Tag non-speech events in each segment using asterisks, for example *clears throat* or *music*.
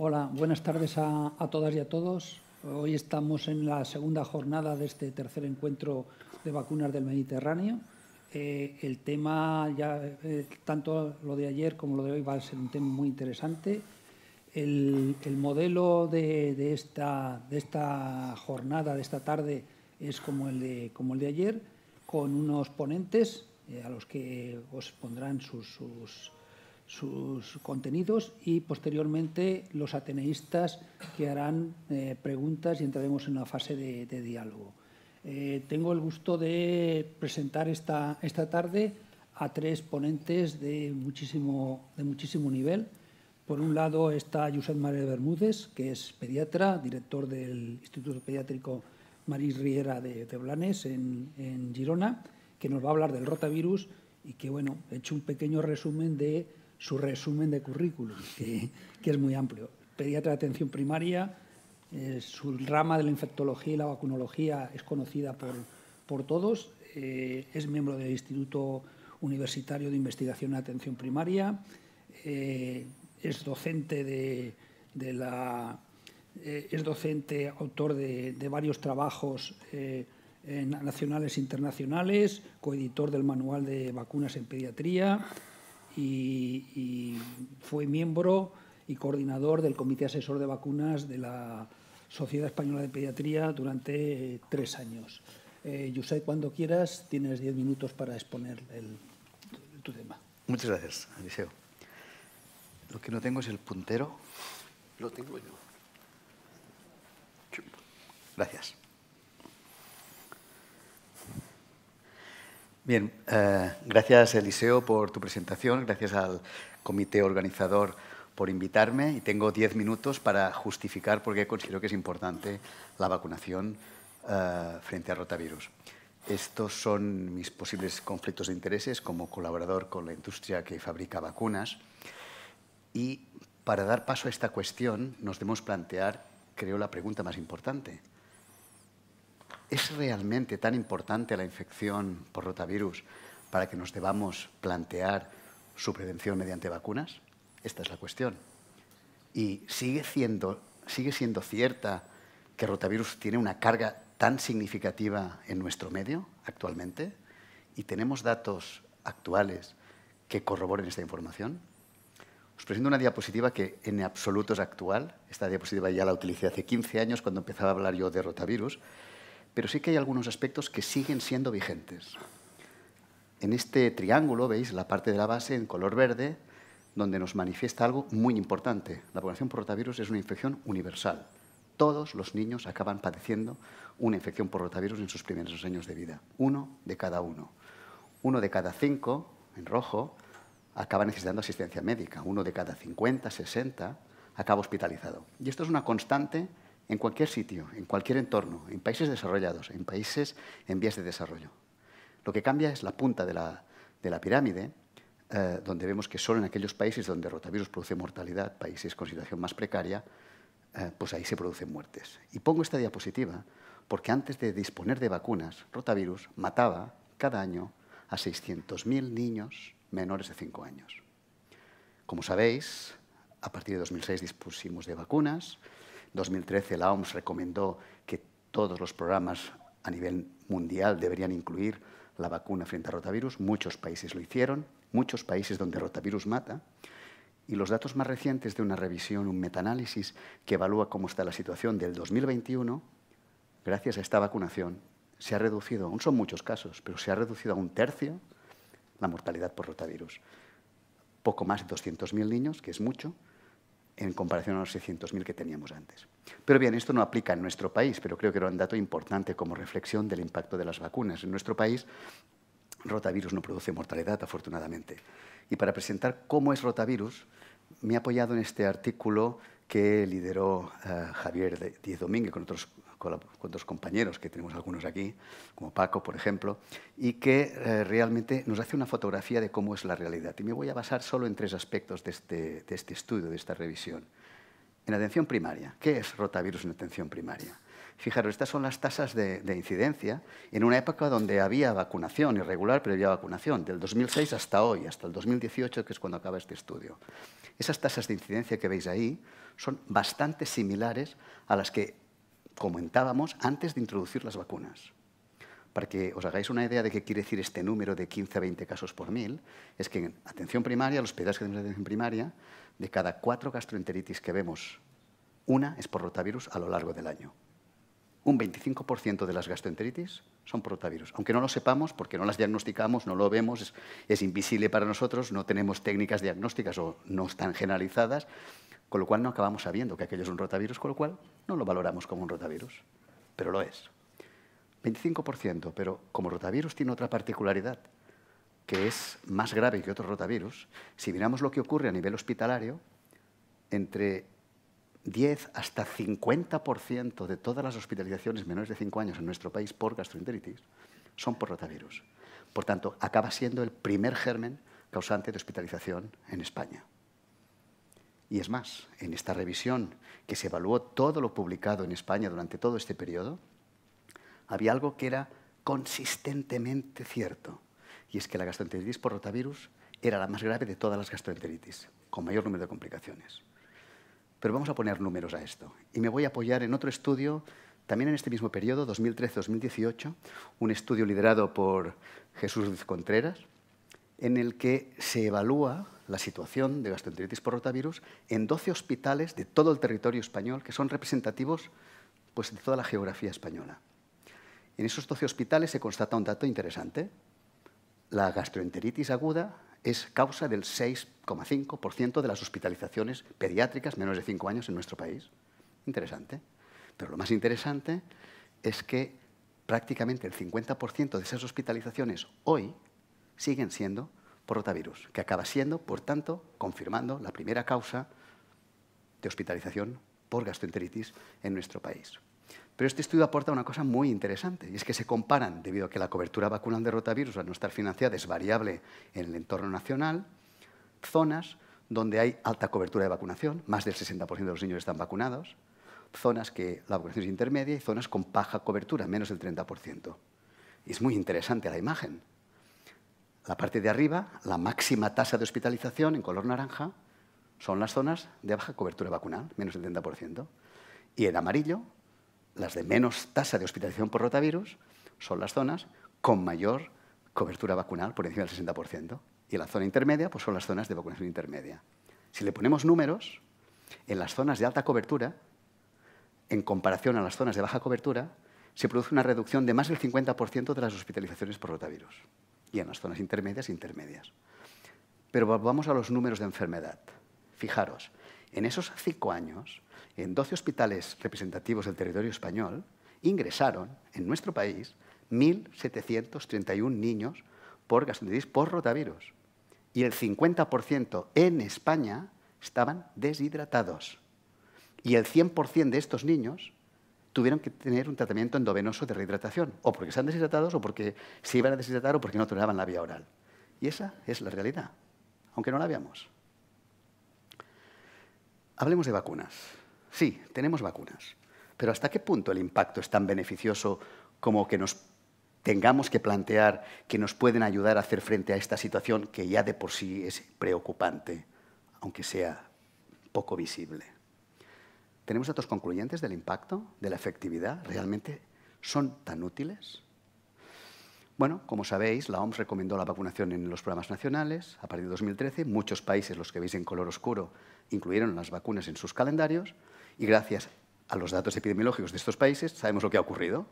Hola, buenas tardes a, todas y a todos. Hoy estamos en la segunda jornada de este tercer encuentro de vacunas del Mediterráneo. Eh, el tema, ya eh, tanto lo de ayer como lo de hoy, va a ser un tema muy interesante. El, modelo de, esta, de esta jornada, de esta tarde, es como el de, como el de ayer, con unos ponentes eh, a los que os pondrán sus sus contenidos y posteriormente los ateneístas que harán eh, preguntas y entraremos en una fase de, diálogo. Eh, tengo el gusto de presentar esta, esta tarde a tres ponentes de muchísimo, de muchísimo nivel. Por un lado está Josep María Bermúdez, que es pediatra, director del Instituto Pediátrico Maris Riera de, Teblanes en, en Girona, que nos va a hablar del rotavirus y que, bueno, he hecho un pequeño resumen de su resumen de currículum, que, es muy amplio. Pediatra de atención primaria, eh, su rama de la infectología y la vacunología es conocida por, todos, eh, es miembro del Instituto Universitario de Investigación en Atención Primaria, eh, es docente de, es docente, autor de varios trabajos nacionales e internacionales, coeditor del Manual de Vacunas en Pediatría, y, fue miembro y coordinador del Comité Asesor de Vacunas de la Sociedad Española de Pediatría durante eh, tres años. Eh, cuando quieras, tienes diez minutos para exponer tu, tema. Muchas gracias, Eliseo. Lo que no tengo es el puntero. Lo tengo yo. Gracias. Bien, eh, gracias Eliseo por tu presentación, gracias al comité organizador por invitarme y tengo diez minutos para justificar por qué considero que es importante la vacunación eh, frente a rotavirus. Estos son mis posibles conflictos de intereses como colaborador con la industria que fabrica vacunas y para dar paso a esta cuestión nos debemos plantear, creo, la pregunta más importante. ¿Es realmente tan importante la infección por rotavirus para que nos debamos plantear su prevención mediante vacunas? Esta es la cuestión. ¿Y sigue siendo, cierta que rotavirus tiene una carga tan significativa en nuestro medio actualmente? ¿Y tenemos datos actuales que corroboren esta información? Os presento una diapositiva que en absoluto es actual. Esta diapositiva ya la utilicé hace 15 años cuando empezaba a hablar yo de rotavirus pero sí que hay algunos aspectos que siguen siendo vigentes. En este triángulo veis la parte de la base en color verde, donde nos manifiesta algo muy importante. La población por rotavirus es una infección universal. Todos los niños acaban padeciendo una infección por rotavirus en sus primeros años de vida. Uno de cada uno. Uno de cada cinco, en rojo, acaba necesitando asistencia médica. Uno de cada 50, 60, acaba hospitalizado. Y esto es una constante en cualquier sitio, en cualquier entorno, en países desarrollados, en países en vías de desarrollo. Lo que cambia es la punta de la, pirámide, eh, donde vemos que solo en aquellos países donde rotavirus produce mortalidad, países con situación más precaria, eh, pues ahí se producen muertes. Y pongo esta diapositiva porque antes de disponer de vacunas, rotavirus mataba cada año a 600.000 niños menores de 5 años. Como sabéis, a partir de 2006 dispusimos de vacunas, 2013 la OMS recomendó que todos los programas a nivel mundial deberían incluir la vacuna frente a rotavirus. Muchos países lo hicieron, muchos países donde rotavirus mata. Y los datos más recientes de una revisión, un metaanálisis que evalúa cómo está la situación del 2021, gracias a esta vacunación, se ha reducido, aún son muchos casos, pero se ha reducido a un tercio la mortalidad por rotavirus. Poco más de 200.000 niños, que es mucho, en comparación a los 600.000 que teníamos antes. Pero bien, esto no aplica en nuestro país, pero creo que era un dato importante como reflexión del impacto de las vacunas. En nuestro país, rotavirus no produce mortalidad, afortunadamente. Y para presentar cómo es rotavirus, me he apoyado en este artículo que lideró eh, Javier Díez Domínguez con otros con dos compañeros, que tenemos algunos aquí, como Paco, por ejemplo, y que eh, realmente nos hace una fotografía de cómo es la realidad. Y me voy a basar solo en tres aspectos este, de este, estudio, de esta revisión. En atención primaria, ¿qué es rotavirus en atención primaria? Fijaros, estas son las tasas de, de, incidencia en una época donde había vacunación irregular, pero había vacunación, del 2006 hasta hoy, hasta el 2018, que es cuando acaba este estudio. Esas tasas de incidencia que veis ahí son bastante similares a las que comentábamos antes de introducir las vacunas. Para que os hagáis una idea de qué quiere decir este número de 15 a 20 casos por mil, es que en atención primaria, los pediatras que tenemos atención primaria, de cada cuatro gastroenteritis que vemos, una es por rotavirus a lo largo del año. Un 25% de las gastroenteritis son por rotavirus, aunque no lo sepamos porque no las diagnosticamos, no lo vemos, es invisible para nosotros, no tenemos técnicas diagnósticas o no están generalizadas, con lo cual no acabamos sabiendo que aquello es un rotavirus, con lo cual no lo valoramos como un rotavirus, pero lo es. 25%, pero como rotavirus tiene otra particularidad, que es más grave que otro rotavirus. Si miramos lo que ocurre a nivel hospitalario, entre 10 hasta 50% de todas las hospitalizaciones menores de 5 años en nuestro país por gastroenteritis son por rotavirus. Por tanto, acaba siendo el primer germen causante de hospitalización en España. Y es más, en esta revisión que se evaluó todo lo publicado en España durante todo este periodo, había algo que era consistentemente cierto, y es que la gastroenteritis por rotavirus era la más grave de todas las gastroenteritis, con mayor número de complicaciones. Pero vamos a poner números a esto, y me voy a apoyar en otro estudio, también en este mismo periodo, 2013-2018, un estudio liderado por Jesús Contreras, en el que se evalúa la situación de gastroenteritis por rotavirus en 12 hospitales de todo el territorio español que son representativos pues, de toda la geografía española. En esos 12 hospitales se constata un dato interesante. La gastroenteritis aguda es causa del 6,5% de las hospitalizaciones pediátricas menores de 5 años en nuestro país. Interesante. Pero lo más interesante es que prácticamente el 50% de esas hospitalizaciones hoy siguen siendo por rotavirus, que acaba siendo, por tanto, confirmando la primera causa de hospitalización por gastroenteritis en nuestro país. Pero este estudio aporta una cosa muy interesante, y es que se comparan, debido a que la cobertura vacunal de rotavirus al no estar financiada es variable en el entorno nacional, zonas donde hay alta cobertura de vacunación, más del 60% de los niños están vacunados, zonas que la vacunación es intermedia y zonas con baja cobertura, menos del 30%. Y es muy interesante la imagen, la parte de arriba, la máxima tasa de hospitalización en color naranja, son las zonas de baja cobertura vacunal, menos del 70%. Y en amarillo, las de menos tasa de hospitalización por rotavirus, son las zonas con mayor cobertura vacunal, por encima del 60%. Y la zona intermedia pues son las zonas de vacunación intermedia. Si le ponemos números, en las zonas de alta cobertura, en comparación a las zonas de baja cobertura, se produce una reducción de más del 50% de las hospitalizaciones por rotavirus y en las zonas intermedias, intermedias. Pero volvamos a los números de enfermedad. Fijaros, en esos cinco años, en 12 hospitales representativos del territorio español, ingresaron en nuestro país 1.731 niños por gastroenteritis por rotavirus. Y el 50% en España estaban deshidratados. Y el 100% de estos niños tuvieron que tener un tratamiento endovenoso de rehidratación, o porque se han deshidratado, o porque se iban a deshidratar, o porque no toleraban la vía oral. Y esa es la realidad, aunque no la veamos. Hablemos de vacunas. Sí, tenemos vacunas, pero ¿hasta qué punto el impacto es tan beneficioso como que nos tengamos que plantear que nos pueden ayudar a hacer frente a esta situación que ya de por sí es preocupante, aunque sea poco visible? ¿Tenemos datos concluyentes del impacto, de la efectividad? ¿Realmente son tan útiles? Bueno, como sabéis, la OMS recomendó la vacunación en los programas nacionales. A partir de 2013, muchos países, los que veis en color oscuro, incluyeron las vacunas en sus calendarios y gracias a los datos epidemiológicos de estos países sabemos lo que ha ocurrido.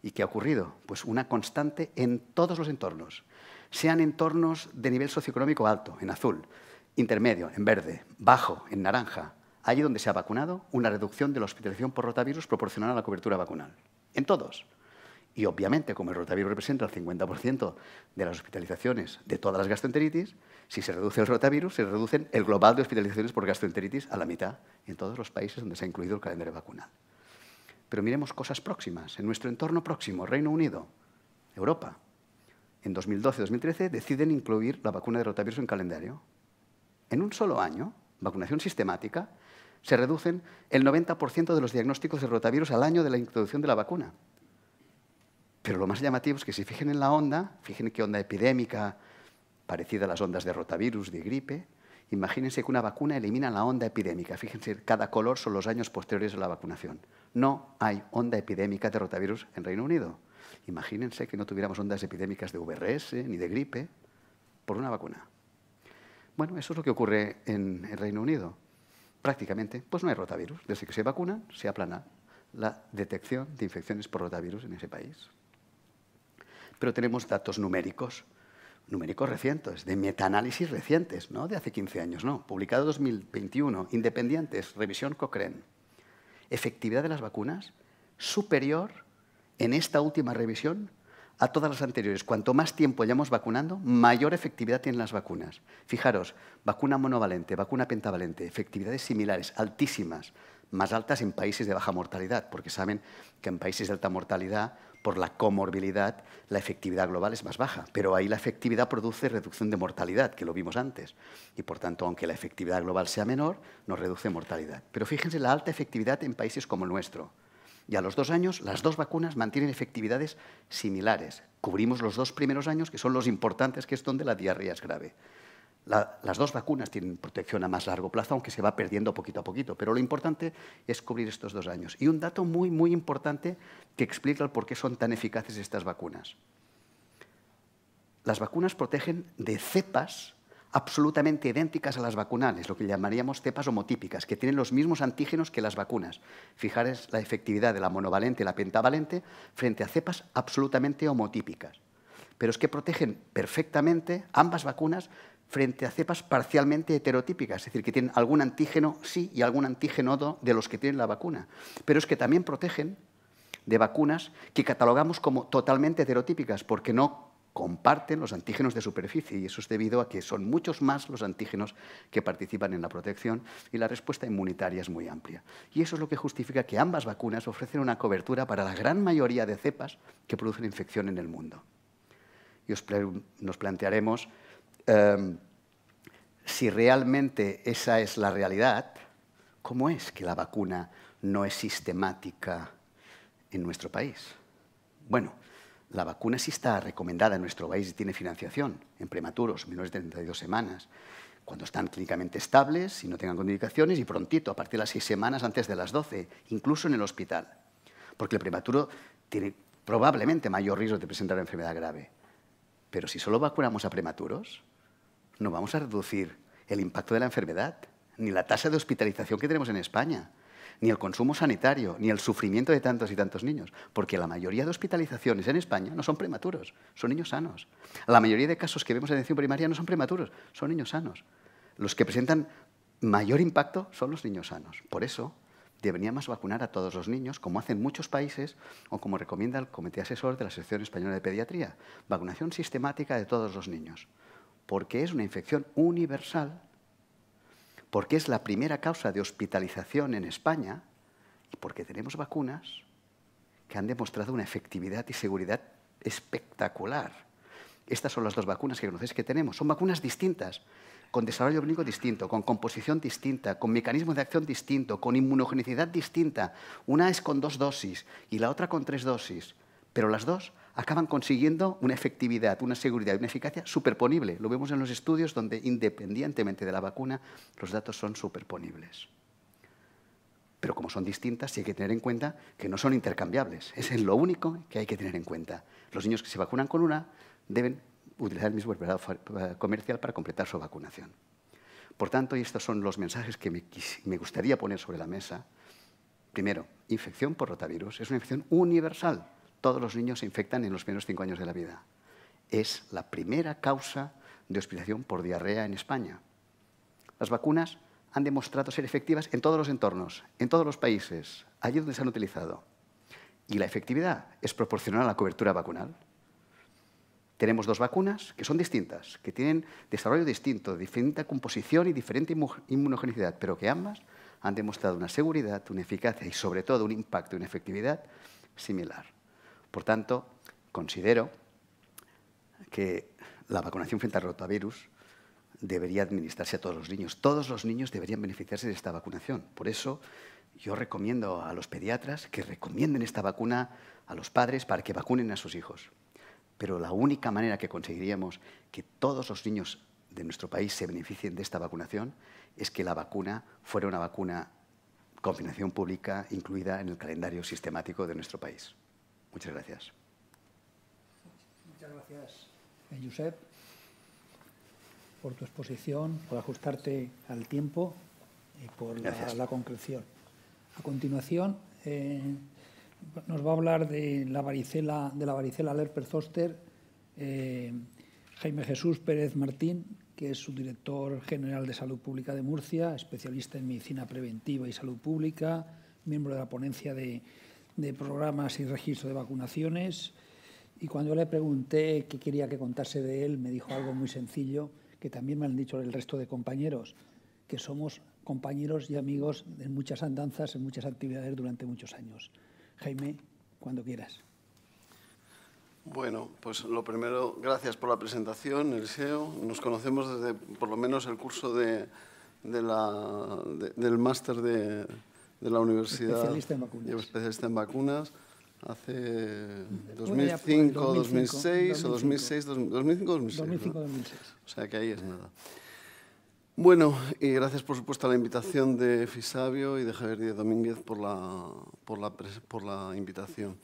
¿Y qué ha ocurrido? Pues una constante en todos los entornos, sean entornos de nivel socioeconómico alto, en azul, intermedio, en verde, bajo, en naranja, allí donde se ha vacunado, una reducción de la hospitalización por rotavirus proporcional a la cobertura vacunal. En todos. Y obviamente, como el rotavirus representa el 50% de las hospitalizaciones de todas las gastroenteritis, si se reduce el rotavirus, se reduce el global de hospitalizaciones por gastroenteritis a la mitad en todos los países donde se ha incluido el calendario vacunal. Pero miremos cosas próximas. En nuestro entorno próximo, Reino Unido, Europa, en 2012-2013 deciden incluir la vacuna de rotavirus en calendario. En un solo año, vacunación sistemática, se reducen el 90% de los diagnósticos de rotavirus al año de la introducción de la vacuna. Pero lo más llamativo es que si fijen en la onda, fijen qué onda epidémica, parecida a las ondas de rotavirus, de gripe, imagínense que una vacuna elimina la onda epidémica. Fíjense, cada color son los años posteriores a la vacunación. No hay onda epidémica de rotavirus en Reino Unido. Imagínense que no tuviéramos ondas epidémicas de VRS ni de gripe por una vacuna. Bueno, eso es lo que ocurre en el Reino Unido prácticamente, pues no hay rotavirus. Desde que se vacuna, se aplana la detección de infecciones por rotavirus en ese país. Pero tenemos datos numéricos, numéricos recientes, de metaanálisis recientes, no de hace 15 años, no, publicado 2021, independientes, revisión Cochrane. Efectividad de las vacunas superior en esta última revisión a todas las anteriores. Cuanto más tiempo hayamos vacunando, mayor efectividad tienen las vacunas. Fijaros, vacuna monovalente, vacuna pentavalente, efectividades similares, altísimas, más altas en países de baja mortalidad, porque saben que en países de alta mortalidad, por la comorbilidad, la efectividad global es más baja. Pero ahí la efectividad produce reducción de mortalidad, que lo vimos antes. Y por tanto, aunque la efectividad global sea menor, nos reduce mortalidad. Pero fíjense la alta efectividad en países como el nuestro y a los dos años, las dos vacunas mantienen efectividades similares. Cubrimos los dos primeros años, que son los importantes, que es donde la diarrea es grave. las dos vacunas tienen protección a más largo plazo, aunque se va perdiendo poquito a poquito, pero lo importante es cubrir estos dos años. Y un dato muy, muy importante que explica por qué son tan eficaces estas vacunas. Las vacunas protegen de cepas absolutamente idénticas a las vacunales, lo que llamaríamos cepas homotípicas, que tienen los mismos antígenos que las vacunas. Fijaros la efectividad de la monovalente y la pentavalente frente a cepas absolutamente homotípicas. Pero es que protegen perfectamente ambas vacunas frente a cepas parcialmente heterotípicas, es decir, que tienen algún antígeno sí y algún antígeno de los que tienen la vacuna. Pero es que también protegen de vacunas que catalogamos como totalmente heterotípicas, porque no comparten los antígenos de superficie y eso es debido a que son muchos más los antígenos que participan en la protección y la respuesta inmunitaria es muy amplia. Y eso es lo que justifica que ambas vacunas ofrecen una cobertura para la gran mayoría de cepas que producen infección en el mundo. Y nos plantearemos em, si realmente esa es la realidad, ¿cómo es que la vacuna no es sistemática en nuestro país? Bueno, la vacuna sí está recomendada en nuestro país y tiene financiación en prematuros, menores de 32 semanas, cuando están clínicamente estables, y no tengan contraindicaciones y prontito, a partir de las 6 semanas antes de las 12, incluso en el hospital, porque el prematuro tiene probablemente mayor riesgo de presentar una enfermedad grave. Pero si solo vacunamos a prematuros, no vamos a reducir el impacto de la enfermedad ni la tasa de hospitalización que tenemos en España ni el consumo sanitario, ni el sufrimiento de tantos y tantos niños, porque la mayoría de hospitalizaciones en España no son prematuros, son niños sanos. La mayoría de casos que vemos en atención primaria no son prematuros, son niños sanos. Los que presentan mayor impacto son los niños sanos. Por eso deberíamos vacunar a todos los niños, como hacen muchos países o como recomienda el Comité Asesor de la sección Española de Pediatría, vacunación sistemática de todos los niños, porque es una infección universal porque es la primera causa de hospitalización en España y porque tenemos vacunas que han demostrado una efectividad y seguridad espectacular. Estas son las dos vacunas que conocéis que tenemos. Son vacunas distintas, con desarrollo clínico distinto, con composición distinta, con mecanismo de acción distinto, con inmunogenicidad distinta. Una es con dos dosis y la otra con tres dosis, pero las dos acaban consiguiendo una efectividad, una seguridad, una eficacia superponible. Lo vemos en los estudios donde, independientemente de la vacuna, los datos son superponibles. Pero como son distintas, sí hay que tener en cuenta que no son intercambiables. ese es lo único que hay que tener en cuenta. Los niños que se vacunan con una deben utilizar el mismo preparado eh, comercial para completar su vacunación. Por tanto, y estos son los mensajes que me gustaría poner sobre la mesa. Primero, infección por rotavirus es una infección universal todos los niños se infectan en los primeros cinco años de la vida. Es la primera causa de hospitalización por diarrea en España. Las vacunas han demostrado ser efectivas en todos los entornos, en todos los países, allí donde se han utilizado. Y la efectividad es proporcional a la cobertura vacunal. Tenemos dos vacunas que son distintas, que tienen desarrollo distinto, diferente composición y diferente inmunogenicidad, pero que ambas han demostrado una seguridad, una eficacia y sobre todo un impacto y una efectividad similar. Por tanto, considero que la vacunación frente al rotavirus debería administrarse a todos los niños. Todos los niños deberían beneficiarse de esta vacunación. Por eso yo recomiendo a los pediatras que recomienden esta vacuna a los padres para que vacunen a sus hijos. Pero la única manera que conseguiríamos que todos los niños de nuestro país se beneficien de esta vacunación es que la vacuna fuera una vacuna con financiación pública incluida en el calendario sistemático de nuestro país. Muchas gracias. Muchas gracias, eh, Josep, por tu exposición, por ajustarte al tiempo y por la, concreción. A continuación, eh, nos va a hablar de la varicela, de la varicela Lerper Zoster, eh, Jaime Jesús Pérez Martín, que es su director general de Salud Pública de Murcia, especialista en medicina preventiva y salud pública, miembro de la ponencia de de programas y registro de vacunaciones. Y cuando le pregunté qué quería que contase de él, me dijo algo muy sencillo, que también me han dicho el resto de compañeros, que somos compañeros y amigos en muchas andanzas, en muchas actividades durante muchos años. Jaime, cuando quieras. Bueno, pues lo primero, gracias por la presentación, Eliseo. Nos conocemos desde por lo menos el curso de, del máster de, de la universidad. Especialista en vacunas. especialista en vacunas. Hace 2005, 2006 o 2006, 2005, 2006. 2006. O sea que ahí es nada. Bueno, y gracias por supuesto a la invitación de Fisabio y de Javier Díaz Domínguez por la, por la, por la invitación.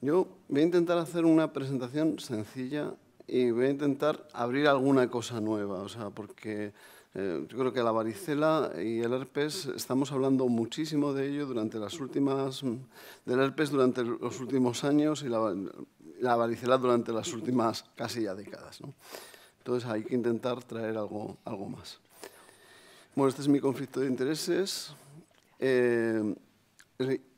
Yo voy a intentar hacer una presentación sencilla y voy a intentar abrir alguna cosa nueva, o sea, porque eh, yo creo que la varicela y el herpes, estamos hablando muchísimo de ello durante las últimas, mm, del herpes durante los últimos años y la, varicela durante las últimas casi ya décadas. ¿no? Entonces hay que intentar traer algo, algo más. Bueno, este es mi conflicto de intereses. Eh,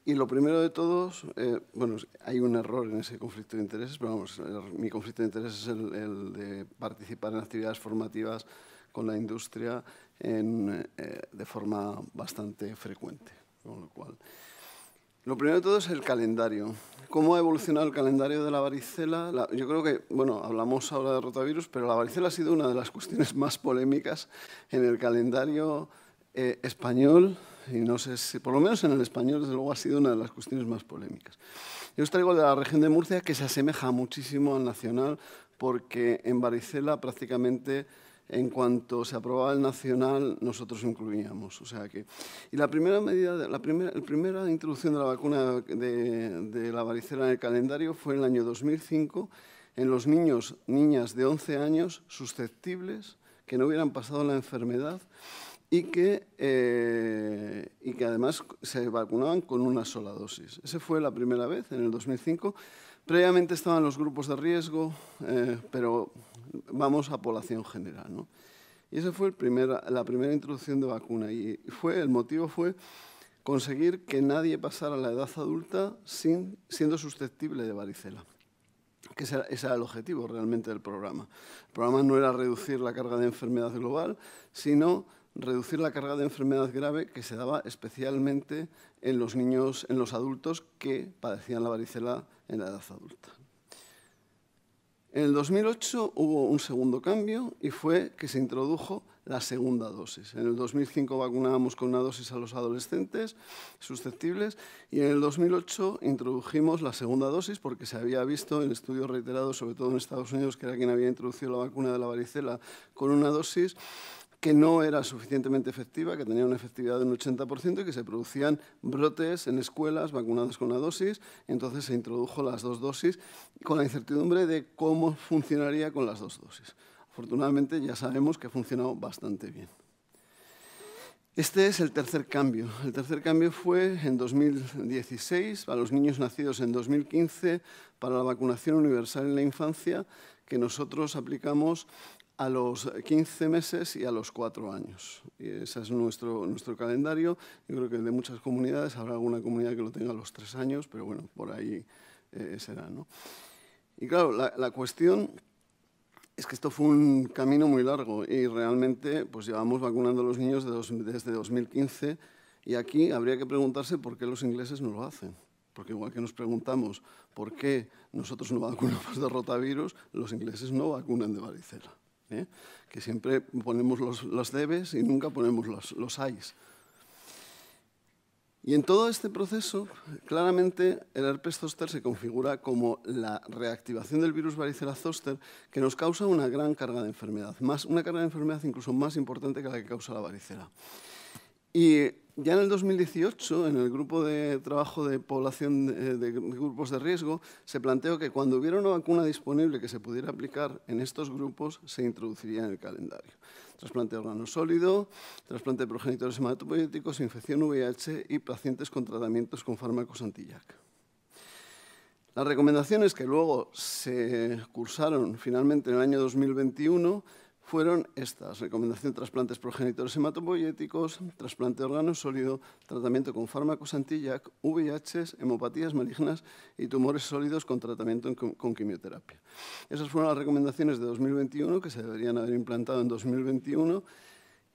y lo primero de todos, eh, bueno, hay un error en ese conflicto de intereses, pero vamos, mi conflicto de intereses es el de participar en actividades formativas con la industria eh, de forma bastante frecuente. Con lo, cual. lo primero de todo es el calendario. ¿Cómo ha evolucionado el calendario de la varicela? yo creo que, bueno, hablamos ahora de rotavirus, pero la varicela ha sido una de las cuestiones más polémicas en el calendario eh, español y no sé si, por lo menos en el español, desde luego ha sido una de las cuestiones más polémicas. Yo os traigo de la región de Murcia que se asemeja muchísimo al nacional porque en varicela prácticamente en cuanto se aprobaba el nacional, nosotros incluíamos. O sea que, y la primera medida, la primera, primera introducción de la vacuna de, la varicela en el calendario fue en el año 2005 en los niños, niñas de 11 años susceptibles que no hubieran pasado la enfermedad y que, eh, y que además se vacunaban con una sola dosis. Esa fue la primera vez, en el 2005. Previamente estaban los grupos de riesgo, eh, pero vamos a población general. Y esa fue el primer, la primera introducción de vacuna. Y fue, el motivo fue conseguir que nadie pasara a la edad adulta sin, siendo susceptible de varicela. Que ese, era el objetivo realmente del programa. El programa no era reducir la carga de enfermedad global, sino reducir la carga de enfermedad grave que se daba especialmente en los niños, en los adultos que padecían la varicela en la edad adulta. En el 2008 hubo un segundo cambio y fue que se introdujo la segunda dosis. En el 2005 vacunábamos con una dosis a los adolescentes susceptibles y en el 2008 introdujimos la segunda dosis porque se había visto en estudios reiterados, sobre todo en Estados Unidos, que era quien había introducido la vacuna de la varicela con una dosis, que no era suficientemente efectiva, que tenía una efectividad de un 80% y que se producían brotes en escuelas vacunadas con una dosis. Entonces se introdujo las dos dosis con la incertidumbre de cómo funcionaría con las dos dosis. Afortunadamente ya sabemos que ha funcionado bastante bien. Este es el tercer cambio. El tercer cambio fue en 2016 para los niños nacidos en 2015 para la vacunación universal en la infancia que nosotros aplicamos a los 15 meses y a los 4 años. Y ese es nuestro, nuestro calendario. Yo creo que de muchas comunidades, habrá alguna comunidad que lo tenga a los 3 años, pero bueno, por ahí eh, será. ¿no? Y claro, la, cuestión es que esto fue un camino muy largo y realmente pues llevamos vacunando a los niños desde 2015 y aquí habría que preguntarse por qué los ingleses no lo hacen. Porque igual que nos preguntamos por qué nosotros no vacunamos de rotavirus, los ingleses no vacunan de varicela. ¿eh? que siempre ponemos los, los, debes y nunca ponemos los, los Y en todo este proceso, claramente el herpes zoster se configura como la reactivación del virus varicela zoster que nos causa una gran carga de enfermedad, más, una carga de enfermedad incluso más importante que la que causa la varicela. Y ya en el 2018, en el grupo de trabajo de población eh, de, grupos de riesgo, se planteó que cuando hubiera una vacuna disponible que se pudiera aplicar en estos grupos, se introduciría en el calendario. Trasplante de órgano sólido, trasplante de progenitores hematopoyéticos, infección VIH y pacientes con tratamientos con fármacos antillac. Las recomendaciones que luego se cursaron finalmente en el año 2021 fueron estas, recomendación de trasplantes progenitores hematopoyéticos, trasplante de órgano sólido, tratamiento con fármacos anti-yac, VIH, hemopatías malignas y tumores sólidos con tratamiento con quimioterapia. Esas fueron las recomendaciones de 2021 que se deberían haber implantado en 2021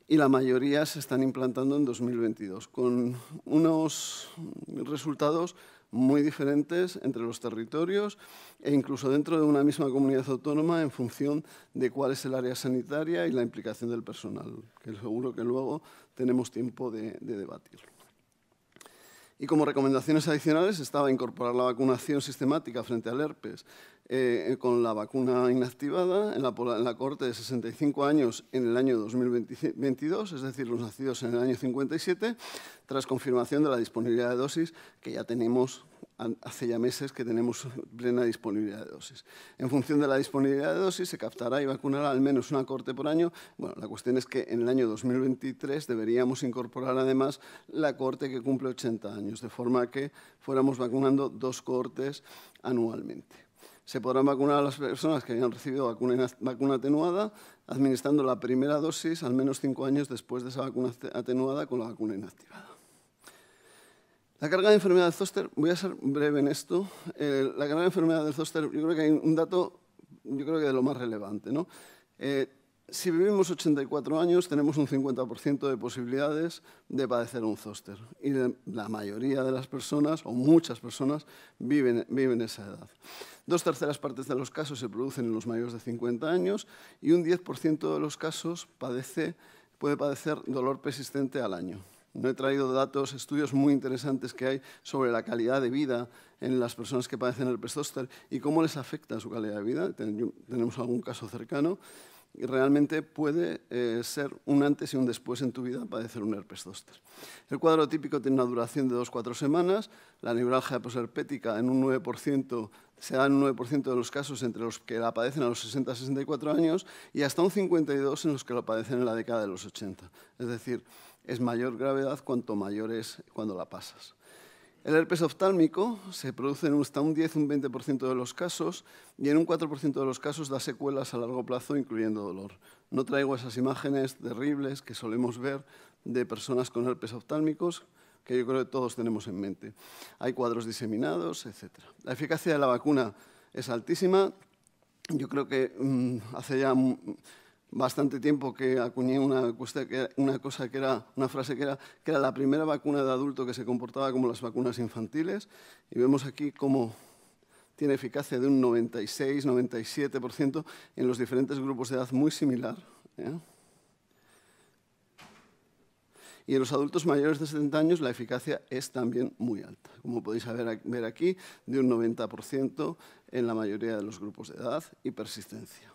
y la mayoría se están implantando en 2022, con unos resultados muy diferentes entre los territorios e incluso dentro de una misma comunidad autónoma en función de cuál es el área sanitaria y la implicación del personal, que seguro que luego tenemos tiempo de, debatir. Y como recomendaciones adicionales estaba incorporar la vacunación sistemática frente al herpes eh, eh, con la vacuna inactivada en la, en la corte de 65 años en el año 2022, es decir, los nacidos en el año 57, tras confirmación de la disponibilidad de dosis que ya tenemos hace ya meses que tenemos plena disponibilidad de dosis. En función de la disponibilidad de dosis, se captará y vacunará al menos una corte por año. Bueno, la cuestión es que en el año 2023 deberíamos incorporar además la corte que cumple 80 años, de forma que fuéramos vacunando dos cortes anualmente. Se podrán vacunar a las personas que hayan recibido vacuna, vacuna atenuada administrando la primera dosis al menos cinco años después de esa vacuna atenuada con la vacuna inactivada. La carga de enfermedad del zóster, voy a ser breve en esto, eh, la carga de enfermedad del zóster, yo creo que hay un dato, yo creo que de lo más relevante, ¿no? Eh, si vivimos 84 años, tenemos un 50% de posibilidades de padecer un zóster. Y la mayoría de las personas, o muchas personas, viven, esa edad. Dos terceras partes de los casos se producen en los mayores de 50 años y un 10% de los casos puede padecer dolor persistente al año. No he traído datos, estudios muy interesantes que hay sobre la calidad de vida en las personas que padecen el zóster y cómo les afecta su calidad de vida. Tenemos algún caso cercano y realmente puede eh, ser un antes y un después en tu vida padecer un herpes zoster. El cuadro típico tiene una duración de 2 cuatro semanas, la neuralgia posherpética en un 9% se da en un 9% de los casos entre los que la padecen a los 60-64 años y hasta un 52% en los que la padecen en la década de los 80. Es decir, es mayor gravedad cuanto mayor es cuando la pasas. El herpes oftálmico se produce en hasta un 10, un 20% de los casos y en un 4% de los casos da secuelas a largo plazo, incluyendo dolor. No traigo esas imágenes terribles que solemos ver de personas con herpes oftálmicos, que yo creo que todos tenemos en mente. Hay cuadros diseminados, etc. La eficacia de la vacuna es altísima. Yo creo que mm, hace ya bastante tiempo que acuñé una, una, cosa que era, una frase que era, que era la primera vacuna de adulto que se comportaba como las vacunas infantiles. Y vemos aquí cómo tiene eficacia de un 96-97% en los diferentes grupos de edad muy similar. Y en los adultos mayores de 70 años la eficacia es también muy alta, como podéis ver aquí, de un 90% en la mayoría de los grupos de edad y persistencia.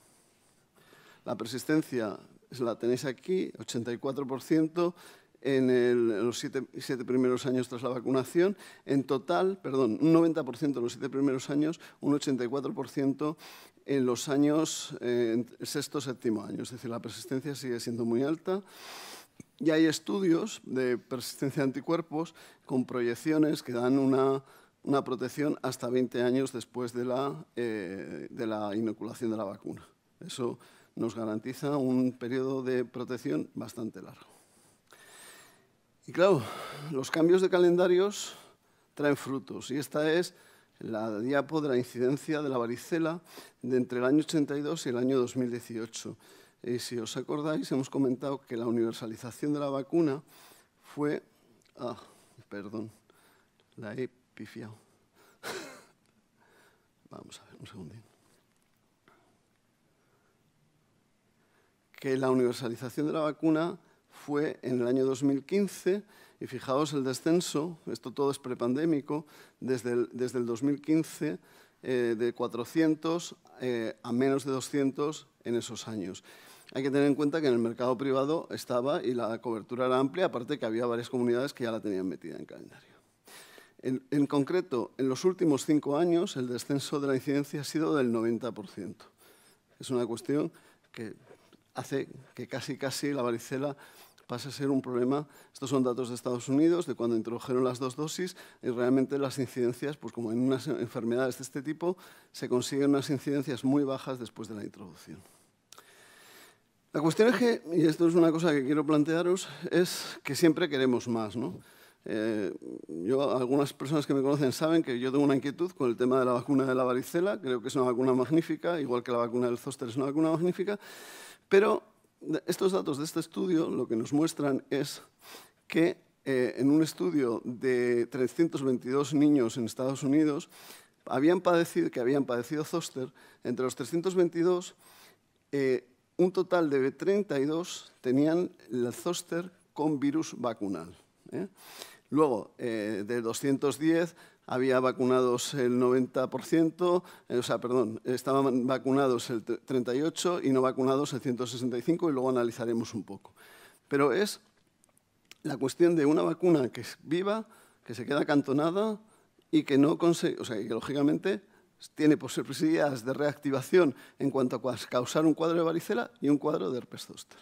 La persistencia la tenéis aquí, 84% en, los siete, primeros años tras la vacunación. En total, perdón, un 90% en los siete primeros años, un 84% en los años eh, sexto, séptimo año. Es decir, la persistencia sigue siendo muy alta. Y hay estudios de persistencia de anticuerpos con proyecciones que dan una, protección hasta 20 años después de la, eh, de la inoculación de la vacuna. Eso nos garantiza un periodo de protección bastante largo. Y claro, los cambios de calendarios traen frutos y esta es la diapo de la incidencia de la varicela de entre el año 82 y el año 2018. Y si os acordáis, hemos comentado que la universalización de la vacuna fue... Ah, perdón, la he pifiado. *laughs* Vamos a ver un segundito. que la universalización de la vacuna fue en el año 2015 y fijaos el descenso, esto todo es prepandémico, desde el, desde el 2015 eh, de 400 eh, a menos de 200 en esos años. Hay que tener en cuenta que en el mercado privado estaba y la cobertura era amplia, aparte que había varias comunidades que ya la tenían metida en calendario. En, en concreto, en los últimos cinco años el descenso de la incidencia ha sido del 90%. Es una cuestión que hace que casi, casi la varicela pase a ser un problema. Estos son datos de Estados Unidos, de cuando introdujeron las dos dosis, y realmente las incidencias, pues como en unas enfermedades de este tipo, se consiguen unas incidencias muy bajas después de la introducción. La cuestión es que, y esto es una cosa que quiero plantearos, es que siempre queremos más, eh, yo, algunas personas que me conocen saben que yo tengo una inquietud con el tema de la vacuna de la varicela, creo que es una vacuna magnífica, igual que la vacuna del zóster es una vacuna magnífica, pero estos datos de este estudio lo que nos muestran es que eh, en un estudio de 322 niños en Estados Unidos habían padecido, que habían padecido zoster, entre los 322, eh, un total de 32 tenían el zoster con virus vacunal. ¿eh? Luego, de 210, había vacunados el 90%, eh, o sea, perdón, estaban vacunados el 38% y no vacunados el 165% y luego analizaremos un poco. Pero es la cuestión de una vacuna que es viva, que se queda acantonada y que no consigue, o sea, que lógicamente tiene posibilidades de reactivación en cuanto a causar un cuadro de varicela y un cuadro de herpes zóster.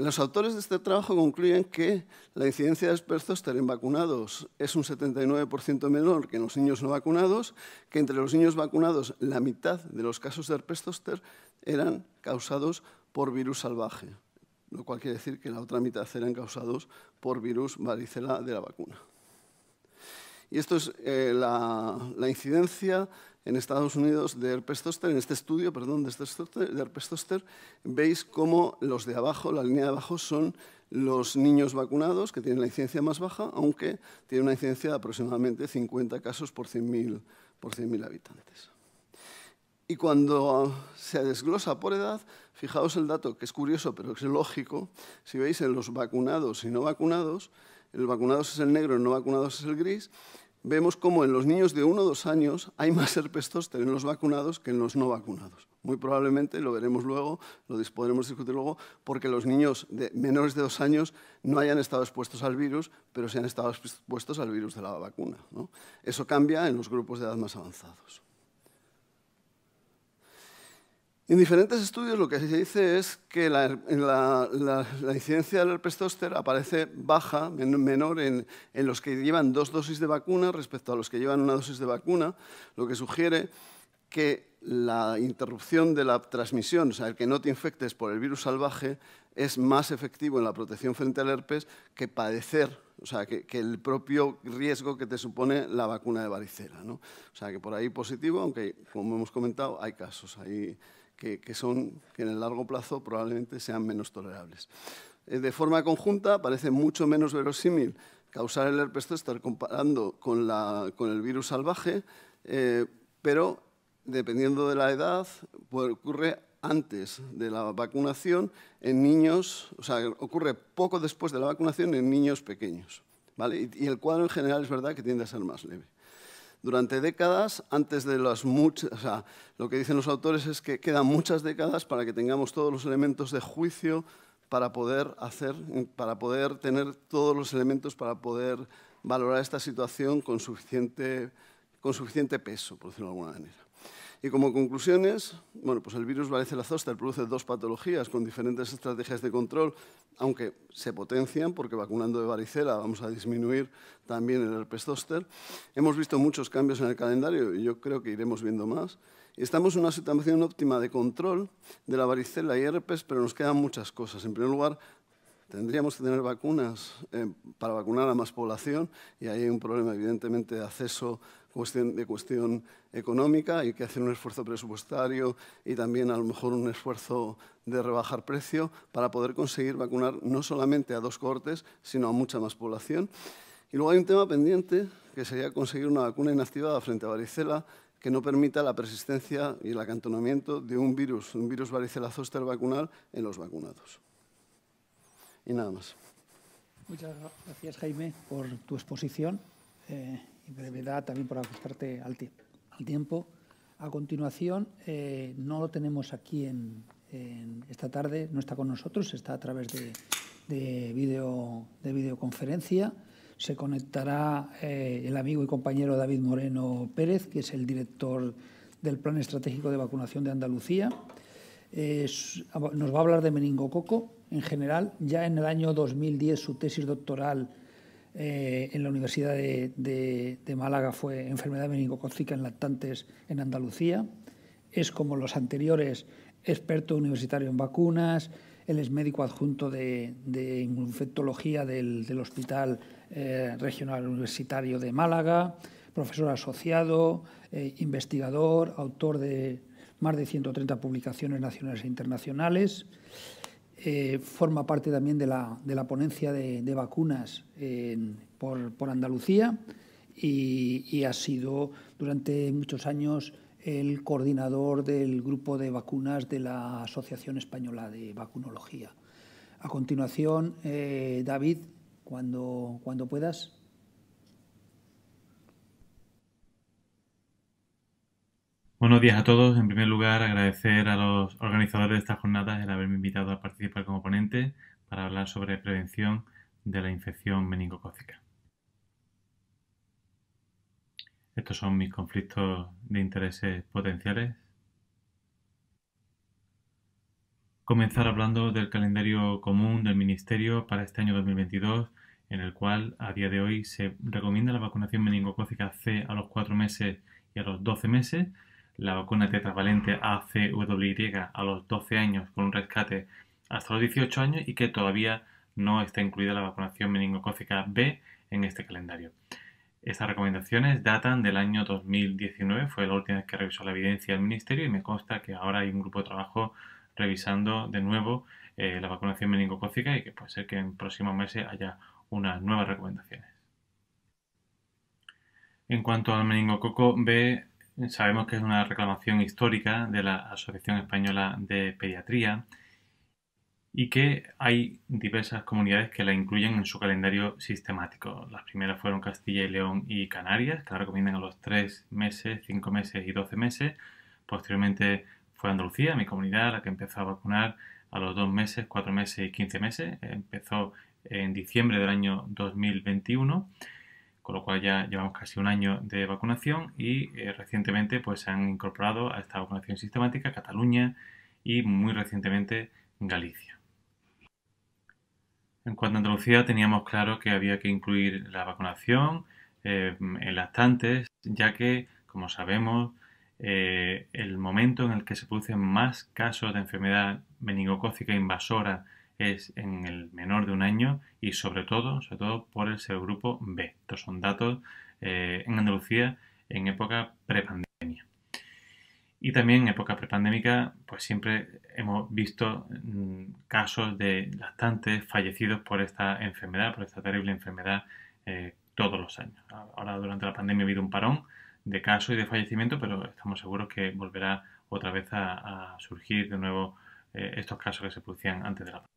Los autores de este trabajo concluyen que la incidencia de aspersos en vacunados es un 79% menor que en los niños no vacunados, que entre los niños vacunados la mitad de los casos de herpes zoster eran causados por virus salvaje, lo cual quiere decir que la otra mitad eran causados por virus varicela de la vacuna. Y esto es eh, la incidencia en Estados Unidos de herpes Zoster, en este estudio, perdón, este de, herpes Zoster, veis cómo los de abajo, la línea de abajo, son los niños vacunados, que tienen la incidencia más baja, aunque tiene una incidencia de aproximadamente 50 casos por 100.000 habitantes. Y cuando se desglosa por edad, fijaos el dato, que es curioso, pero es lógico, si veis en los vacunados y no vacunados, el vacunados es el negro, el no vacunados es el gris, vemos como en los niños de 1 o dos años hay más herpes *laughs* en los vacunados que en los no vacunados. Muy probablemente, lo veremos luego, lo podremos discutir luego, porque los niños de menores de 2 años no hayan estado expuestos al virus, pero se han estado expuestos al virus de la vacuna. Eso cambia en los grupos de edad más avanzados. En diferentes estudios lo que se dice es que la, incidencia del herpes zóster aparece baja, menor en, los que llevan dos dosis de vacuna respecto a los que llevan una dosis de vacuna, lo que sugiere que la interrupción de la transmisión, o sea, el que no te infectes por el virus salvaje, es más efectivo en la protección frente al herpes que padecer, o sea, que, que el propio riesgo que te supone la vacuna de varicela. ¿no? O sea, que por ahí positivo, aunque como hemos comentado, hay casos ahí que, son, que en el largo plazo probablemente sean menos tolerables. Eh, de forma conjunta, parece mucho menos verosímil causar el herpes zóster comparando con, la, con, el virus salvaje, eh, pero dependiendo de la edad, ocurre antes de la vacunación en niños, o sea, ocurre poco después de la vacunación en niños pequeños. ¿vale? y el cuadro en general es verdad que tiende a ser más leve durante décadas, antes de las muchas, o sea, lo que dicen los autores es que quedan muchas décadas para que tengamos todos los elementos de juicio para poder hacer, para poder tener todos los elementos para poder valorar esta situación con suficiente, con suficiente peso, por decirlo de alguna manera. Y como conclusiones, bueno, pues el virus varicela zoster zóster, produce dos patologías con diferentes estrategias de control, aunque se potencian porque vacunando de varicela vamos a disminuir también el herpes zóster. Hemos visto muchos cambios en el calendario y yo creo que iremos viendo más. Estamos en una situación óptima de control de la varicela y herpes, pero nos quedan muchas cosas. En primer lugar, tendríamos que tener vacunas eh, para vacunar a más población y ahí hay un problema evidentemente de acceso cuestión, de cuestión económica, hay que hacer un esfuerzo presupuestario y también a lo mejor un esfuerzo de rebajar precio para poder conseguir vacunar no solamente a dos cohortes, sino a mucha más población. Y luego hay un tema pendiente, que sería conseguir una vacuna inactivada frente a varicela que no permita la persistencia y el acantonamiento de un virus, un virus varicela zoster vacunal en los vacunados. Y nada más. Muchas gracias, Jaime, por tu exposición. Eh, brevedad también por ajustarte al, al tiempo. A continuación, eh, no lo tenemos aquí en, esta tarde, no está con nosotros, está a través de, de videoconferencia. Se conectará eh, el amigo y compañero David Moreno Pérez, que es el director del Plan Estratégico de Vacunación de Andalucía. nos va a hablar de meningococo en general. Ya en el año 2010 su tesis doctoral eh, en la Universidad de, Málaga fue enfermedad meningocócica en lactantes en Andalucía. Es como los anteriores, experto universitario en vacunas. Él es médico adjunto de, de infectología del, Hospital eh, Regional Universitario de Málaga, profesor asociado, eh, investigador, autor de más de 130 publicaciones nacionales e internacionales. Eh, forma parte también de la, ponencia de, vacunas por, Andalucía y, ha sido durante muchos años el coordinador del grupo de vacunas de la Asociación Española de Vacunología. A continuación, eh, David, cuando puedas. Buenos días a todos. En primer lugar, agradecer a los organizadores de esta jornada el haberme invitado a participar como ponente para hablar sobre prevención de la infección meningocócica. Estos son mis conflictos de intereses potenciales. Comenzar hablando del calendario común del Ministerio para este año 2022, en el cual a día de hoy se recomienda la vacunación meningocócica C a los 4 meses y a los 12 meses la vacuna tetravalente ACWY a los 12 años con un rescate hasta los 18 años y que todavía no está incluida la vacunación meningocócica B en este calendario. Estas recomendaciones datan del año 2019, fue la última vez que revisó la evidencia del Ministerio y me consta que ahora hay un grupo de trabajo revisando de nuevo eh, la vacunación meningocócica y que puede ser que en próximos meses haya unas nuevas recomendaciones. En cuanto al meningococo B, sabemos que es una reclamación histórica de la Asociación Española de Pediatría y que hay diversas comunidades que la incluyen en su calendario sistemático. Las primeras fueron Castilla y León y Canarias, que la recomiendan a los 3 meses, 5 meses y 12 meses. Posteriormente fue Andalucía, mi comunidad, la que empezó a vacunar a los dos meses, cuatro meses y 15 meses. Empezó en diciembre del año 2021 con lo cual ya llevamos casi un año de vacunación y eh, recientemente pues, se han incorporado a esta vacunación sistemática Cataluña y muy recientemente Galicia. En cuanto a Andalucía, teníamos claro que había que incluir la vacunación eh, en lactantes, ya que, como sabemos, eh, el momento en el que se producen más casos de enfermedad meningocócica invasora es en el menor de un año y sobre todo, sobre todo por el subgrupo B. Estos son datos eh, en Andalucía en época prepandemia. Y también en época prepandémica, pues siempre hemos visto mm, casos de lactantes fallecidos por esta enfermedad, por esta terrible enfermedad eh, todos los años. Ahora durante la pandemia ha habido un parón de casos y de fallecimiento, pero estamos seguros que volverá otra vez a, surgir de nuevo eh, estos casos que se producían antes de la pandemia.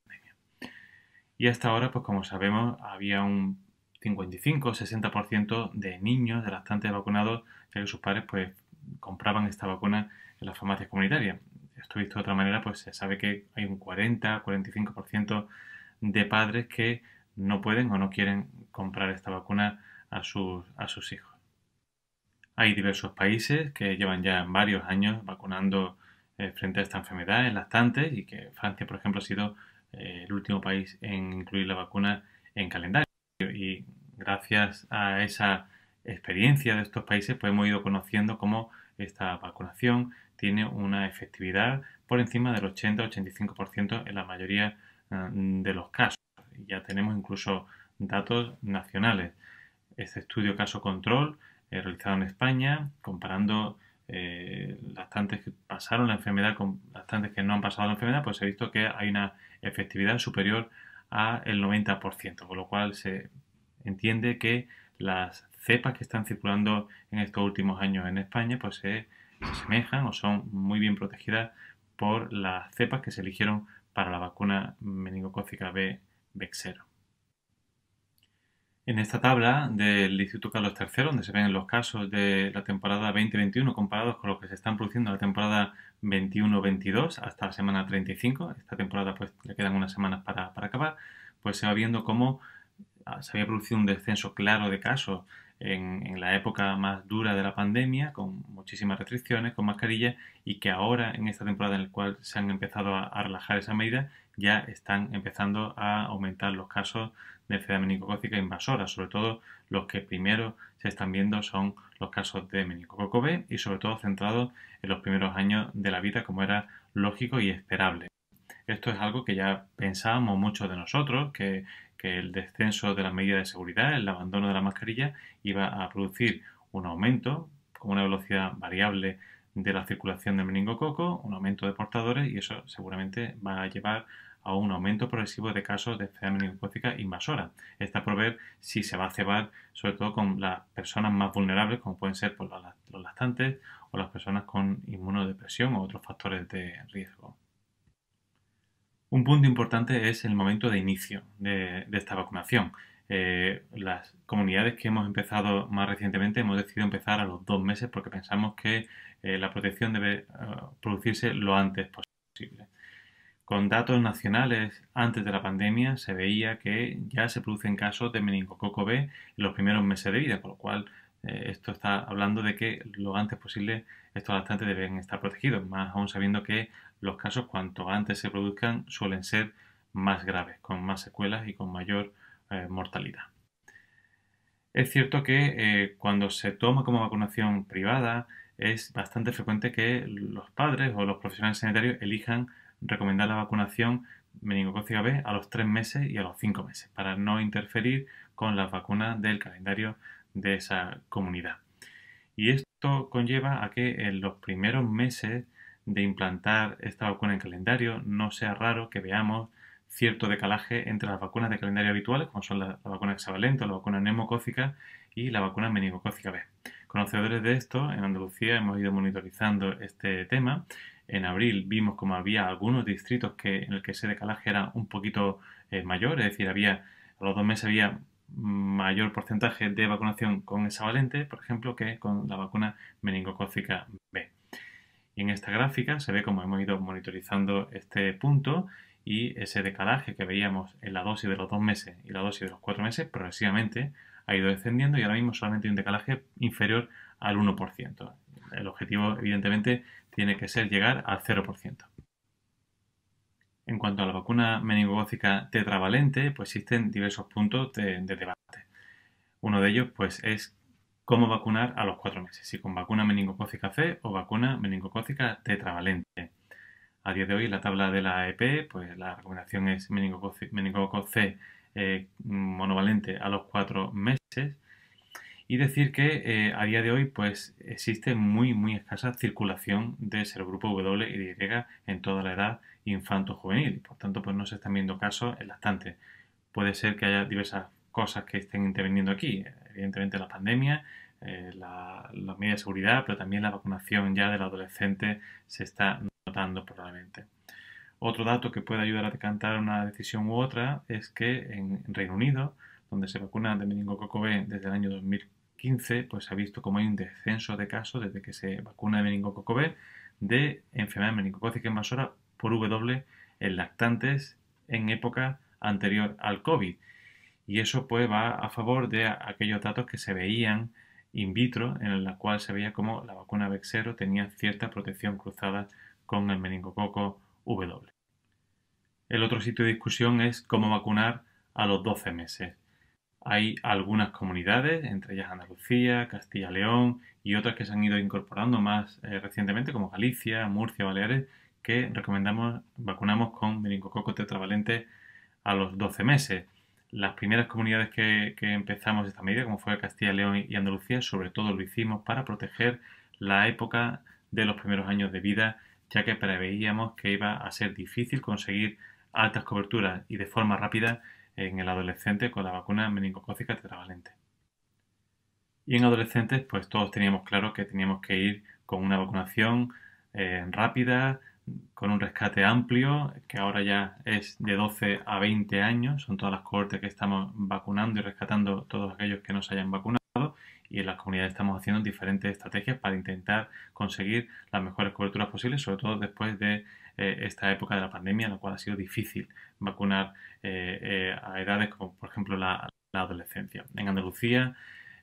Y hasta ahora, pues como sabemos, había un 55-60% de niños, de lactantes vacunados, ya que sus padres pues compraban esta vacuna en las farmacias comunitarias. Esto visto de otra manera, pues se sabe que hay un 40-45% de padres que no pueden o no quieren comprar esta vacuna a sus, a sus hijos. Hay diversos países que llevan ya varios años vacunando eh, frente a esta enfermedad en lactantes y que Francia, por ejemplo, ha sido eh, el último país en incluir la vacuna en calendario. Y gracias a esa experiencia de estos países, pues hemos ido conociendo cómo esta vacunación tiene una efectividad por encima del 80-85% en la mayoría mm, de los casos. Ya tenemos incluso datos nacionales. Este estudio caso control eh, realizado en España, comparando eh, las tantas que pasaron la enfermedad con tantas que no han pasado la enfermedad, pues se ha visto que hay una efectividad superior al 90%, con lo cual se entiende que las cepas que están circulando en estos últimos años en España pues se, asemejan o son muy bien protegidas por las cepas que se eligieron para la vacuna meningocócica B Vexero. En esta tabla del Instituto Carlos III, donde se ven los casos de la temporada 2021 comparados con los que se están produciendo en la temporada 21-22 hasta la semana 35, esta temporada pues le quedan unas semanas para, acabar, pues se va viendo cómo ah, se había producido un descenso claro de casos en, la época más dura de la pandemia, con muchísimas restricciones, con mascarillas, y que ahora, en esta temporada en la cual se han empezado a, relajar esa medida, ya están empezando a aumentar los casos de enfermedad meningocócica invasora. Sobre todo los que primero se están viendo son los casos de meningococo B y sobre todo centrados en los primeros años de la vida como era lógico y esperable. Esto es algo que ya pensábamos muchos de nosotros, que, que el descenso de las medidas de seguridad, el abandono de la mascarilla iba a producir un aumento con una velocidad variable de la circulación del meningococo, un aumento de portadores y eso seguramente va a llevar a un aumento progresivo de casos de enfermedad meningocócica invasora. Está por ver si se va a cebar sobre todo con las personas más vulnerables, como pueden ser los pues, lactantes o las personas con inmunodepresión o otros factores de riesgo. Un punto importante es el momento de inicio de, esta vacunación. Eh, las comunidades que hemos empezado más recientemente hemos decidido empezar a los dos meses porque pensamos que eh, la protección debe eh, producirse lo antes posible. Con datos nacionales antes de la pandemia se veía que ya se producen casos de meningococo B en los primeros meses de vida, por lo cual eh, esto está hablando de que lo antes posible estos lactantes deben estar protegidos, más aún sabiendo que los casos cuanto antes se produzcan suelen ser más graves, con más secuelas y con mayor eh, mortalidad. Es cierto que eh, cuando se toma como vacunación privada es bastante frecuente que los padres o los profesionales sanitarios elijan recomendar la vacunación meningocócica B a los tres meses y a los cinco meses para no interferir con las vacunas del calendario de esa comunidad. Y esto conlleva a que en los primeros meses de implantar esta vacuna en calendario no sea raro que veamos cierto decalaje entre las vacunas de calendario habituales, como son la, vacuna hexavalente, la vacuna neumocócica y la vacuna meningocócica B. Conocedores de esto, en Andalucía hemos ido monitorizando este tema en abril vimos como había algunos distritos que, en el que ese decalaje era un poquito eh, mayor, es decir, había a los dos meses había mayor porcentaje de vacunación con esa valente, por ejemplo, que con la vacuna meningocócica B. Y en esta gráfica se ve cómo hemos ido monitorizando este punto y ese decalaje que veíamos en la dosis de los dos meses y la dosis de los cuatro meses progresivamente ha ido descendiendo y ahora mismo solamente hay un decalaje inferior al 1%. El objetivo, evidentemente, tiene que ser llegar al 0%. En cuanto a la vacuna meningocócica tetravalente, pues existen diversos puntos de, debate. Uno de ellos, pues, es cómo vacunar a los cuatro meses, si con vacuna meningocócica C o vacuna meningocócica tetravalente. A día de hoy, la tabla de la EP, pues, la recomendación es meningococ C eh, monovalente a los cuatro meses y decir que eh, a día de hoy pues existe muy muy escasa circulación de serogrupo W y Y en toda la edad infanto-juvenil, por tanto pues no se están viendo casos en lactantes. Puede ser que haya diversas cosas que estén interviniendo aquí, evidentemente la pandemia, eh, la, las medidas de seguridad, pero también la vacunación ya del adolescente se está notando probablemente. Otro dato que puede ayudar a decantar una decisión u otra es que en Reino Unido donde se vacuna de meningococo B desde el año 2015, pues se ha visto como hay un descenso de casos desde que se vacuna de meningococo B de enfermedad meningocócica invasora por W en lactantes en época anterior al COVID. Y eso pues va a favor de aquellos datos que se veían in vitro, en la cual se veía como la vacuna Vexero tenía cierta protección cruzada con el meningococo W. El otro sitio de discusión es cómo vacunar a los 12 meses. Hay algunas comunidades, entre ellas Andalucía, Castilla-León y otras que se han ido incorporando más eh, recientemente, como Galicia, Murcia, Baleares, que recomendamos vacunamos con meningococo tetravalente a los 12 meses. Las primeras comunidades que, empezamos esta medida, como fue Castilla-León y Andalucía, sobre todo lo hicimos para proteger la época de los primeros años de vida, ya que preveíamos que iba a ser difícil conseguir altas coberturas y de forma rápida en el adolescente con la vacuna meningocócica tetravalente. Y en adolescentes, pues todos teníamos claro que teníamos que ir con una vacunación eh, rápida, con un rescate amplio, que ahora ya es de 12 a 20 años, son todas las cohortes que estamos vacunando y rescatando todos aquellos que no se hayan vacunado y en las comunidades estamos haciendo diferentes estrategias para intentar conseguir las mejores coberturas posibles, sobre todo después de eh, esta época de la pandemia, lo la cual ha sido difícil vacunar eh, eh, a edades como, por ejemplo, la, la adolescencia. En Andalucía,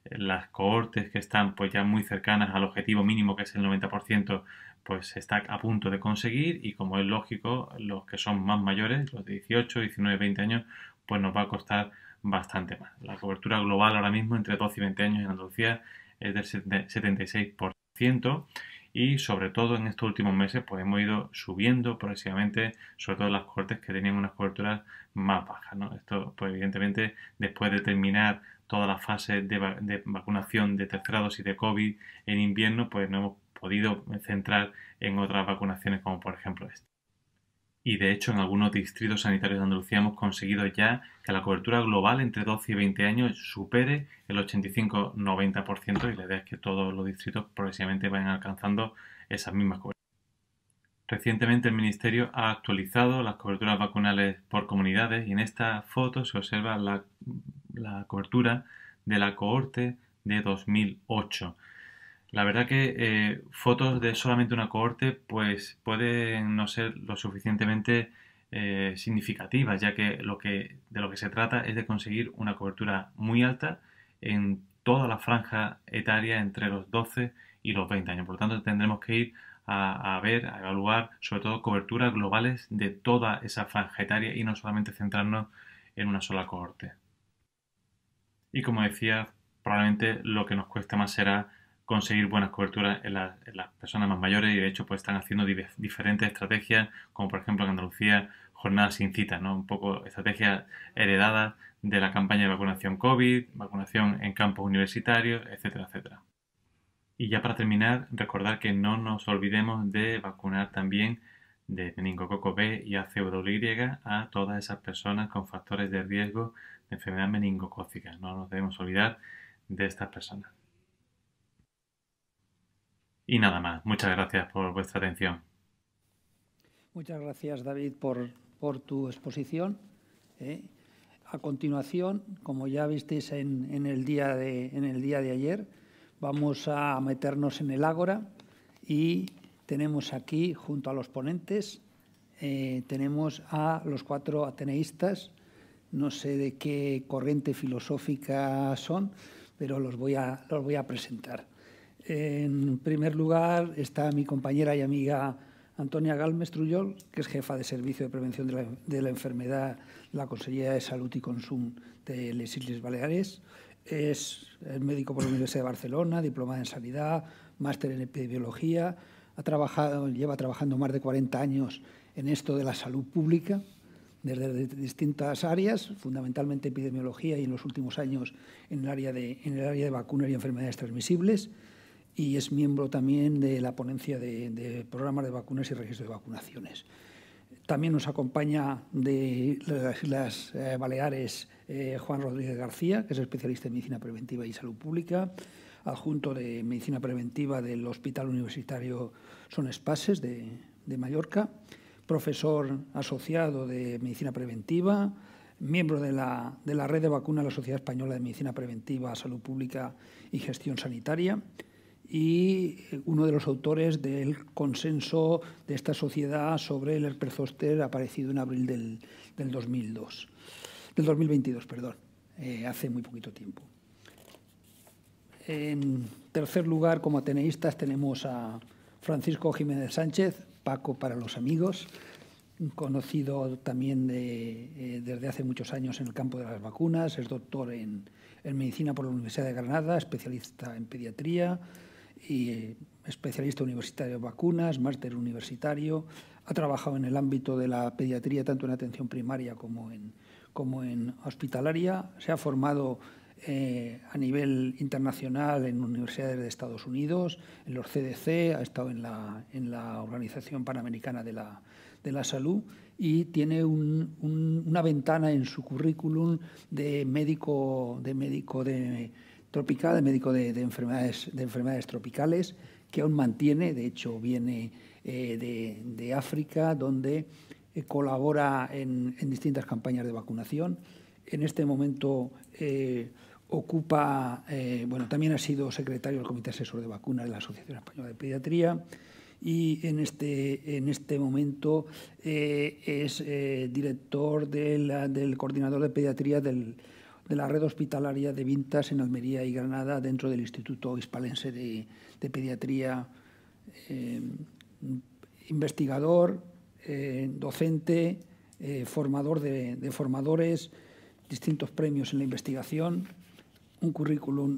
las cohortes que están pues ya muy cercanas al objetivo mínimo que es el 90% pues está a punto de conseguir y como es lógico los que son más mayores los de 18 19 20 años pues nos va a costar bastante más la cobertura global ahora mismo entre 12 y 20 años en Andalucía es del 76% y sobre todo en estos últimos meses pues hemos ido subiendo progresivamente, sobre todo las cortes que tenían unas coberturas más bajas. Esto pues evidentemente después de terminar toda la fase de, de, vacunación de tercera dosis de COVID en invierno pues no hemos podido centrar en otras vacunaciones como por ejemplo esta y de hecho en algunos distritos sanitarios de Andalucía hemos conseguido ya que la cobertura global entre 12 y 20 años supere el 85-90% y la idea es que todos los distritos progresivamente vayan alcanzando esas mismas coberturas. Recientemente el Ministerio ha actualizado las coberturas vacunales por comunidades y en esta foto se observa la, la cobertura de la cohorte de 2008. La verdad que eh, fotos de solamente una cohorte pues pueden no ser lo suficientemente eh, significativas, ya que, lo que de lo que se trata es de conseguir una cobertura muy alta en toda la franja etaria entre los 12 y los 20 años. Por lo tanto, tendremos que ir a, ver, a evaluar sobre todo coberturas globales de toda esa franja etaria y no solamente centrarnos en una sola cohorte. Y como decía, probablemente lo que nos cuesta más será conseguir buenas coberturas en, las personas más mayores y de hecho pues están haciendo diferentes estrategias, como por ejemplo en Andalucía, jornadas sin cita, ¿no? Un poco estrategias heredadas de la campaña de vacunación COVID, vacunación en campos universitarios, etcétera, etcétera. Y ya para terminar, recordar que no nos olvidemos de vacunar también de meningococo B y Y a todas esas personas con factores de riesgo de enfermedad meningocócica. No nos debemos olvidar de estas personas. Y nada más. Muchas gracias por vuestra atención. Muchas gracias, David, por, por tu exposición. ¿eh? A continuación, como ya visteis en, en, el día de, en el día de ayer, vamos a meternos en el ágora y tenemos aquí, junto a los ponentes, eh, tenemos a los cuatro ateneístas. No sé de qué corriente filosófica son, pero los voy a, los voy a presentar. En primer lugar está mi compañera y amiga Antonia Galmes Trullol, que es jefa de Servicio de Prevención de la, Enfermedad la Consejería de Salud y Consum de Les Islas Baleares. Es médico por la Universidad de Barcelona, diplomada en Sanidad, máster en Epidemiología. Ha trabajado, lleva trabajando más de 40 años en esto de la salud pública, desde distintas áreas, fundamentalmente epidemiología y en los últimos años en el área de, en el área de vacunas y enfermedades transmisibles y es miembro también de la ponencia de, programas de vacunas y registro de vacunaciones. También nos acompaña de las eh, Baleares eh, Juan Rodríguez García, que es especialista en medicina preventiva y salud pública, adjunto de medicina preventiva del Hospital Universitario Son Espases de, de Mallorca, profesor asociado de medicina preventiva, miembro de la, de la red de vacunas de la Sociedad Española de Medicina Preventiva, Salud Pública y Gestión Sanitaria, y eh, uno de los autores del consenso de esta sociedad sobre el herpes Herperzoster aparecido en abril del, 2002, del 2022, perdón, eh, hace muy poquito tiempo. En tercer lugar, como ateneístas, tenemos a Francisco Jiménez Sánchez, Paco para los amigos, conocido también eh, desde hace muchos años en el campo de las vacunas, es doctor en medicina por la Universidad de Granada, especialista en pediatría, y eh, especialista universitario de vacunas, máster universitario. Ha trabajado en el ámbito de la pediatría, tanto en atención primaria como en, como en hospitalaria. Se ha formado eh, a nivel internacional en universidades de Estados Unidos, en los CDC, ha estado en la, en la Organización Panamericana de la, Salud y tiene una ventana en su currículum de médico de médico de tropical, el médico de, enfermedades, de enfermedades tropicales, que aún mantiene, de hecho viene eh, de, África, donde eh, colabora en, distintas campañas de vacunación. En este momento eh, ocupa, bueno, también ha sido secretario del Comité Asesor de Vacunas de la Asociación Española de Pediatría y en este, en este momento es director del coordinador de pediatría del, de la red hospitalaria de Vintas en Almería y Granada dentro del Instituto Hispalense de, Pediatría, eh, investigador, eh, docente, eh, formador de, formadores, distintos premios en la investigación, un currículum,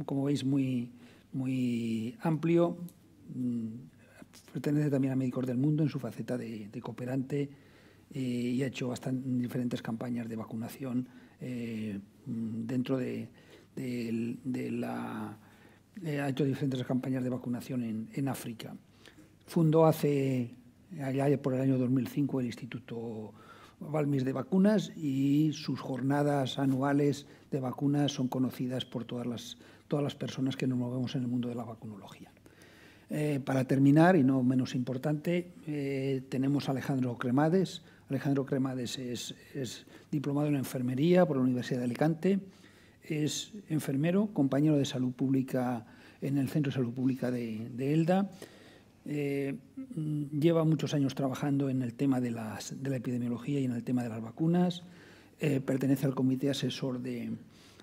mm, como veis, muy, muy amplio. Mm, pertenece también a Médicos del Mundo en su faceta de, cooperante y ha hecho hasta diferentes campañas de vacunación eh, dentro de, la... Eh, ha hecho diferentes campañas de vacunación en, África. Fundó hace, allá por el año 2005, el Instituto Valmis de Vacunas y sus jornadas anuales de vacunas son conocidas por todas las, personas que nos movemos en el mundo de la vacunología. Eh, para terminar, y no menos importante, tenemos a Alejandro Cremades, Alejandro Cremades es, diplomado en enfermería por la Universidad de Alicante, es enfermero, compañero de salud pública en el Centro de Salud Pública de, Elda. Eh, lleva muchos años trabajando en el tema de, la epidemiología y en el tema de las vacunas. Eh, pertenece al comité asesor de,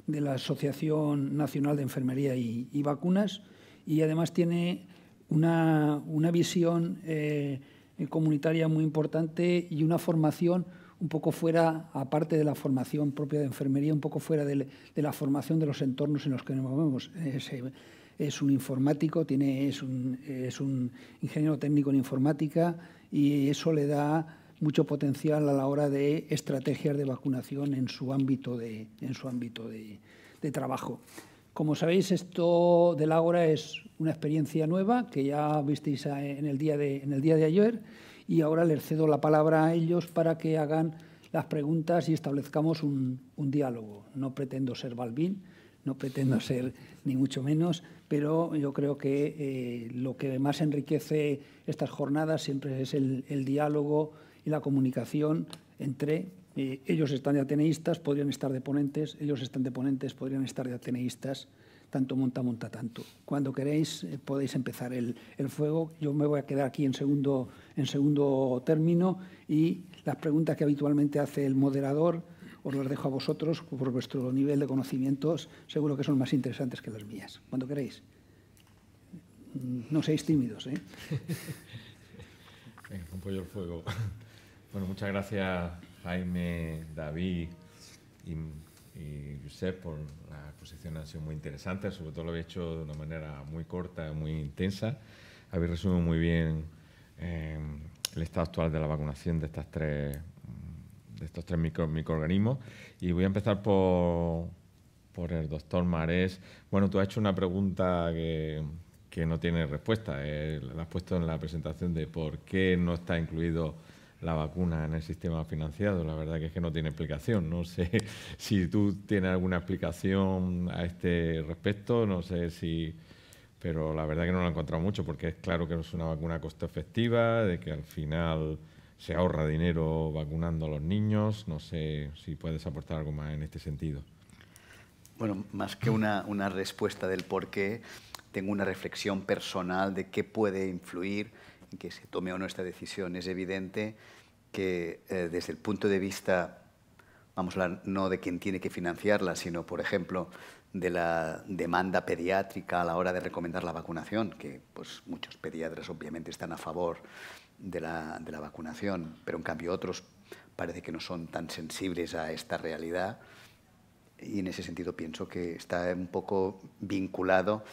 la Asociación Nacional de Enfermería y, Vacunas y además tiene una, visión eh, eh, comunitaria muy importante y una formación un poco fuera, aparte de la formación propia de enfermería, un poco fuera de, la formación de los entornos en los que nos movemos. Es, eh, un informático, tiene, es, un, ingeniero técnico en informática y eso le da mucho potencial a la hora de estrategias de vacunación en su ámbito en su ámbito de trabajo. Como sabéis, esto del Ágora es una experiencia nueva que ya visteis en el día de, ayer y ahora les cedo la palabra a ellos para que hagan las preguntas y establezcamos un, diálogo. No pretendo ser Balbín, no pretendo *laughs* ser ni mucho menos, pero yo creo que eh, lo que más enriquece estas jornadas siempre es el diálogo y la comunicación entre ellos están de ateneístas, podrían estar de ponentes, ellos están de ponentes, podrían estar de ateneístas, tanto monta, monta, tanto. Cuando queréis eh, podéis empezar el, fuego, yo me voy a quedar aquí en segundo, en segundo término y las preguntas que habitualmente hace el moderador os las dejo a vosotros por vuestro nivel de conocimientos, seguro que son más interesantes que las mías, cuando queréis. No seáis tímidos. ¿eh? *laughs* Venga, pollo fuego. *laughs* Bueno, muchas gracias Jaime, David y, y Josep por la exposición han sido muy interesantes, sobre todo lo he hecho de una manera muy corta, muy intensa. Habéis resumido muy bien em, el estado actual de la vacunación de estas tres de estos tres microorganismos. Y voy a empezar por, el doctor Marés. Bueno, tú has hecho una pregunta que, que no tiene respuesta. Eh, la has puesto en la presentación de por qué no está incluido la vacuna en el sistema financiado. La verdad que es que no tiene explicación. No sé *laughs* si tú tienes alguna explicación a este respecto, no sé si... Pero la verdad que no lo he encontrado mucho porque es claro que no es una vacuna costo efectiva, de que al final se ahorra dinero vacunando a los niños. No sé si puedes aportar algo más en este sentido. Bueno, más que una, una respuesta del por qué, tengo una reflexión personal de qué puede influir que se tome o no esta decisión. Es evidente que eh, desde el punto de vista, vamos a hablar no de quien tiene que financiarla, sino, por ejemplo, de la demanda pediátrica a la hora de recomendar la vacunación, que pues, muchos pediatras obviamente están a favor de la, de la vacunación, pero en cambio otros parece que no son tan sensibles a esta realidad y en ese sentido pienso que está un poco vinculado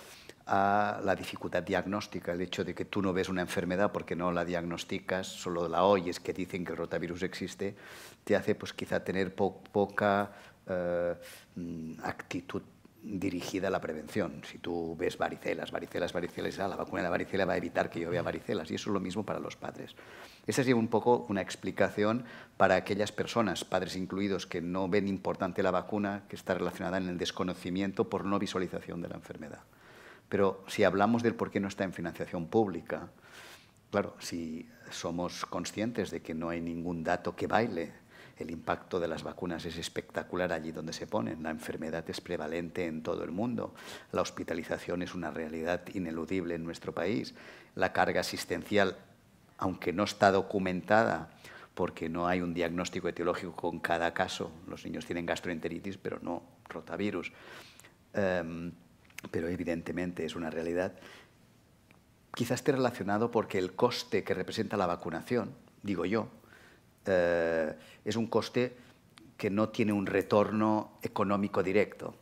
a la dificultad diagnóstica, el hecho de que tú no ves una enfermedad porque no la diagnosticas, solo la oyes que dicen que el rotavirus existe, te hace pues quizá tener poca eh, mm, actitud dirigida a la prevención. Si tú ves varicelas, varicelas, varicelas, ah, la vacuna de la varicela va a evitar que yo vea varicelas y eso es lo mismo para los padres. Esa es un poco una explicación para aquellas personas, padres incluidos, que no ven importante la vacuna, que está relacionada en el desconocimiento por no visualización de la enfermedad. Pero si hablamos del por qué no está en financiación pública, claro, si somos conscientes de que no hay ningún dato que baile, el impacto de las vacunas es espectacular allí donde se ponen, la enfermedad es prevalente en todo el mundo, la hospitalización es una realidad ineludible en nuestro país, la carga asistencial, aunque no está documentada, porque no hay un diagnóstico etiológico con cada caso. Los niños tienen gastroenteritis, pero no rotavirus. Em, pero evidentemente es una realidad, quizás esté relacionado porque el coste que representa la vacunación, digo yo, eh, es un coste que no tiene un retorno económico directo.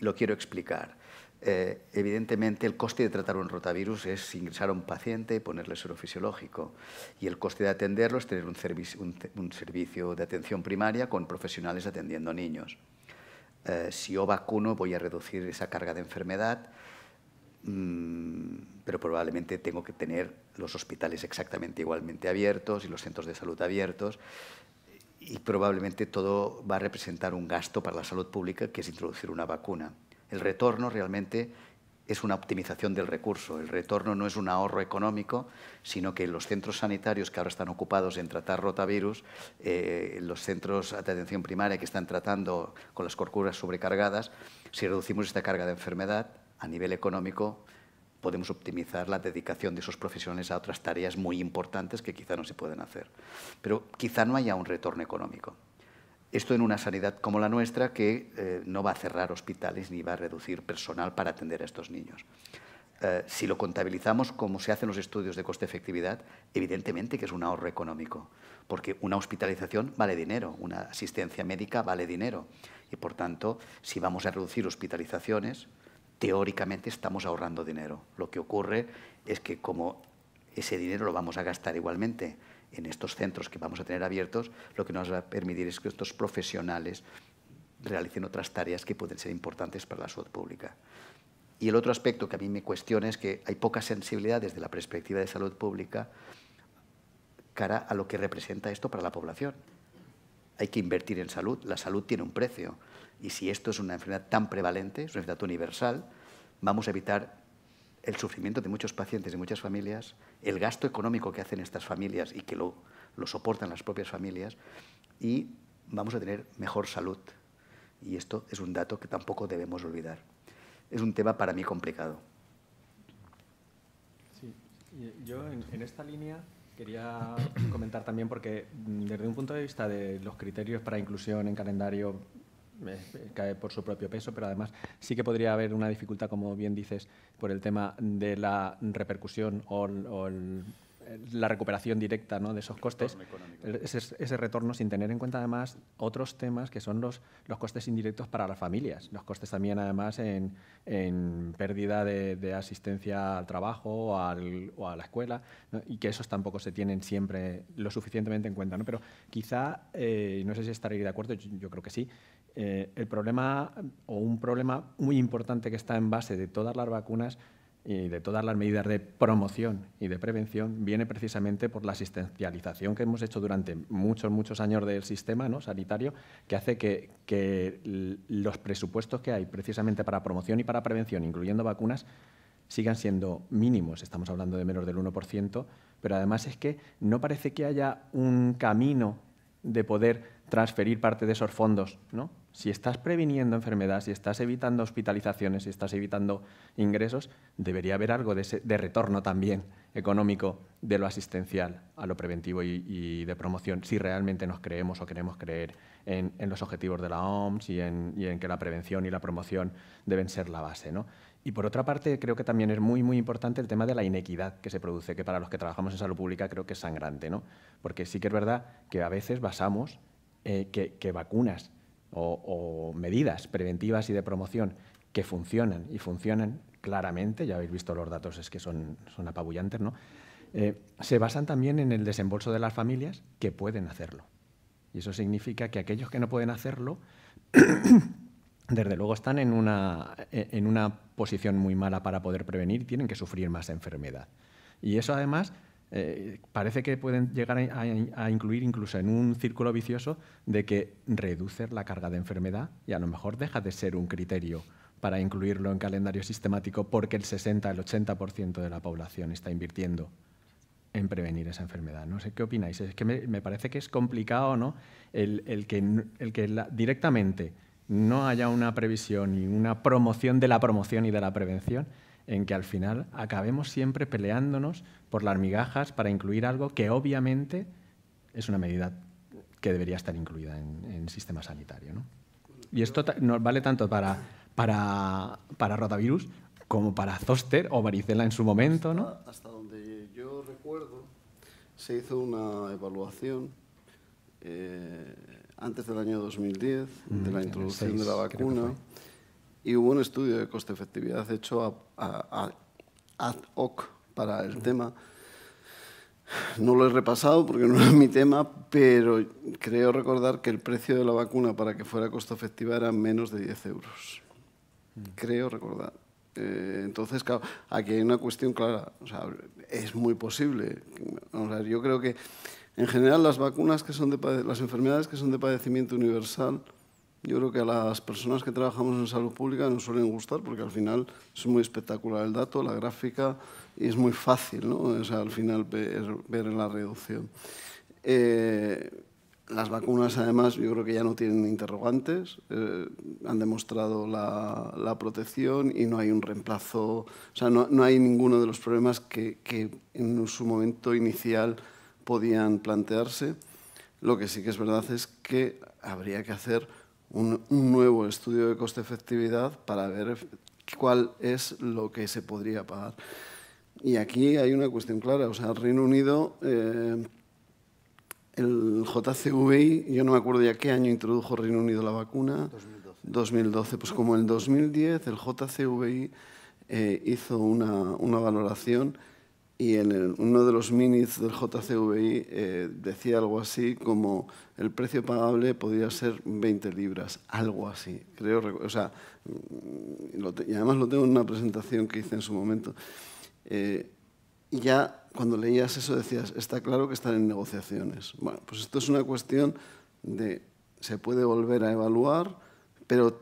Lo quiero explicar. Eh, evidentemente, el coste de tratar un rotavirus es ingresar a un paciente y ponerle suero fisiológico. Y el coste de atenderlo es tener un, un servicio de atención primaria con profesionales atendiendo niños. Eh, si yo vacuno voy a reducir esa carga de enfermedad, mm, pero probablemente tengo que tener los hospitales exactamente igualmente abiertos y los centros de salud abiertos y probablemente todo va a representar un gasto para la salud pública que es introducir una vacuna. El retorno realmente es una optimización del recurso. El retorno no es un ahorro económico, sino que los centros sanitarios que ahora están ocupados en tratar rotavirus, eh, los centros de atención primaria que están tratando con las corcuras sobrecargadas, si reducimos esta carga de enfermedad a nivel económico, podemos optimizar la dedicación de esos profesionales a otras tareas muy importantes que quizá no se pueden hacer. Pero quizá no haya un retorno económico. Esto en una sanidad como la nuestra que eh, no va a cerrar hospitales ni va a reducir personal para atender a estos niños. Eh, si lo contabilizamos como se hacen los estudios de coste-efectividad, evidentemente que es un ahorro económico, porque una hospitalización vale dinero, una asistencia médica vale dinero, y por tanto, si vamos a reducir hospitalizaciones, teóricamente estamos ahorrando dinero. Lo que ocurre es que como ese dinero lo vamos a gastar igualmente, en estos centros que vamos a tener abiertos, lo que nos va a permitir es que estos profesionales realicen otras tareas que pueden ser importantes para la salud pública. Y el otro aspecto que a mí me cuestiona es que hay poca sensibilidad desde la perspectiva de salud pública cara a lo que representa esto para la población. Hay que invertir en salud, la salud tiene un precio. Y si esto es una enfermedad tan prevalente, es una enfermedad universal, vamos a evitar el sufrimiento de muchos pacientes, y muchas familias, el gasto económico que hacen estas familias y que lo, soportan las propias familias, y vamos a tener mejor salud. Y esto es un dato que tampoco debemos olvidar. Es un tema para mí complicado. Sí, eh, yo en esta línea quería comentar también porque mm, desde un punto de vista de los criterios para inclusión en calendario cae por su propio peso, pero además sí que podría haber una dificultad, como bien dices, por el tema de la repercusión o, eh, la recuperación directa ¿no? de esos costes, ese, retorno sin tener en cuenta además otros temas que son los, los costes indirectos para las familias, los costes también además en, pérdida de, asistencia al trabajo o, a la escuela, y que esos tampoco se tienen siempre lo suficientemente en cuenta. ¿no? Pero quizá, eh, no sé si estaréis de acuerdo, yo creo que sí, eh, el problema o un problema muy importante que está en base de todas las vacunas y de todas las medidas de promoción y de prevención viene precisamente por la asistencialización que hemos hecho durante muchos, muchos años del sistema ¿no? sanitario, que hace que, que los presupuestos que hay precisamente para promoción y para prevención, incluyendo vacunas, sigan siendo mínimos, estamos hablando de menos del 1%, pero además es que no parece que haya un camino de poder transferir parte de esos fondos. ¿no? Si estás previniendo enfermedades, si estás evitando hospitalizaciones, si estás evitando ingresos, debería haber algo de, retorno también económico de lo asistencial a lo preventivo y, de promoción, si realmente nos creemos o queremos creer en, los objetivos de la OMS y en, y en, que la prevención y la promoción deben ser la base. ¿no? Y por otra parte, creo que también es muy, muy importante el tema de la inequidad que se produce, que para los que trabajamos en salud pública creo que es sangrante, ¿no? Porque sí que es verdad que a veces basamos eh, que, vacunas o, medidas preventivas y de promoción que funcionan y funcionan claramente, ya habéis visto los datos, es que son, apabullantes, ¿no? Eh, se basan también en el desembolso de las familias que pueden hacerlo. Y eso significa que aquellos que no pueden hacerlo, *coughs* desde luego están en una, e, en una posición muy mala para poder prevenir y tienen que sufrir más enfermedad. Y eso además eh, parece que pueden llegar a, incluir incluso en un círculo vicioso de que reducir la carga de enfermedad y a lo mejor deja de ser un criterio para incluirlo en calendario sistemático porque el 60, el 80% de la población está invirtiendo en prevenir esa enfermedad. No sé qué opináis. Es que me, parece que es complicado ¿no? el, que, el que directamente no haya una previsión y una promoción de la promoción y de la prevención, en que al final acabemos siempre peleándonos por las migajas para incluir algo que obviamente es una medida que debería estar incluida en, el sistema sanitario. Y esto nos vale tanto para, para, rotavirus como para zoster o varicela en su momento. ¿no? Hasta, donde yo recuerdo, se hizo una evaluación eh, antes del año 2010, mm, de la introducción de la vacuna, y hubo un estudio de coste-efectividad hecho a, ad hoc para el tema. No lo he repasado porque no es mi tema, pero creo recordar que el precio de la vacuna para que fuera costo efectiva era menos de 10 euros. Mm. Creo recordar. Eh, entonces, claro, aquí hay una cuestión clara. es muy posible. yo creo que en general las vacunas que son de las enfermedades que son de padecimiento universal yo creo que a las personas que trabajamos en salud pública nos suelen gustar porque al final es muy espectacular el dato, la gráfica y es muy fácil, ¿no? O sea, al final ver, la reducción. Eh, las vacunas, además, yo creo que ya no tienen interrogantes, eh, han demostrado la, protección y no hay un reemplazo, o sea, no, hay ninguno de los problemas que, que, en su momento inicial podían plantearse. Lo que sí que es verdad es que habría que hacer un, nuevo estudio de coste-efectividad para ver cuál es lo que se podría pagar. Y aquí hay una cuestión clara. O sea, el Reino Unido, eh, el JCVI, yo no me acuerdo ya qué año introdujo Reino Unido la vacuna. 2012. 2012. Pues como en 2010, el JCVI eh, hizo una, una valoración y en uno de los minis del JCVI eh, decía algo así como el precio pagable podría ser 20 libras, algo así. Creo, o sea, mm, y además lo tengo en una presentación que hice en su momento. Eh, y ya cuando leías eso decías, está claro que están en negociaciones. Bueno, pues esto es una cuestión de, se puede volver a evaluar, pero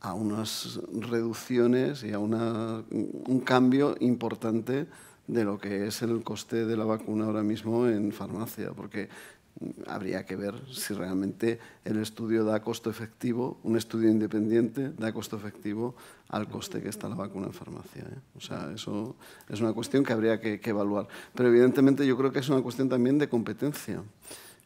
a unas reducciones y a una, un cambio importante de lo que es el coste de la vacuna ahora mismo en farmacia, porque habría que ver si realmente el estudio da costo efectivo, un estudio independiente da costo efectivo al coste que está la vacuna en farmacia. ¿eh? O sea, eso es una cuestión que habría que, evaluar. Pero evidentemente yo creo que es una cuestión también de competencia.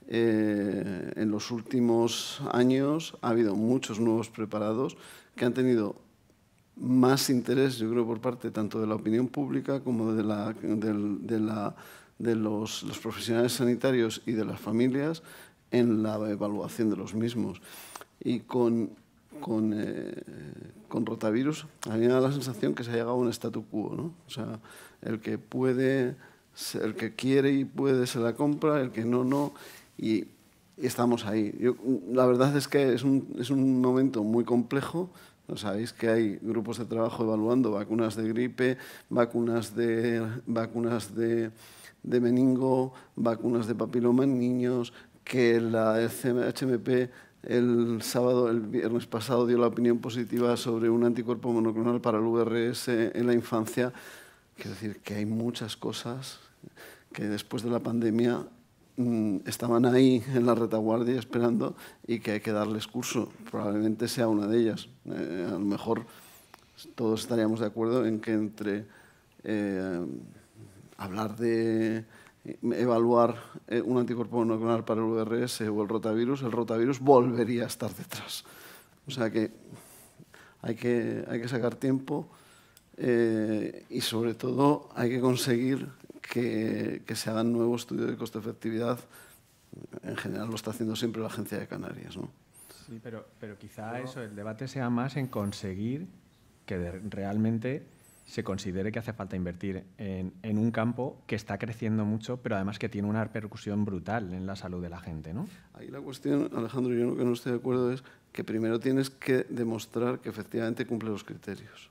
Eh, en los últimos años ha habido muchos nuevos preparados que han tenido más interés, yo creo, por parte tanto de la opinión pública como de, los, profesionales sanitarios y de las familias en la evaluación de los mismos. Y con, eh, rotavirus, a mí la sensación que se ha llegado a un statu quo, ¿no? O sea, el que puede, el que quiere y puede se la compra, el que no, no. Y, estamos ahí. la verdad es que es un momento muy complejo, sabéis que hay grupos de trabajo evaluando vacunas de gripe, vacunas de, vacunas de, de meningo, vacunas de papiloma en niños, que la HMP el sábado, el viernes pasado, dio la opinión positiva sobre un anticuerpo monoclonal para el VRS en la infancia. Quiero decir que hay muchas cosas que después de la pandemia Mm, estaban ahí en la retaguardia esperando y que hay que darles curso. Probablemente sea una de ellas. Eh, a lo mejor todos estaríamos de acuerdo en que entre eh, hablar de eh, evaluar un anticuerpo monoclonal para el VRS o el rotavirus, el rotavirus volvería a estar detrás. O sea que hay que, hay que sacar tiempo y sobre todo hay que conseguir que, se hagan nuevos estudios de costo-efectividad, en general lo está haciendo siempre la Agencia de Canarias. ¿no? Sí, pero, pero quizá eso, el debate sea más en conseguir que realmente se considere que hace falta invertir en, en, un campo que está creciendo mucho, pero además que tiene una repercusión brutal en la salud de la gente, ¿no? Ahí la cuestión, Alejandro, yo lo que no estoy de acuerdo es que primero tienes que demostrar que efectivamente cumple los criterios.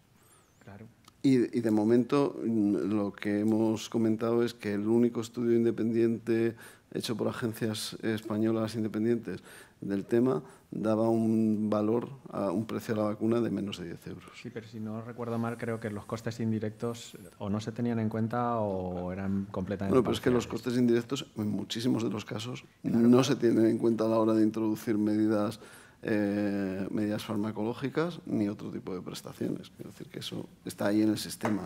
Claro. Y, de momento mm, lo que hemos comentado es que el único estudio independiente hecho por agencias españolas independientes del tema daba un valor, a un precio a la vacuna de menos de 10 euros. Sí, pero si no recuerdo mal, creo que los costes indirectos o no se tenían en cuenta o eran completamente... Bueno, pero es que los costes indirectos, en muchísimos de los casos, no se tienen en cuenta a la hora de introducir medidas eh, medidas farmacológicas ni otro tipo de prestaciones. Quiero decir que eso está ahí en el sistema.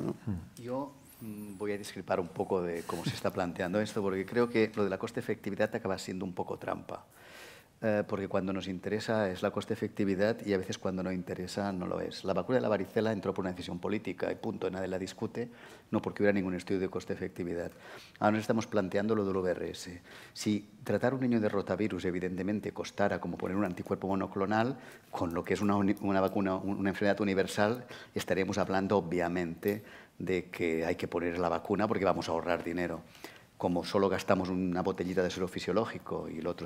Yo mm, voy a discrepar un poco de cómo se está planteando esto, porque creo que lo de la coste-efectividad acaba siendo un poco trampa. Eh, porque cuando nos interesa es la coste-efectividad y a veces cuando no interesa no lo es. La vacuna de la varicela entró por una decisión política y punto, nadie la discute, no porque hubiera ningún estudio de coste-efectividad. Ahora nos estamos planteando lo del VRS. Si tratar un niño de rotavirus evidentemente costara como poner un anticuerpo monoclonal, con lo que es una, una vacuna, una enfermedad universal, estaremos hablando obviamente de que hay que poner la vacuna porque vamos a ahorrar dinero como solo gastamos una botellita de suero fisiológico y el otro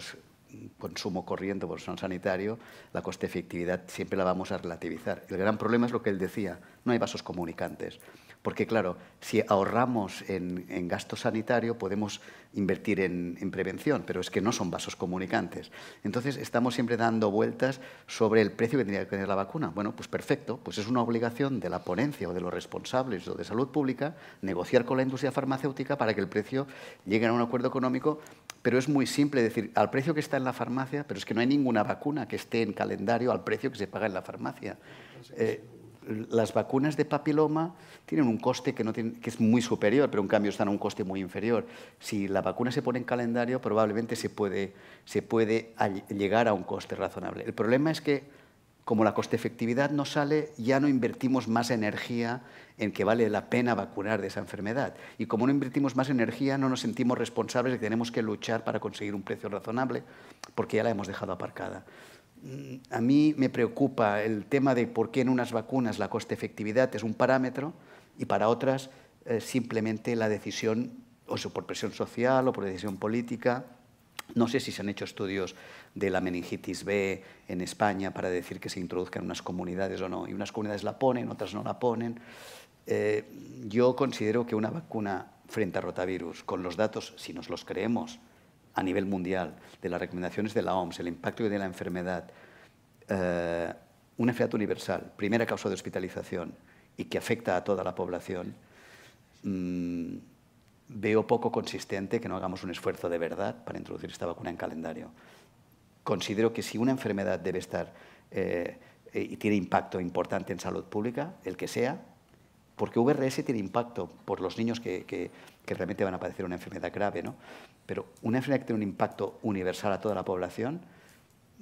consumo corriente por son sanitario, la coste-efectividad siempre la vamos a relativizar. El gran problema es lo que él decía, no hay vasos comunicantes. Porque claro, si ahorramos en, gasto sanitario podemos invertir en, en, prevención, pero es que no son vasos comunicantes. Entonces estamos siempre dando vueltas sobre el precio que tendría que tener la vacuna. Bueno, pues perfecto, pues es una obligación de la ponencia o de los responsables o de salud pública negociar con la industria farmacéutica para que el precio llegue a un acuerdo económico pero es muy simple decir, al precio que está en la farmacia, pero es que no hay ninguna vacuna que esté en calendario al precio que se paga en la farmacia. Eh, las vacunas de papiloma tienen un coste que, no tiene, que es muy superior, pero en cambio están a un coste muy inferior. Si la vacuna se pone en calendario, probablemente se puede, se puede llegar a un coste razonable. El problema es que como la efectividad no sale, ya no invertimos más energía en que vale la pena vacunar de esa enfermedad. Y como no invertimos más energía, no nos sentimos responsables y tenemos que luchar para conseguir un precio razonable, porque ya la hemos dejado aparcada. Mm, a mí me preocupa el tema de por qué en unas vacunas la coste efectividad es un parámetro y para otras eh, simplemente la decisión, o sea, por presión social o por decisión política. No sé si se han hecho estudios de la meningitis B en España para decir que se introduzca en unas comunidades o no. Y unas comunidades la ponen, otras no la ponen. Eh, yo considero que una vacuna frente a rotavirus, con los datos, si nos los creemos, a nivel mundial, de las recomendaciones de la OMS, el impacto de la enfermedad, eh, una enfermedad universal, primera causa de hospitalización y que afecta a toda la población, mm, veo poco consistente que no hagamos un esfuerzo de verdad para introducir esta vacuna en calendario considero que si una enfermedad debe estar eh, y tiene impacto importante en salud pública, el que sea, porque VRS tiene impacto por los niños que, realmente van a padecer una enfermedad grave, ¿no? Pero una enfermedad que tiene un impacto universal a toda la población,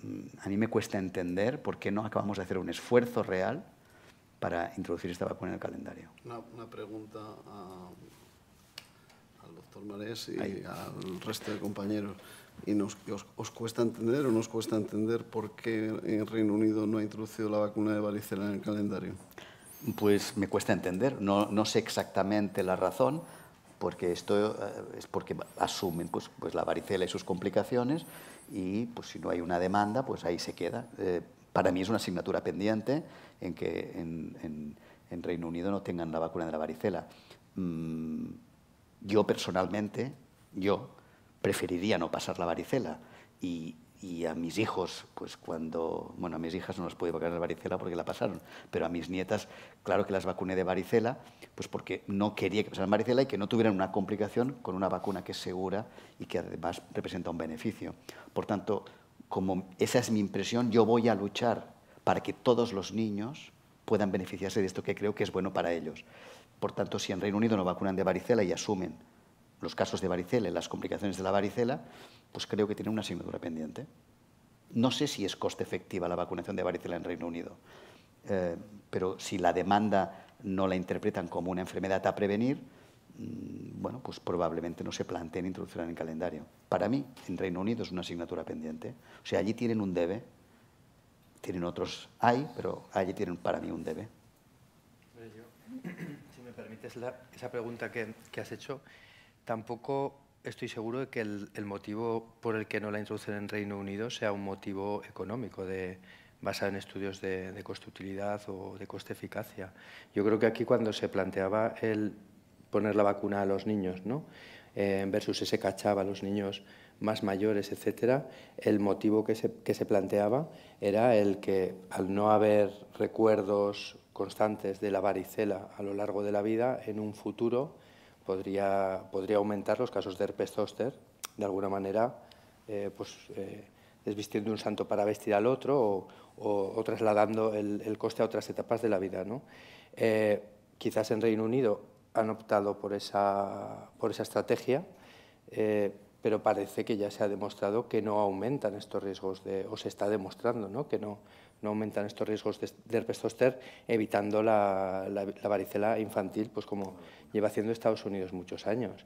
mm, a mí me cuesta entender por qué no acabamos de hacer un esfuerzo real para introducir esta vacuna en el calendario. Una, pregunta al doctor Marés y al resto de compañeros y os, cuesta entender o nos cuesta entender por qué en Reino Unido no ha introducido la vacuna de varicela en el calendario? Pues me cuesta entender, no, sé exactamente la razón, porque esto eh, es porque asumen pues, pues la varicela y sus complicaciones y pues si no hay una demanda, pues ahí se queda. Eh, para mí es una asignatura pendiente en que en, Reino Unido no tengan la vacuna de la varicela. Mm, yo personalmente, yo preferiría no pasar la varicela. Y, a mis hijos, pues cuando, bueno, a mis hijas no las pude vacunar de varicela porque la pasaron, pero a mis nietas, claro que las vacuné de varicela, pues porque no quería que pasaran varicela y que no tuvieran una complicación con una vacuna que es segura y que además representa un beneficio. Por tanto, como esa es mi impresión, yo voy a luchar para que todos los niños puedan beneficiarse de esto que creo que es bueno para ellos. Por tanto, si en Reino Unido no vacunan de varicela y asumen los casos de varicela y las complicaciones de la varicela, pues creo que tiene una asignatura pendiente. No sé si es coste efectiva la vacunación de varicela en Reino Unido, eh, pero si la demanda no la interpretan como una enfermedad a prevenir, mm, bueno, pues probablemente no se planteen introducirla en el calendario. Para mí, en Reino Unido es una asignatura pendiente. O sea, allí tienen un debe, tienen otros hay, pero allí tienen para mí un debe. Si me permites esa pregunta que has hecho, Tampoco estoy seguro de que el, motivo por el que no la introducen en Reino Unido sea un motivo económico basado en estudios de, de coste-utilidad o de coste-eficacia. Yo creo que aquí cuando se planteaba el poner la vacuna a los niños, ¿no? Eh, versus ese cachaba a los niños más mayores, etcétera, el motivo que se, que se planteaba era el que al no haber recuerdos constantes de la varicela a lo largo de la vida, en un futuro podría, podría aumentar los casos de herpes zóster, de alguna manera, eh, pues, eh, desvistiendo un santo para vestir al otro o, trasladando el, el, coste a otras etapas de la vida. ¿no? Eh, quizás en Reino Unido han optado por esa, por esa estrategia, pero parece que ya se ha demostrado que no aumentan estos riesgos, de, o se está demostrando ¿no? que no no aumentan estos riesgos de, herpes zóster, evitando la, varicela infantil, pues como lleva haciendo Estados Unidos muchos años.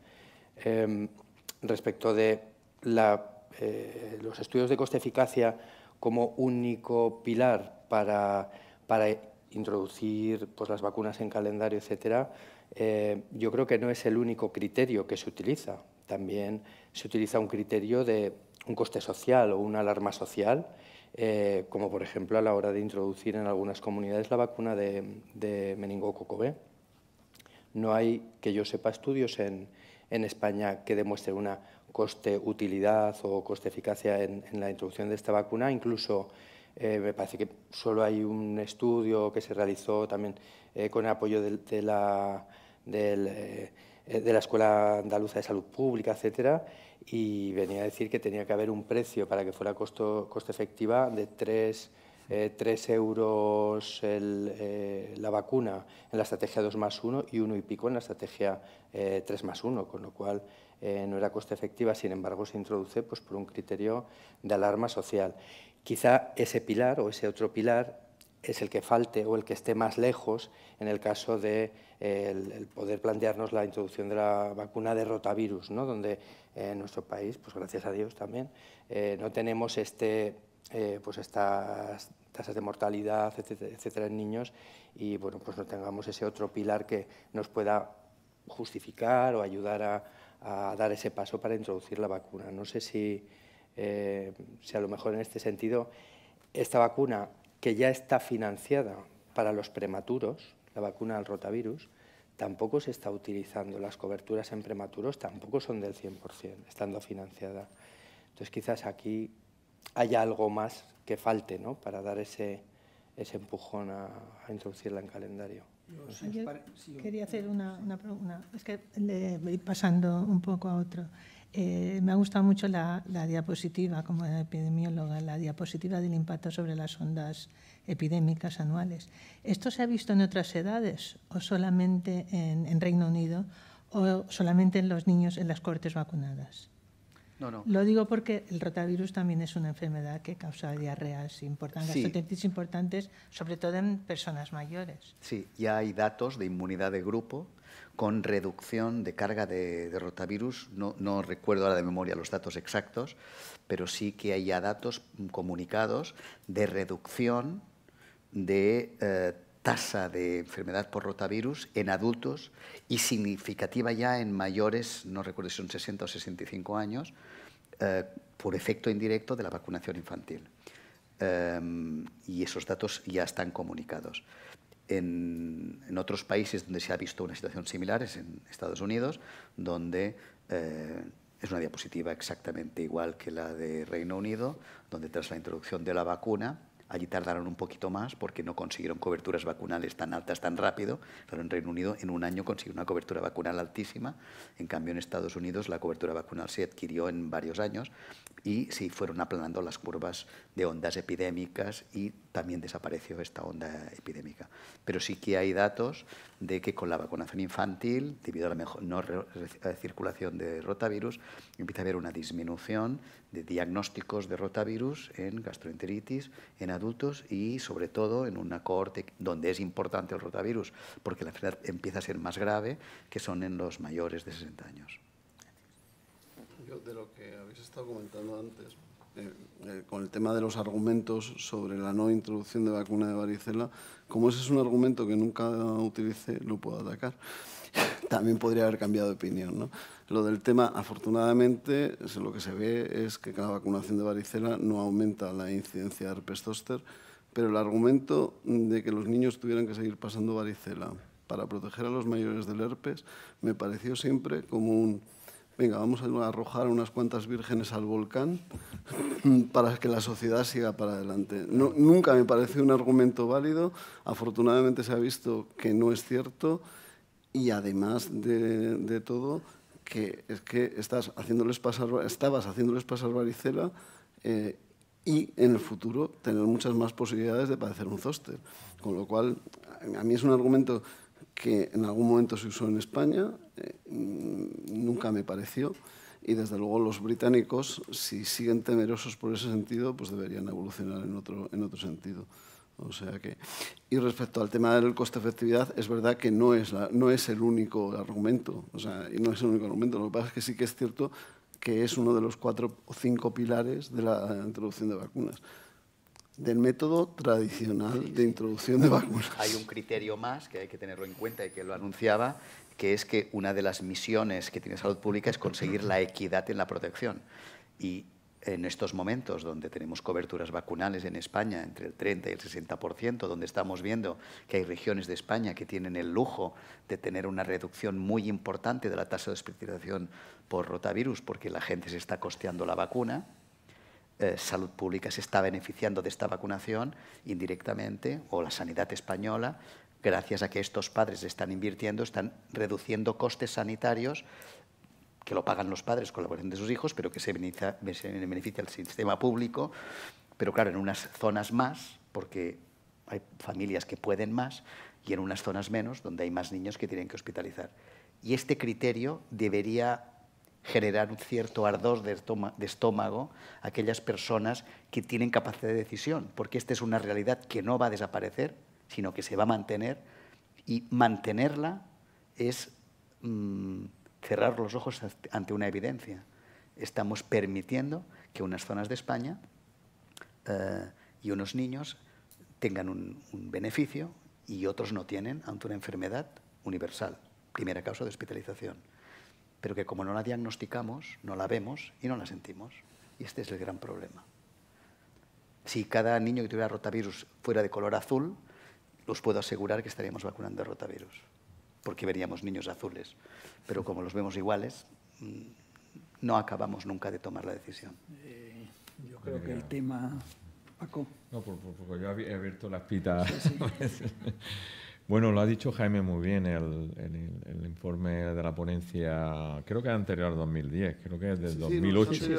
Em, respecto de eh, los estudios de coste-eficacia como único pilar para, introducir pues, las vacunas en calendario, etcétera, eh, yo creo que no es el único criterio que se utiliza. También se utiliza un criterio de un coste social o una alarma social eh, como por ejemplo a la hora de introducir en algunas comunidades la vacuna de, de meningococo No hay, que yo sepa, estudios en, España que demuestren una coste-utilidad o coste-eficacia en, la introducción de esta vacuna. Incluso eh, me parece que solo hay un estudio que se realizó también eh, con el apoyo de, la, de la Escuela Andaluza de Salud Pública, etcétera, y venía a decir que tenía que haber un precio para que fuera costo, coste efectiva de 3, eh, euros eh, la vacuna en la estrategia 2 más 1 y 1 y pico en la estrategia 3 eh, más 1, con lo cual no era coste efectiva, sin embargo se introduce pues, por un criterio de alarma social. Quizá ese pilar o ese otro pilar es el que falte o el que esté más lejos en el caso de eh, el, poder plantearnos la introducción de la vacuna de rotavirus, ¿no? donde eh, en nuestro país, pues gracias a Dios también, eh, no tenemos este, pues estas tasas de mortalidad, etcétera, en niños y bueno, pues no tengamos ese otro pilar que nos pueda justificar o ayudar a, dar ese paso para introducir la vacuna. No sé si, si a lo mejor en este sentido esta vacuna que ya está financiada para los prematuros, la vacuna al rotavirus, tampoco se está utilizando. Las coberturas en prematuros tampoco son del 100%, estando financiada. Entonces quizás aquí haya algo más que falte ¿no? para dar ese, ese empujón a, introducirla en calendario. quería hacer una, una, Es que le voy pasando un poco a otro. Eh, me ha gustado mucho la, diapositiva, como epidemióloga, la diapositiva del impacto sobre las ondas epidémicas anuales. ¿Esto se ha visto en otras edades o solamente en, Reino Unido o solamente en los niños en las cortes vacunadas? No, no. Lo digo porque el rotavirus también es una enfermedad que causa diarreas importantes, sí. importantes, sobre todo en personas mayores. Sí, ya hay datos de inmunidad de grupo con reducción de carga de, rotavirus. No, recuerdo ahora de memoria los datos exactos, pero sí que hay ya datos comunicados de reducción de eh, tasa de enfermedad por rotavirus en adultos y significativa ya en mayores, no recuerdo si son 60 o 65 años, eh, por efecto indirecto de la vacunación infantil. Em, y esos datos ya están comunicados en, otros países donde se ha visto una situación similar es en Estados Unidos, donde eh, es una diapositiva exactamente igual que la de Reino Unido, donde tras la introducción de la vacuna, allí tardaron un poquito más porque no consiguieron coberturas vacunales tan altas tan rápido, pero en Reino Unido en un año consiguió una cobertura vacunal altísima, en cambio en Estados Unidos la cobertura vacunal se adquirió en varios años y se fueron aplanando las curvas de ondas epidémicas y también desapareció esta onda epidémica. Pero sí que hay datos de que con la vacunación infantil, debido a la mejor, no circulación de rotavirus, empieza a haber una disminución de diagnósticos de rotavirus en gastroenteritis en adultos y sobre todo en una cohorte donde es importante el rotavirus porque la enfermedad empieza a ser más grave, que son en los mayores de 60 años. de lo que habéis estado comentando antes, eh, eh, con el tema de los argumentos sobre la no introducción de vacuna de varicela, como ese es un argumento que nunca utilice, lo puedo atacar. *laughs* También podría haber cambiado de opinión. Lo del tema, afortunadamente, lo que se ve es que cada vacunación de varicela no aumenta la incidencia de herpes zóster, pero el argumento de que los niños tuvieran que seguir pasando varicela para proteger a los mayores del herpes me pareció siempre como un venga, vamos a arrojar unas cuantas vírgenes al volcán *laughs* para que la sociedad siga para adelante. nunca me pareció un argumento válido, afortunadamente se ha visto que no es cierto y además de, todo, que estás haciéndoles pasar, estabas haciéndoles pasar varicela eh, y en el futuro tener muchas más posibilidades de padecer un zóster. Con lo cual, a mí es un argumento que en algún momento se usó en España, eh, mm, nunca me pareció, y desde luego los británicos, si siguen temerosos por ese sentido, pues deberían evolucionar en otro, en otro sentido. O sea que, y respecto al tema del coste-efectividad, es verdad que no es, la, no es el único argumento, o sea, y no es el único argumento, lo que pasa es que sí que es cierto que es uno de los cuatro o cinco pilares de la introducción de vacunas del método tradicional de introducción de vacunas. Hay un criterio más que hay que tenerlo en cuenta y que lo anunciaba, que es que una de las misiones que tiene Salud Pública es conseguir la equidad en la protección. Y en estos momentos donde tenemos coberturas vacunales en España entre el 30 y el 60%, donde estamos viendo que hay regiones de España que tienen el lujo de tener una reducción muy importante de la tasa de hospitalización por rotavirus porque la gente se está costeando la vacuna, eh, salud pública se está beneficiando de esta vacunación indirectamente, o la sanidad española, gracias a que estos padres están invirtiendo, están reduciendo costes sanitarios que lo pagan los padres con la de sus hijos, pero que se beneficia, se beneficia el sistema público, pero claro, en unas zonas más, porque hay familias que pueden más, y en unas zonas menos, donde hay más niños que tienen que hospitalizar. Y este criterio debería generar un cierto ardor de estómago, a aquellas personas que tienen capacidad de decisión, porque esta es una realidad que no va a desaparecer, sino que se va a mantener, y mantenerla es mm, cerrar los ojos ante una evidencia. Estamos permitiendo que unas zonas de España eh, y unos niños tengan un beneficio y otros no tienen ante una enfermedad universal, primera causa de hospitalización pero que como no la diagnosticamos, no la vemos y no la sentimos. Y este es el gran problema. Si cada niño que tuviera rotavirus fuera de color azul, los puedo asegurar que estaríamos vacunando rotavirus, porque veríamos niños azules. Pero como los vemos iguales, mm, no acabamos nunca de tomar la decisión. Eh, yo creo que el tema, Paco. No, porque yo he abierto las pitas. *laughs* Bueno, lo ha dicho Jaime muy bien el, el, informe de la ponencia, creo que anterior al 2010, creo que es del 2008. Sí,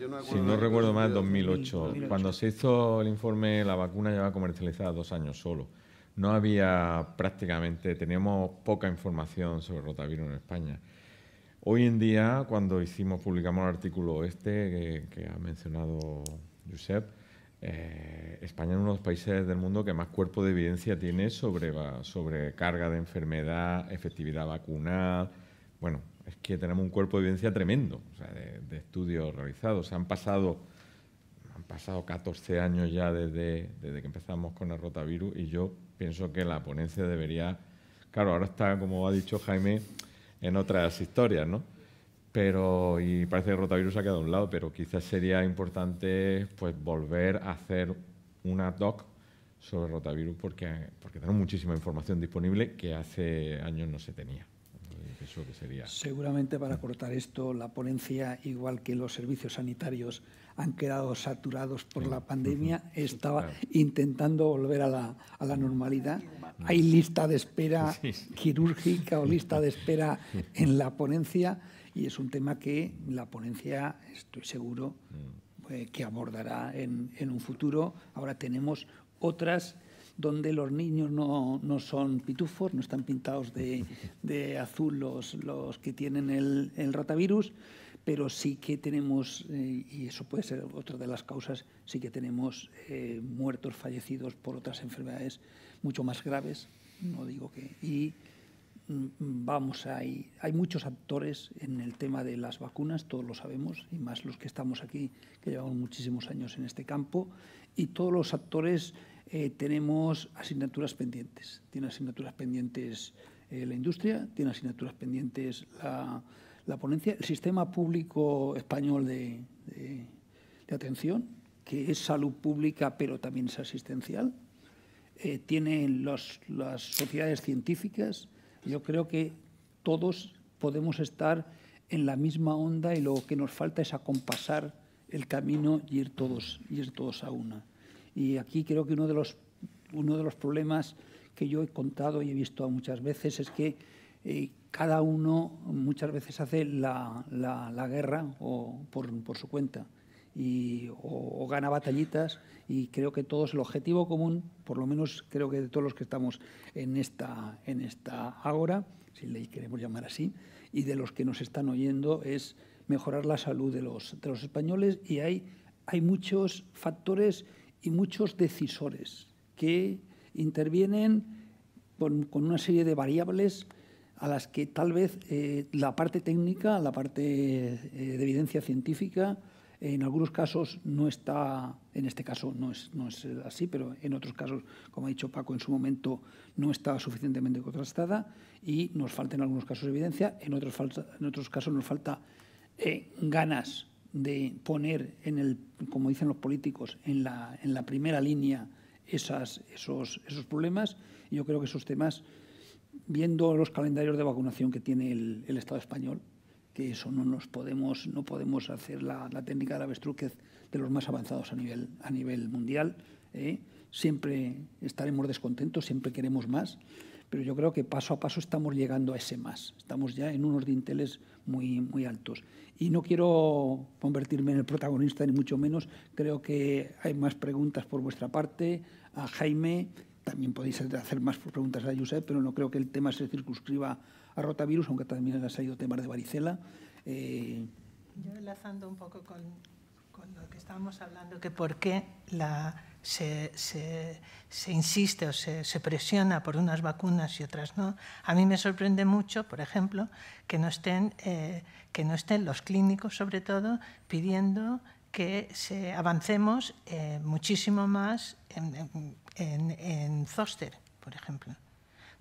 yo no si no recuerdo más, 2008. Cuando se hizo el informe, la vacuna llevaba comercializada dos años solo. No había prácticamente, teníamos poca información sobre rotavirus en España. Hoy en día, cuando hicimos, publicamos el artículo este que, que ha mencionado Josep, eh, España es uno de los países del mundo que más cuerpo de evidencia tiene sobre, sobre carga de enfermedad, efectividad vacunal. Bueno, es que tenemos un cuerpo de evidencia tremendo o sea, de, estudios realizados. Se han pasado, han pasado 14 años ya desde, desde que empezamos con el rotavirus y yo pienso que la ponencia debería. Claro, ahora está, como ha dicho Jaime, en otras historias, ¿no? pero y parece que el rotavirus ha quedado a un lado, pero quizás sería importante pues volver a hacer una doc sobre rotavirus porque, porque tenemos muchísima información disponible que hace años no se tenía. Seguramente para cortar esto, la ponencia, igual que los servicios sanitarios han quedado saturados por la pandemia, estaba intentando volver a la, normalidad. Hay lista de espera quirúrgica o lista de espera en la ponencia y es un tema que la ponencia, estoy seguro, mm. eh, que abordará en, un futuro. Ahora tenemos otras donde los niños no, son pitufos, no están pintados *laughs* de, azul los, los, que tienen el, el rotavirus, pero sí que tenemos, eh, y eso puede ser otra de las causas, sí que tenemos eh, muertos, fallecidos por otras enfermedades mucho más graves, no digo que, Mm, mm, vamos ahí. Hay muchos actores en el tema de las vacunas, todos lo sabemos, y más los que estamos aquí, que llevamos muchísimos años en este campo, y todos los actores eh, tenemos asignaturas pendientes. Tiene asignaturas pendientes eh, la industria, tiene asignaturas pendientes la, ponencia, el sistema público español de, atención, que es salud pública, pero también es asistencial. Eh, tienen las sociedades científicas, yo creo que todos podemos estar en la misma onda y lo que nos falta es acompasar el camino y ir todos, ir todos a una. Y aquí creo que uno de, los, problemas que yo he contado y he visto muchas veces es que eh, cada uno muchas veces hace la, guerra por su cuenta o, gana batallitas y creo que todos el objetivo común, por lo menos creo que de todos los que estamos en esta, en esta agora, si le queremos llamar así, y de los que nos están oyendo, es mejorar la salud de los, españoles y hay, muchos factores y muchos decisores que intervienen con, una serie de variables a las que tal vez eh, la parte técnica, la parte eh, de evidencia científica, en algunos casos no está, en este caso no es, no es así, pero en otros casos, como ha dicho Paco, en su momento no está suficientemente contrastada y nos falta en algunos casos evidencia, en otros, falta, en otros casos nos falta eh, ganas de poner en el, como dicen los políticos, en la, primera línea esas, esos, esos problemas. Y yo creo que esos temas, viendo los calendarios de vacunación que tiene el Estado español, que eso no nos podemos, no podemos hacer la, la técnica de la truquez de los más avanzados a nivel, a nivel mundial. ¿eh? Siempre estaremos descontentos, siempre queremos más, pero yo creo que paso a paso estamos llegando a ese más. Estamos ya en unos dinteles muy, muy altos. Y no quiero convertirme en el protagonista, ni mucho menos. Creo que hay más preguntas por vuestra parte. A Jaime, también podéis hacer más preguntas a Josep, pero no creo que el tema se circunscriba rotavirus, aunque también ha salido tema de varicela. Eh, Yo enlazando un poco con, lo que estábamos hablando, que por qué la, se, insiste o se, presiona por unas vacunas y otras no. A mí me sorprende mucho, por ejemplo, que no estén, eh, que no estén los clínicos, sobre todo, pidiendo que se avancemos eh, muchísimo más en, en, Zoster, por ejemplo.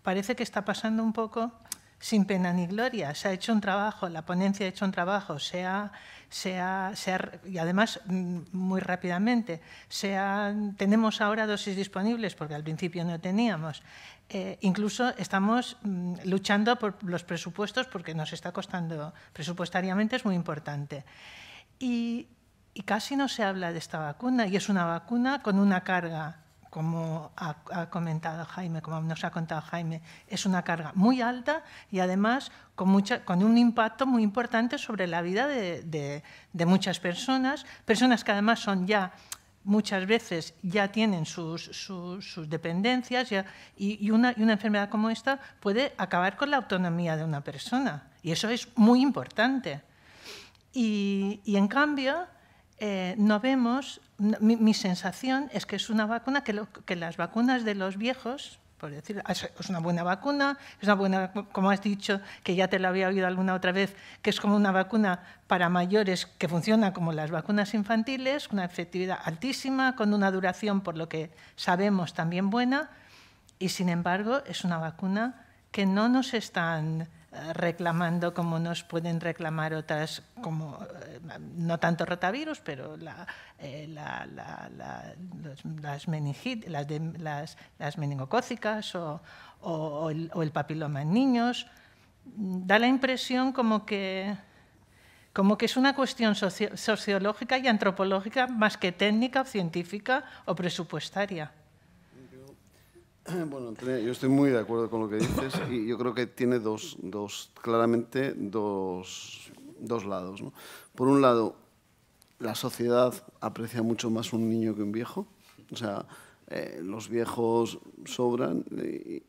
Parece que está pasando un poco sin pena ni gloria. Se ha hecho un trabajo, la ponencia ha hecho un trabajo, se ha, se ha, se y además mm, muy rápidamente. Se tenemos ahora dosis disponibles porque al principio no teníamos. Eh, incluso estamos mm, luchando por los presupuestos porque nos está costando presupuestariamente, es muy importante. y casi no se habla de esta vacuna y es una vacuna con una carga como ha, comentado Jaime, como nos ha contado Jaime, es una carga muy alta y además con, con un impacto muy importante sobre la vida de, muchas personas, personas que además son ya muchas veces ya tienen sus, dependencias y, una, enfermedad como esta puede acabar con la autonomía de una persona. Y eso es muy importante. y en cambio, eh, no vemos, mi, sensación es que es una vacuna que, las vacunas de los viejos, por decir, es una buena vacuna, es una buena, como has dicho, que ya te la había oído alguna otra vez, que es como una vacuna para mayores que funciona como las vacunas infantiles, una efectividad altísima, con una duración, por lo que sabemos, también buena, y sin embargo es una vacuna que no nos están reclamando como nos pueden reclamar otras, como eh, no tanto rotavirus, pero las, meningocócicas o, el, papiloma en niños. Da la impresión como que, como que es una cuestión sociológica y antropológica más que técnica o científica o presupuestaria. *clears throat* Bueno, yo estoy muy de acuerdo con lo que dices y yo creo que tiene dos, dos claramente dos, dos lados. ¿no? Por un lado, la sociedad aprecia mucho más un niño que un viejo. O sea, eh, los viejos sobran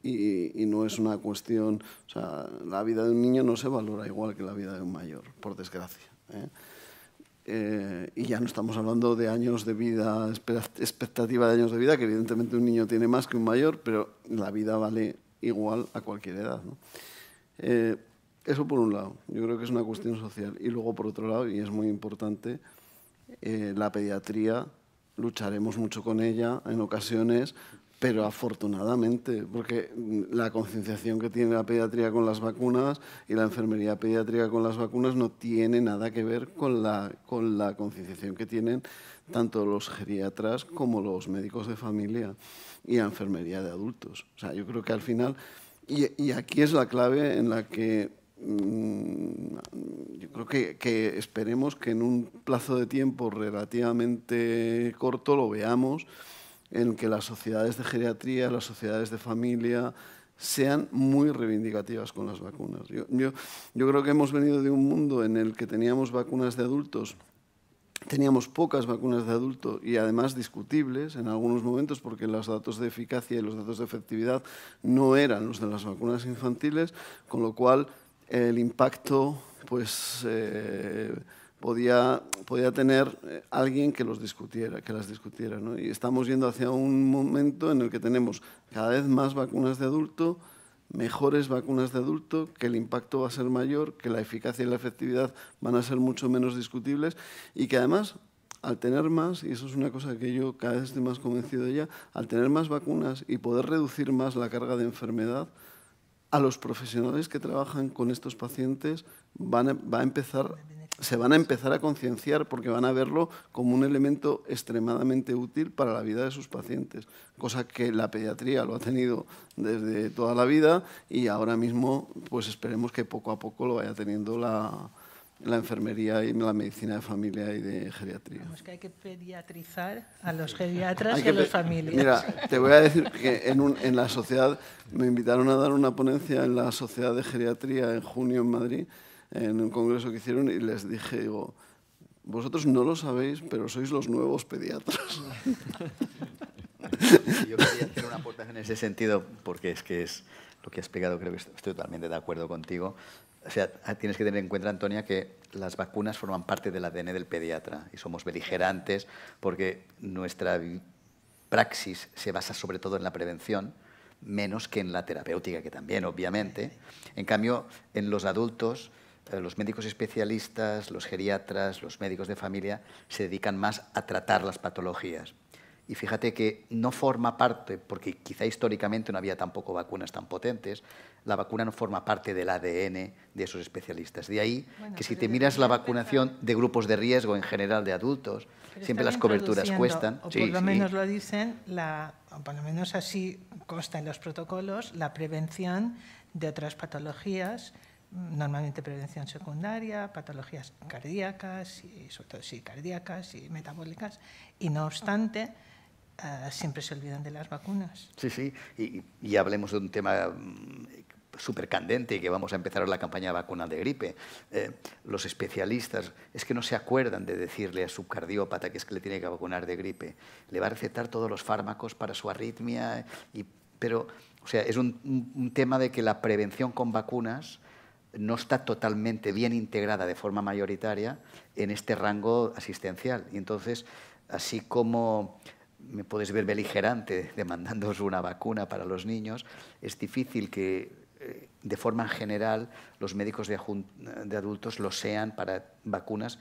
y, no es una cuestión... O sea, la vida de un niño no se valora igual que la vida de un mayor, por desgracia. ¿eh? Eh, y ya no estamos hablando de años de vida, expectativa de años de vida, que evidentemente un niño tiene más que un mayor, pero la vida vale igual a cualquier edad. Eh, eso por un lado, yo creo que es una cuestión social. Y luego por otro lado, y es muy importante, eh, la pediatría, lucharemos mucho con ella en ocasiones pero afortunadamente, porque mm, la concienciación que tiene la pediatría con las vacunas y la enfermería pediátrica con las vacunas no tiene nada que ver con la, con la concienciación que tienen tanto los geriatras como los médicos de familia y la enfermería de adultos. O sea, yo creo que al final, y, aquí es la clave en la que mm, yo creo que esperemos que en un plazo de tiempo relativamente corto lo veamos en que las sociedades de geriatría, las sociedades de familia, sean muy reivindicativas con las vacunas. Yo, yo, creo que hemos venido de un mundo en el que teníamos vacunas de adultos, teníamos pocas vacunas de adultos y además discutibles en algunos momentos porque los datos de eficacia y los datos de efectividad no eran los de las vacunas infantiles, con lo cual el impacto pues, eh, podía, podía tener eh, alguien que los discutiera, que las discutiera. ¿no? Y estamos yendo hacia un momento en el que tenemos cada vez más vacunas de adulto, mejores vacunas de adulto, que el impacto va a ser mayor, que la eficacia y la efectividad van a ser mucho menos discutibles y que además, al tener más, y eso es una cosa que yo cada vez estoy más convencido ya, al tener más vacunas y poder reducir más la carga de enfermedad, a los profesionales que trabajan con estos pacientes a, va a empezar se van a empezar a concienciar porque van a verlo como un elemento extremadamente útil para la vida de sus pacientes, cosa que la pediatría lo ha tenido desde toda la vida y ahora mismo pues esperemos que poco a poco lo vaya teniendo la, la enfermería y la medicina de familia y de geriatría. Vamos, que hay que pediatrizar a los geriatras y a las familias. Mira, te voy a decir que en, un, en, la sociedad, me invitaron a dar una ponencia en la Sociedad de Geriatría en junio en Madrid en un congreso que hicieron y les dije, digo, vosotros no lo sabéis, pero sois los nuevos pediatras. *laughs* Yo quería hacer una aportación en ese sentido, porque es que es lo que has explicado, creo que estoy totalmente de acuerdo contigo. O sea, ah, tienes que tener en cuenta, Antonia, que las vacunas forman parte del ADN del pediatra y somos beligerantes porque nuestra praxis se basa sobre todo en la prevención, menos que en la terapéutica, que también, obviamente. En cambio, en los adultos los médicos especialistas, los geriatras, los médicos de familia se dedican más a tratar las patologías. Y fíjate que no forma parte, porque quizá históricamente no había tampoco vacunas tan potentes, la vacuna no forma parte del ADN de esos especialistas. De ahí que si pues te miras la vacunación de grupos de riesgo en general de adultos, siempre las coberturas cuestan. O por lo menos lo dicen, la, o por lo menos así consta en los protocolos, la prevención de otras patologías normalmente prevención secundaria, patologías cardíacas, y sobre todo sí, cardíacas y metabólicas, y no obstante, eh, siempre se olvidan de las vacunas. Sí, sí, y, hablemos de un tema mm, súper candente y que vamos a empezar la campaña vacuna de gripe. Eh, los especialistas es que no se acuerdan de decirle a su cardiópata que es que le tiene que vacunar de gripe. Le va a recetar todos los fármacos para su arritmia, pero o sea, es un tema de que la prevención con vacunas no está totalmente bien integrada de forma mayoritaria en este rango asistencial. Y entonces, así como me puedes ver beligerante *laughs* demandándoos una vacuna para los niños, es difícil que eh, de forma general los médicos de adultos lo sean para vacunas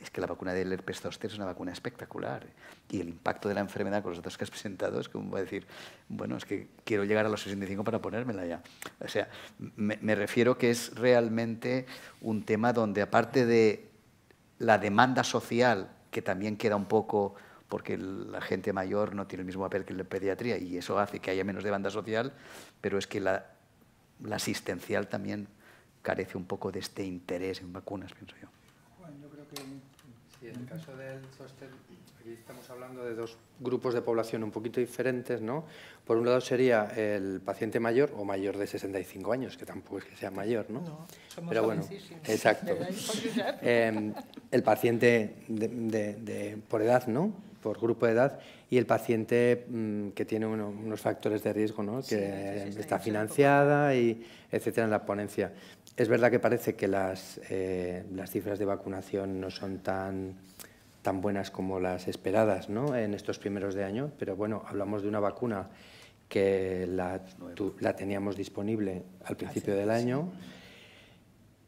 es que la vacuna del herpes zóster es una vacuna espectacular y el impacto de la enfermedad con los datos que has presentado es como va a decir, bueno, es que quiero llegar a los 65 para ponérmela ya. O sea, me, refiero que es realmente un tema donde aparte de la demanda social, que también queda un poco porque la gente mayor no tiene el mismo papel que la pediatría y eso hace que haya menos demanda social, pero es que la asistencial también carece un poco de este interés en vacunas, pienso yo en el caso del sostén, aquí estamos hablando de dos grupos de población un poquito diferentes, ¿no? Por un lado sería el paciente mayor o mayor de 65 años, que tampoco es que sea mayor, ¿no? somos Pero bueno, exacto. *laughs* Em, el paciente de, por edad, ¿no? Por grupo de edad y el paciente mm, que tiene unos factores de riesgo, ¿no? Que está financiada y etcétera en la ponencia. Es verdad que parece que las, eh, cifras de vacunación no son tan, buenas como las esperadas ¿no? en estos primeros de año, pero bueno, hablamos de una vacuna que la, teníamos disponible al principio del año,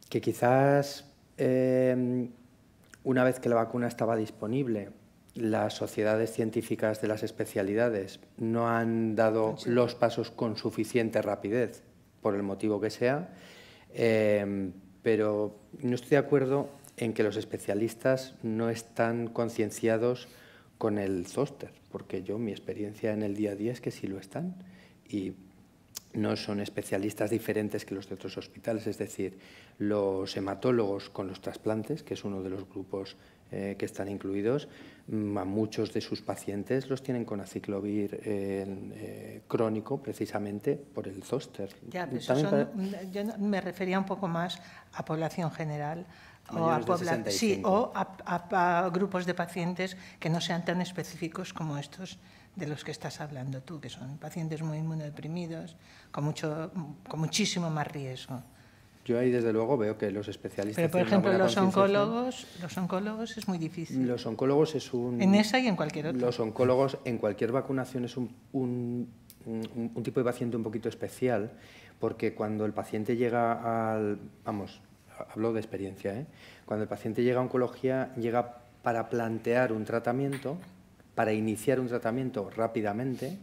que quizás em, una vez que la vacuna estaba disponible, las sociedades científicas de las especialidades no han dado los pasos con suficiente rapidez, por el motivo que sea, Em, pero no estoy de acuerdo en que los especialistas no están concienciados con el zoster, porque yo mi experiencia en el día a día es que sí lo están y no son especialistas diferentes que los de otros hospitales, es decir, los hematólogos con los trasplantes, que es uno de los grupos eh, que están incluidos, Mm, a muchos de sus pacientes los tienen con aciclovir eh, eh, crónico precisamente por el zóster. Yo me refería un poco más a población general o a, grupos de pacientes que no sean tan específicos como estos de los que estás hablando tú, que son pacientes muy inmunodeprimidos, con, mucho, con muchísimo más riesgo. Yo ahí desde luego veo que los especialistas. Pero por ejemplo, los oncólogos, los oncólogos es muy difícil. Los oncólogos es un. En esa y en cualquier otra. Los oncólogos en cualquier vacunación es un, tipo de paciente un poquito especial, porque cuando el paciente llega al, vamos, hablo de experiencia, ¿eh? cuando el paciente llega a oncología llega para plantear un tratamiento, para iniciar un tratamiento rápidamente,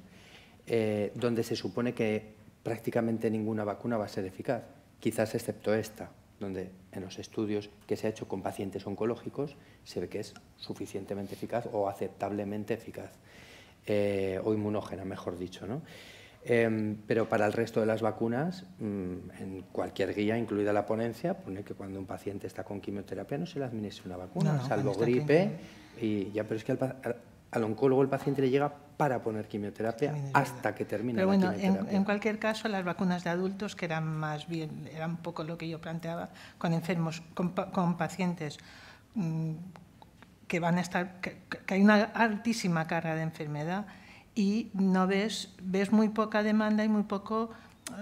eh, donde se supone que prácticamente ninguna vacuna va a ser eficaz quizás excepto esta, donde en los estudios que se ha hecho con pacientes oncológicos se ve que es suficientemente eficaz o aceptablemente eficaz, eh, o inmunógena, mejor dicho. Em, pero para el resto de las vacunas, mm, en cualquier guía, incluida la ponencia, pone que cuando un paciente está con quimioterapia no se le administra una vacuna, salvo gripe. Y ya, pero es que al oncólogo el paciente le llega para poner quimioterapia, hasta que termine la bueno, quimioterapia. En, cualquier caso, las vacunas de adultos, que eran más bien, era un poco lo que yo planteaba, con enfermos, con, pacientes mm, que van a estar, que, que hay una altísima carga de enfermedad y no ves, ves muy poca demanda y muy poco eh,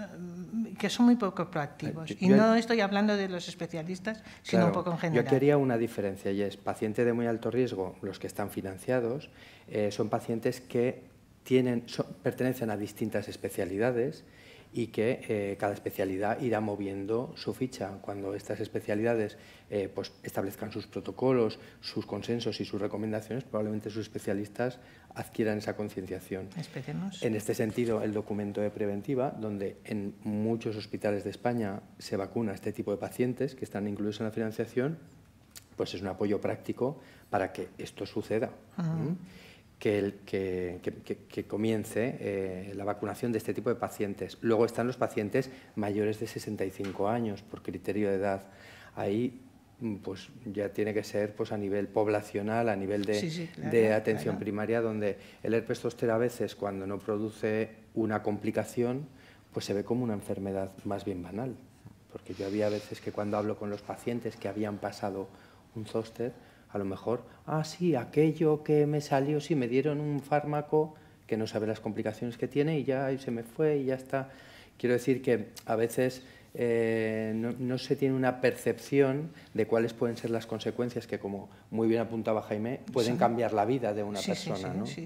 que son muy poco proactivos. Eh, y no estoy hablando de los especialistas, sino un poco en general. Yo quería una diferencia y es, paciente de muy alto riesgo, los que están financiados, eh, son pacientes que tienen, pertenecen a distintas especialidades y que eh, cada especialidad irá moviendo su ficha. Cuando estas especialidades eh, pues establezcan sus protocolos, sus consensos y sus recomendaciones, probablemente sus especialistas adquieran esa concienciación. En este sentido, el documento de preventiva, donde en muchos hospitales de España se vacuna este tipo de pacientes que están incluidos en la financiación, pues es un apoyo práctico para que esto suceda que, que, comience eh, la vacunación de este tipo de pacientes. Luego están los pacientes mayores de 65 años por criterio de edad. Ahí mm, pues ya tiene que ser pues a nivel poblacional, a nivel de, atención primaria, donde el herpes zoster a veces cuando no produce una complicación, pues se ve como una enfermedad más bien banal. Porque yo había veces que cuando hablo con los pacientes que habían pasado un zóster, a lo mejor, ah, sí, aquello que me salió, sí, me dieron un fármaco que no sabe las complicaciones que tiene y ya se me fue y ya está. Quiero decir que a veces eh, no, se tiene una percepción de cuáles pueden ser las consecuencias que, como muy bien apuntaba Jaime, pueden cambiar la vida de una persona. Sí,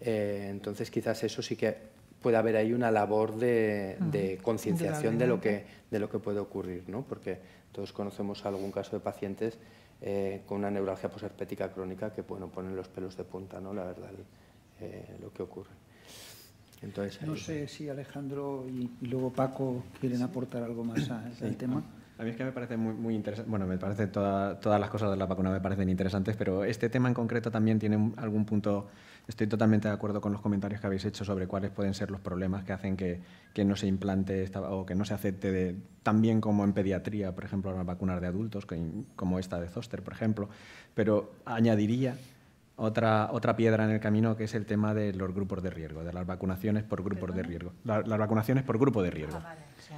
eh, entonces quizás eso sí que puede haber ahí una labor de, mm. concienciación de, de, lo que, de lo que puede ocurrir, ¿no? porque todos conocemos algún caso de pacientes eh, con una neuralgia posherpética crónica que bueno, ponen los pelos de punta, ¿no? la verdad, eh, lo que ocurre. Entonces, no sé si Alejandro y, luego Paco quieren aportar algo más al tema. A mí es que me parece muy, muy interesante. Bueno, me parece toda, todas las cosas de la vacuna me parecen interesantes, pero este tema en concreto también tiene algún punto Estoy totalmente de acuerdo con los comentarios que habéis hecho sobre cuáles pueden ser los problemas que hacen que, no se implante esta, o que no se acepte tan bien como en pediatría, por ejemplo, las vacunas de adultos, como esta de Zoster, por ejemplo. Pero añadiría otra, otra piedra en el camino que es el tema de los grupos de riesgo, de las vacunaciones por grupos de riesgo. las vacunaciones por grupo de riesgo. Ah,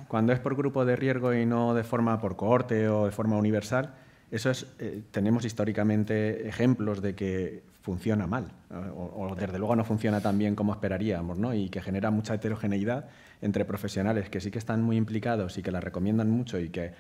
Cuando es por grupo de riesgo y no de forma por cohorte o de forma universal, eso es, eh, tenemos históricamente ejemplos de que funciona mal, o, desde luego no funciona tan bien como esperaríamos, ¿no? y que genera mucha heterogeneidad entre profesionales que sí que están muy implicados y que la recomiendan mucho y que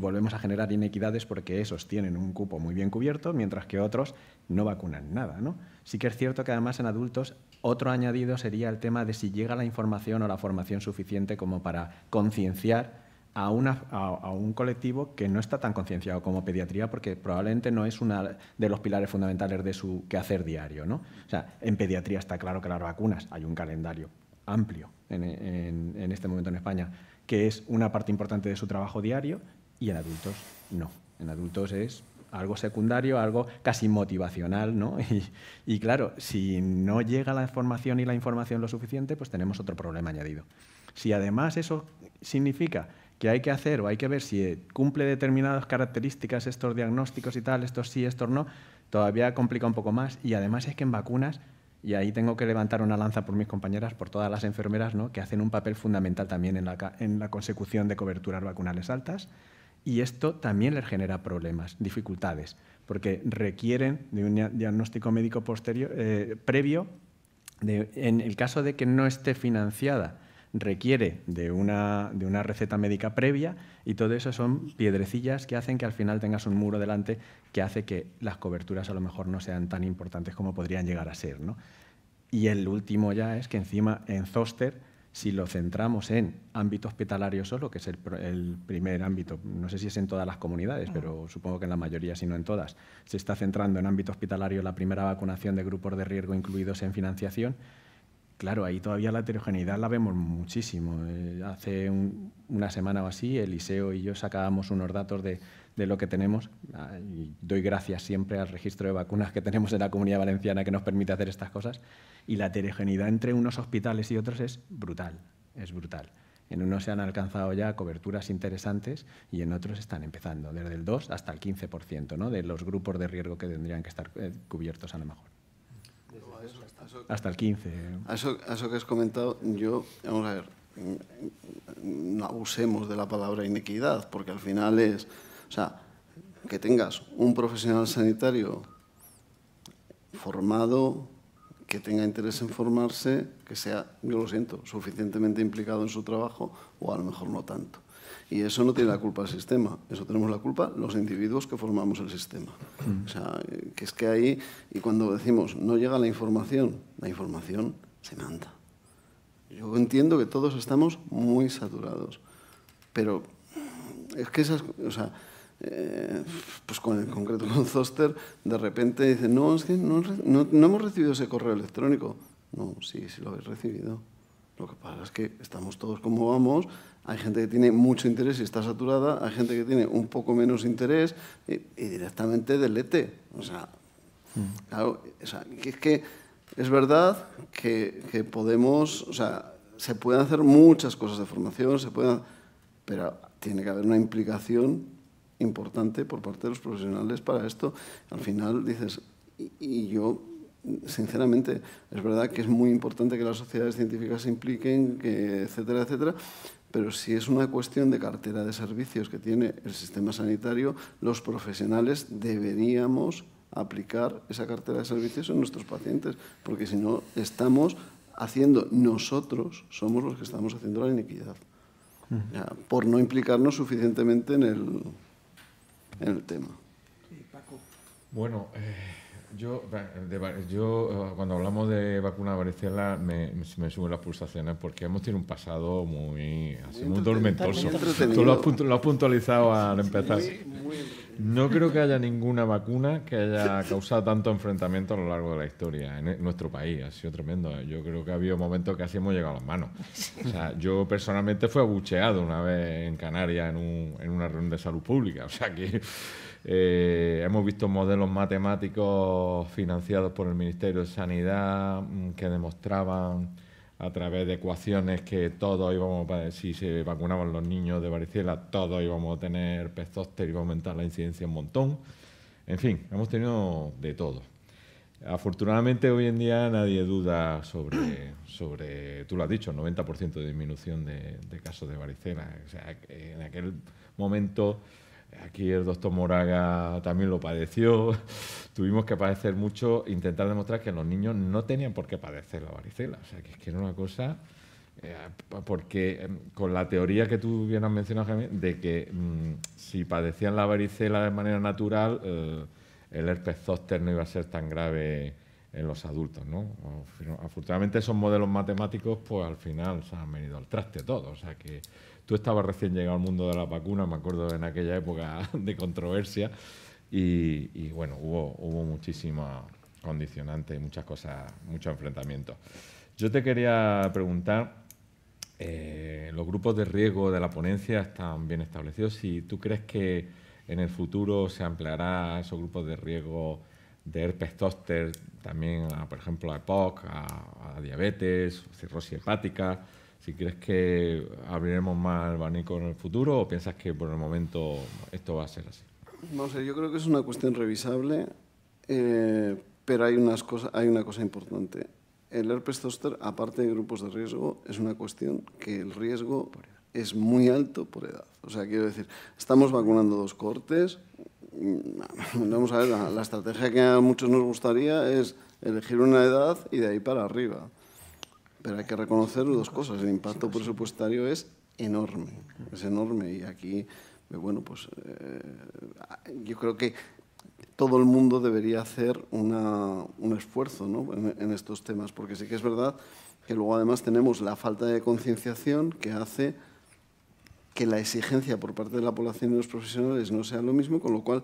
volvemos a generar inequidades porque esos tienen un cupo muy bien cubierto, mientras que otros no vacunan nada. Sí que es cierto que además en adultos otro añadido sería el tema de si llega la información o la formación suficiente como para concienciar a, a, un colectivo que no está tan concienciado como pediatría porque probablemente no es uno de los pilares fundamentales de su quehacer diario. ¿no? O sea, en pediatría está claro que las vacunas, hay un calendario amplio en, este momento en España, que es una parte importante de su trabajo diario y en adultos no. En adultos es algo secundario, algo casi motivacional, ¿no? *laughs* Y, y, claro, si no llega la información y la información lo suficiente, pues tenemos otro problema añadido. Si además eso significa que hay que hacer o hay que ver si eh, cumple determinadas características estos diagnósticos y tal, estos sí, estos no, todavía complica un poco más. Y además es que en vacunas, y ahí tengo que levantar una lanza por mis compañeras, por todas las enfermeras, ¿no? que hacen un papel fundamental también en la, en la consecución de coberturas vacunales altas. Y esto también les genera problemas, dificultades, porque requieren de un diagnóstico médico posterior, eh, previo en el caso de que no esté financiada requiere de una, receta médica previa y todo eso son piedrecillas que hacen que al final tengas un muro delante que hace que las coberturas a lo mejor no sean tan importantes como podrían llegar a ser. Y el último ya es que encima en Zoster si lo centramos en ámbito hospitalario solo, que es el, el, primer ámbito, no sé si es en todas las comunidades, pero supongo que en la mayoría, si no en todas, se está centrando en ámbito hospitalario la primera vacunación de grupos de riesgo incluidos en financiación, Claro, ahí todavía la heterogeneidad la vemos muchísimo. Eh, hace una semana o así, Eliseo y yo sacábamos unos datos de, lo que tenemos. doy gracias siempre al registro de vacunas que tenemos en la comunidad valenciana que nos permite hacer estas cosas. Y la heterogeneidad entre unos hospitales y otros es brutal, es brutal. En unos se han alcanzado ya coberturas interesantes y en otros están empezando, desde el 2 hasta el 15% ¿no? de los grupos de riesgo que tendrían que estar eh, cubiertos a lo mejor hasta el 15. ¿eh? A eso, eso que has comentado, yo, vamos a ver, mm, no abusemos de la palabra inequidad, porque al final es, o sea, que tengas un profesional sanitario formado, que tenga interés en formarse, que sea, yo lo siento, suficientemente implicado en su trabajo o a lo mejor no tanto. Y eso no tiene la culpa el sistema, eso tenemos la culpa los individuos que formamos el sistema. O sea, que es que ahí, y cuando decimos no llega la información, la información se manda. Yo entiendo que todos estamos muy saturados, pero es que esas, o sea, eh, pues con el concreto *laughs* con Zoster, de repente dicen, no, es que no, no hemos recibido ese correo electrónico. No, sí, sí lo habéis recibido. Lo que pasa es que estamos todos como vamos, hay gente que tiene mucho interés y está saturada, hay gente que tiene un poco menos interés eh, y, directamente delete. O sea, mm. claro, es que es verdad que, podemos, o sea, se pueden hacer muchas cosas de formación, se pueden, pero tiene que haber una implicación importante por parte de los profesionales para esto. Al final dices, y yo sinceramente, es verdad que es muy importante que las sociedades científicas se impliquen, que, etcétera, etcétera, pero si es una cuestión de cartera de servicios que tiene el sistema sanitario, los profesionales deberíamos aplicar esa cartera de servicios en nuestros pacientes, porque si no estamos haciendo, nosotros somos los que estamos haciendo la inequidad por no implicarnos suficientemente en el, en el tema. Bueno, eh... Yo, yo eh, cuando hablamos de vacuna varicela me, me, suben las pulsaciones porque hemos tenido un pasado muy, muy, tormentoso. Tú lo has, puntualizado al empezar. no creo que haya ninguna vacuna que haya causado tanto enfrentamiento a lo largo de la historia en e, nuestro país. Ha sido tremendo. Yo creo que ha habido momentos que así hemos llegado a las manos. yo personalmente fui abucheado una vez en Canarias en, un, en una reunión de salud pública. O sea que eh, hemos visto modelos matemáticos financiados por el Ministerio de Sanidad mm, que demostraban a través de ecuaciones que todos íbamos, si se vacunaban los niños de varicela, todos íbamos a tener pestóster, iba a aumentar la incidencia un montón. En fin, hemos tenido de todo. Afortunadamente hoy en día nadie duda sobre, *clears throat* sobre tú lo has dicho, 90% de disminución de, casos de varicela. en aquel momento Aquí el doctor Moraga también lo padeció. *laughs* Tuvimos que padecer mucho, intentar demostrar que los niños no tenían por qué padecer la varicela. O sea, que es que era una cosa eh, porque em, con la teoría que tú bien has mencionado, Jaime, de que mm, si padecían la varicela de manera natural, eh, el herpes zóster no iba a ser tan grave en los adultos, ¿no? Afortunadamente esos modelos matemáticos, pues al final se han venido al traste todo. o sea que Tú estabas recién llegado al mundo de la vacuna, me acuerdo en aquella época *laughs* de controversia, y, bueno, hubo, hubo condicionantes y muchas cosas, muchos enfrentamientos. Yo te quería preguntar, eh, los grupos de riesgo de la ponencia están bien establecidos, si tú crees que en el futuro se ampliará esos grupos de riesgo de herpes zóster también, por ejemplo, a POC, a, a diabetes, cirrosis hepática si crees que abriremos más el abanico en el futuro o piensas que por el momento esto va a ser así. Vamos a ver, yo creo que es una cuestión revisable, eh, pero hay, unas hay una cosa importante. El herpes zoster, aparte de grupos de riesgo, es una cuestión que el riesgo es muy alto por edad. O sea, quiero decir, estamos vacunando dos cortes. Mm, *laughs* vamos a ver, la estrategia que a muchos nos gustaría es elegir una edad y de ahí para arriba. Pero hay que reconocer dos cosas. El impacto presupuestario es enorme, es enorme. Y aquí, eh, bueno, pues eh, yo creo que todo el mundo debería hacer un esfuerzo en, estos temas, porque sí que es verdad que luego además tenemos la falta de concienciación que hace que la exigencia por parte de la población y los profesionales no sea lo mismo, con lo cual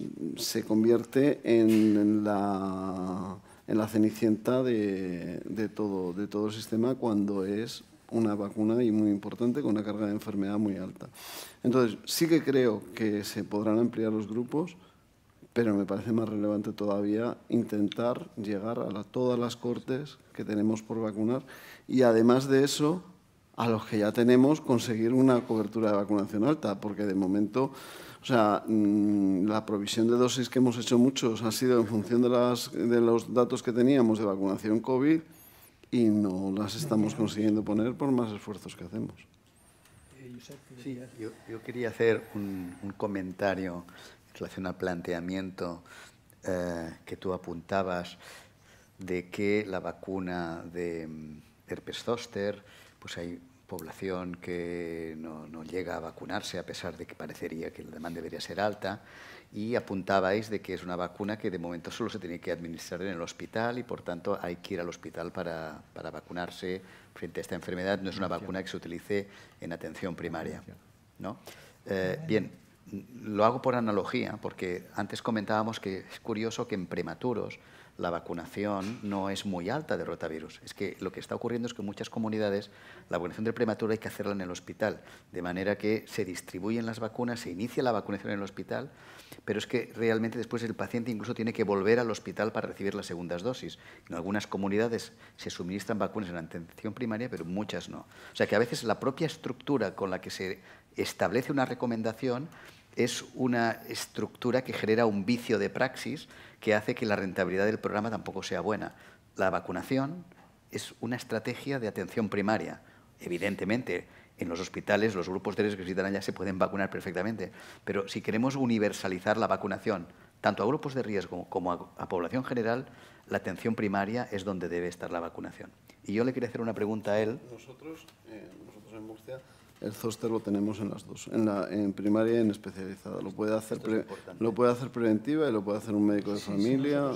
mm, se convierte en la en la cenicienta de, todo, el sistema cuando es una vacuna y muy importante con una carga de enfermedad muy alta. Entonces, sí que creo que se podrán ampliar los grupos, pero me parece más relevante todavía intentar llegar a todas las cortes que tenemos por vacunar y además de eso, a los que ya tenemos, conseguir una cobertura de vacunación alta, porque de momento o sea, mm, la provisión de dosis que hemos hecho muchos ha sido en función de, las, de los datos que teníamos de vacunación COVID y no las estamos consiguiendo poner por más esfuerzos que hacemos. Eh, sí, yo, quería hacer un, comentario en relación al planteamiento eh, que tú apuntabas de que la vacuna de mm, herpes zoster, pues hay población que no, llega a vacunarse, a pesar de que parecería que la demanda debería ser alta, y apuntabais de que es una vacuna que de momento solo se tiene que administrar en el hospital y, por tanto, hay que ir al hospital para, vacunarse frente a esta enfermedad. No es una vacuna que se utilice en atención primaria. ¿no? Eh, bien, lo hago por analogía, porque antes comentábamos que es curioso que en prematuros la vacunación no es muy alta de rotavirus. Es que lo que está ocurriendo es que en muchas comunidades la vacunación de prematura hay que hacerla en el hospital, de manera que se distribuyen las vacunas, se inicia la vacunación en el hospital, pero es que realmente después el paciente incluso tiene que volver al hospital para recibir las segundas dosis. En algunas comunidades se suministran vacunas en la atención primaria, pero muchas no. O sea que a veces la propia estructura con la que se establece una recomendación es una estructura que genera un vicio de praxis que hace que la rentabilidad del programa tampoco sea buena. La vacunación es una estrategia de atención primaria. Evidentemente, en los hospitales los grupos de riesgo que visitan allá se pueden vacunar perfectamente, pero si queremos universalizar la vacunación tanto a grupos de riesgo como a, población general, la atención primaria es donde debe estar la vacunación. Y yo le quería hacer una pregunta a él. Nosotros, eh, nosotros en Murcia el zóster lo tenemos en las dos, en, la, en primaria y en especializada. Lo puede, hacer lo puede hacer preventiva y lo puede hacer un médico de familia.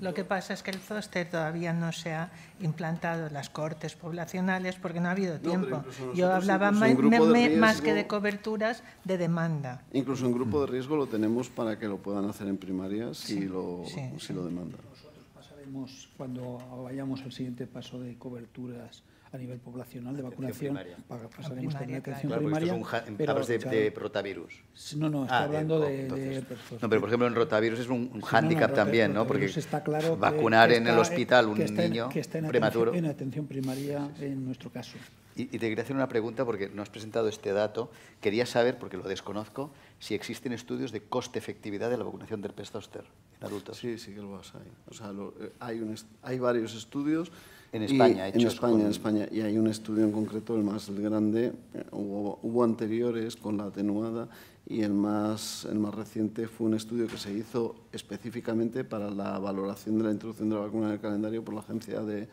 Lo que pasa es que el zóster todavía no se ha implantado en las cortes poblacionales porque no ha habido tiempo. Yo hablaba más, que de coberturas de demanda. Incluso en grupo de mm. riesgo lo tenemos para que lo puedan hacer en primaria si, lo, si lo demandan. Nosotros pasaremos cuando vayamos al siguiente paso de coberturas a nivel poblacional de vacunación. Pasaremos a atención claro, primaria. Es un, pero, hablas de, rotavirus. No, no, está ah, hablando oh, de, No, pero por ejemplo en rotavirus es un, un hándicap también, ¿no? Porque está claro vacunar en el hospital un en, niño que está en prematuro. Atención, atención primaria en nuestro caso. Y, te quería hacer una pregunta porque no has presentado este dato. Quería saber, porque lo desconozco, si existen estudios de coste-efectividad de la vacunación del Pestoster en adultos. Sí, sí que a hay. O sea, eh, hay, hay varios estudios en España, en España, en España. Y hay un estudio en concreto, el más grande, eh, hubo, anteriores con la atenuada y el más, el más reciente fue un estudio que se hizo específicamente para la valoración de la introducción de la vacuna en el calendario por la Agencia de,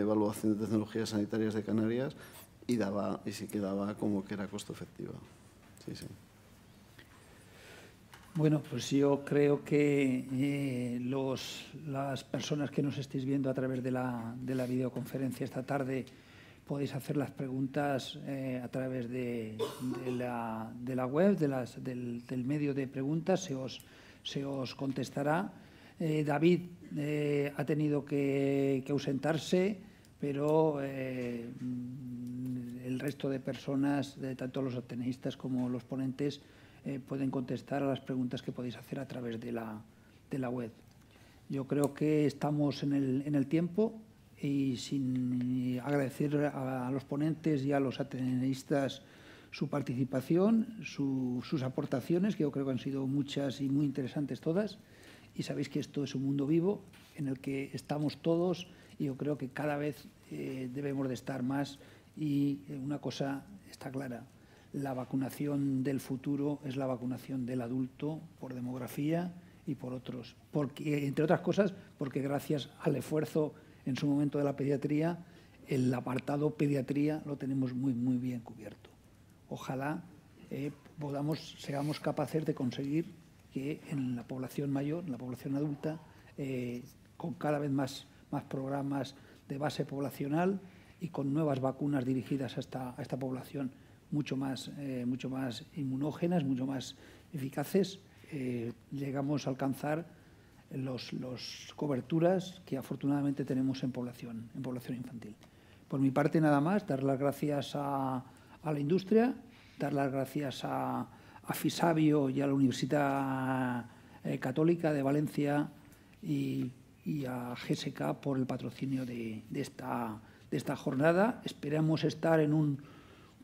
Evaluación de Tecnologías Sanitarias de Canarias y, daba, y sí que como que era costo efectiva. Sí, sí. Bueno, pues yo creo que eh, los, las personas que nos estéis viendo a través de la, de la videoconferencia esta tarde podéis hacer las preguntas eh, a través de, la, de, la, web, del, medio de preguntas, se os, se os contestará. Eh, David ha tenido que, ausentarse, pero el resto de personas, de tanto los obtenistas como los ponentes, eh, pueden contestar a las preguntas que podéis hacer a través de la, web. Yo creo que estamos en el, tiempo y sin agradecer a, los ponentes y a los ateneístas su participación, sus aportaciones, que yo creo que han sido muchas y muy interesantes todas. Y sabéis que esto es un mundo vivo en el que estamos todos y yo creo que cada vez eh, debemos de estar más y una cosa está clara, la vacunación del futuro es la vacunación del adulto por demografía y por otros. entre otras cosas, porque gracias al esfuerzo en su momento de la pediatría, el apartado pediatría lo tenemos muy, muy bien cubierto. Ojalá eh, podamos, seamos capaces de conseguir que en la población mayor, en la población adulta, eh, con cada vez más, programas de base poblacional y con nuevas vacunas dirigidas a esta población, mucho más, eh, mucho más inmunógenas, mucho más eficaces, eh, llegamos a alcanzar las los coberturas que afortunadamente tenemos en población, en población infantil. Por mi parte, nada más, dar las gracias a, la industria, dar las gracias a, a FISABIO y a la Universidad eh, Católica de Valencia y, y, a GSK por el patrocinio de, de, esta, de esta jornada. Esperamos estar en un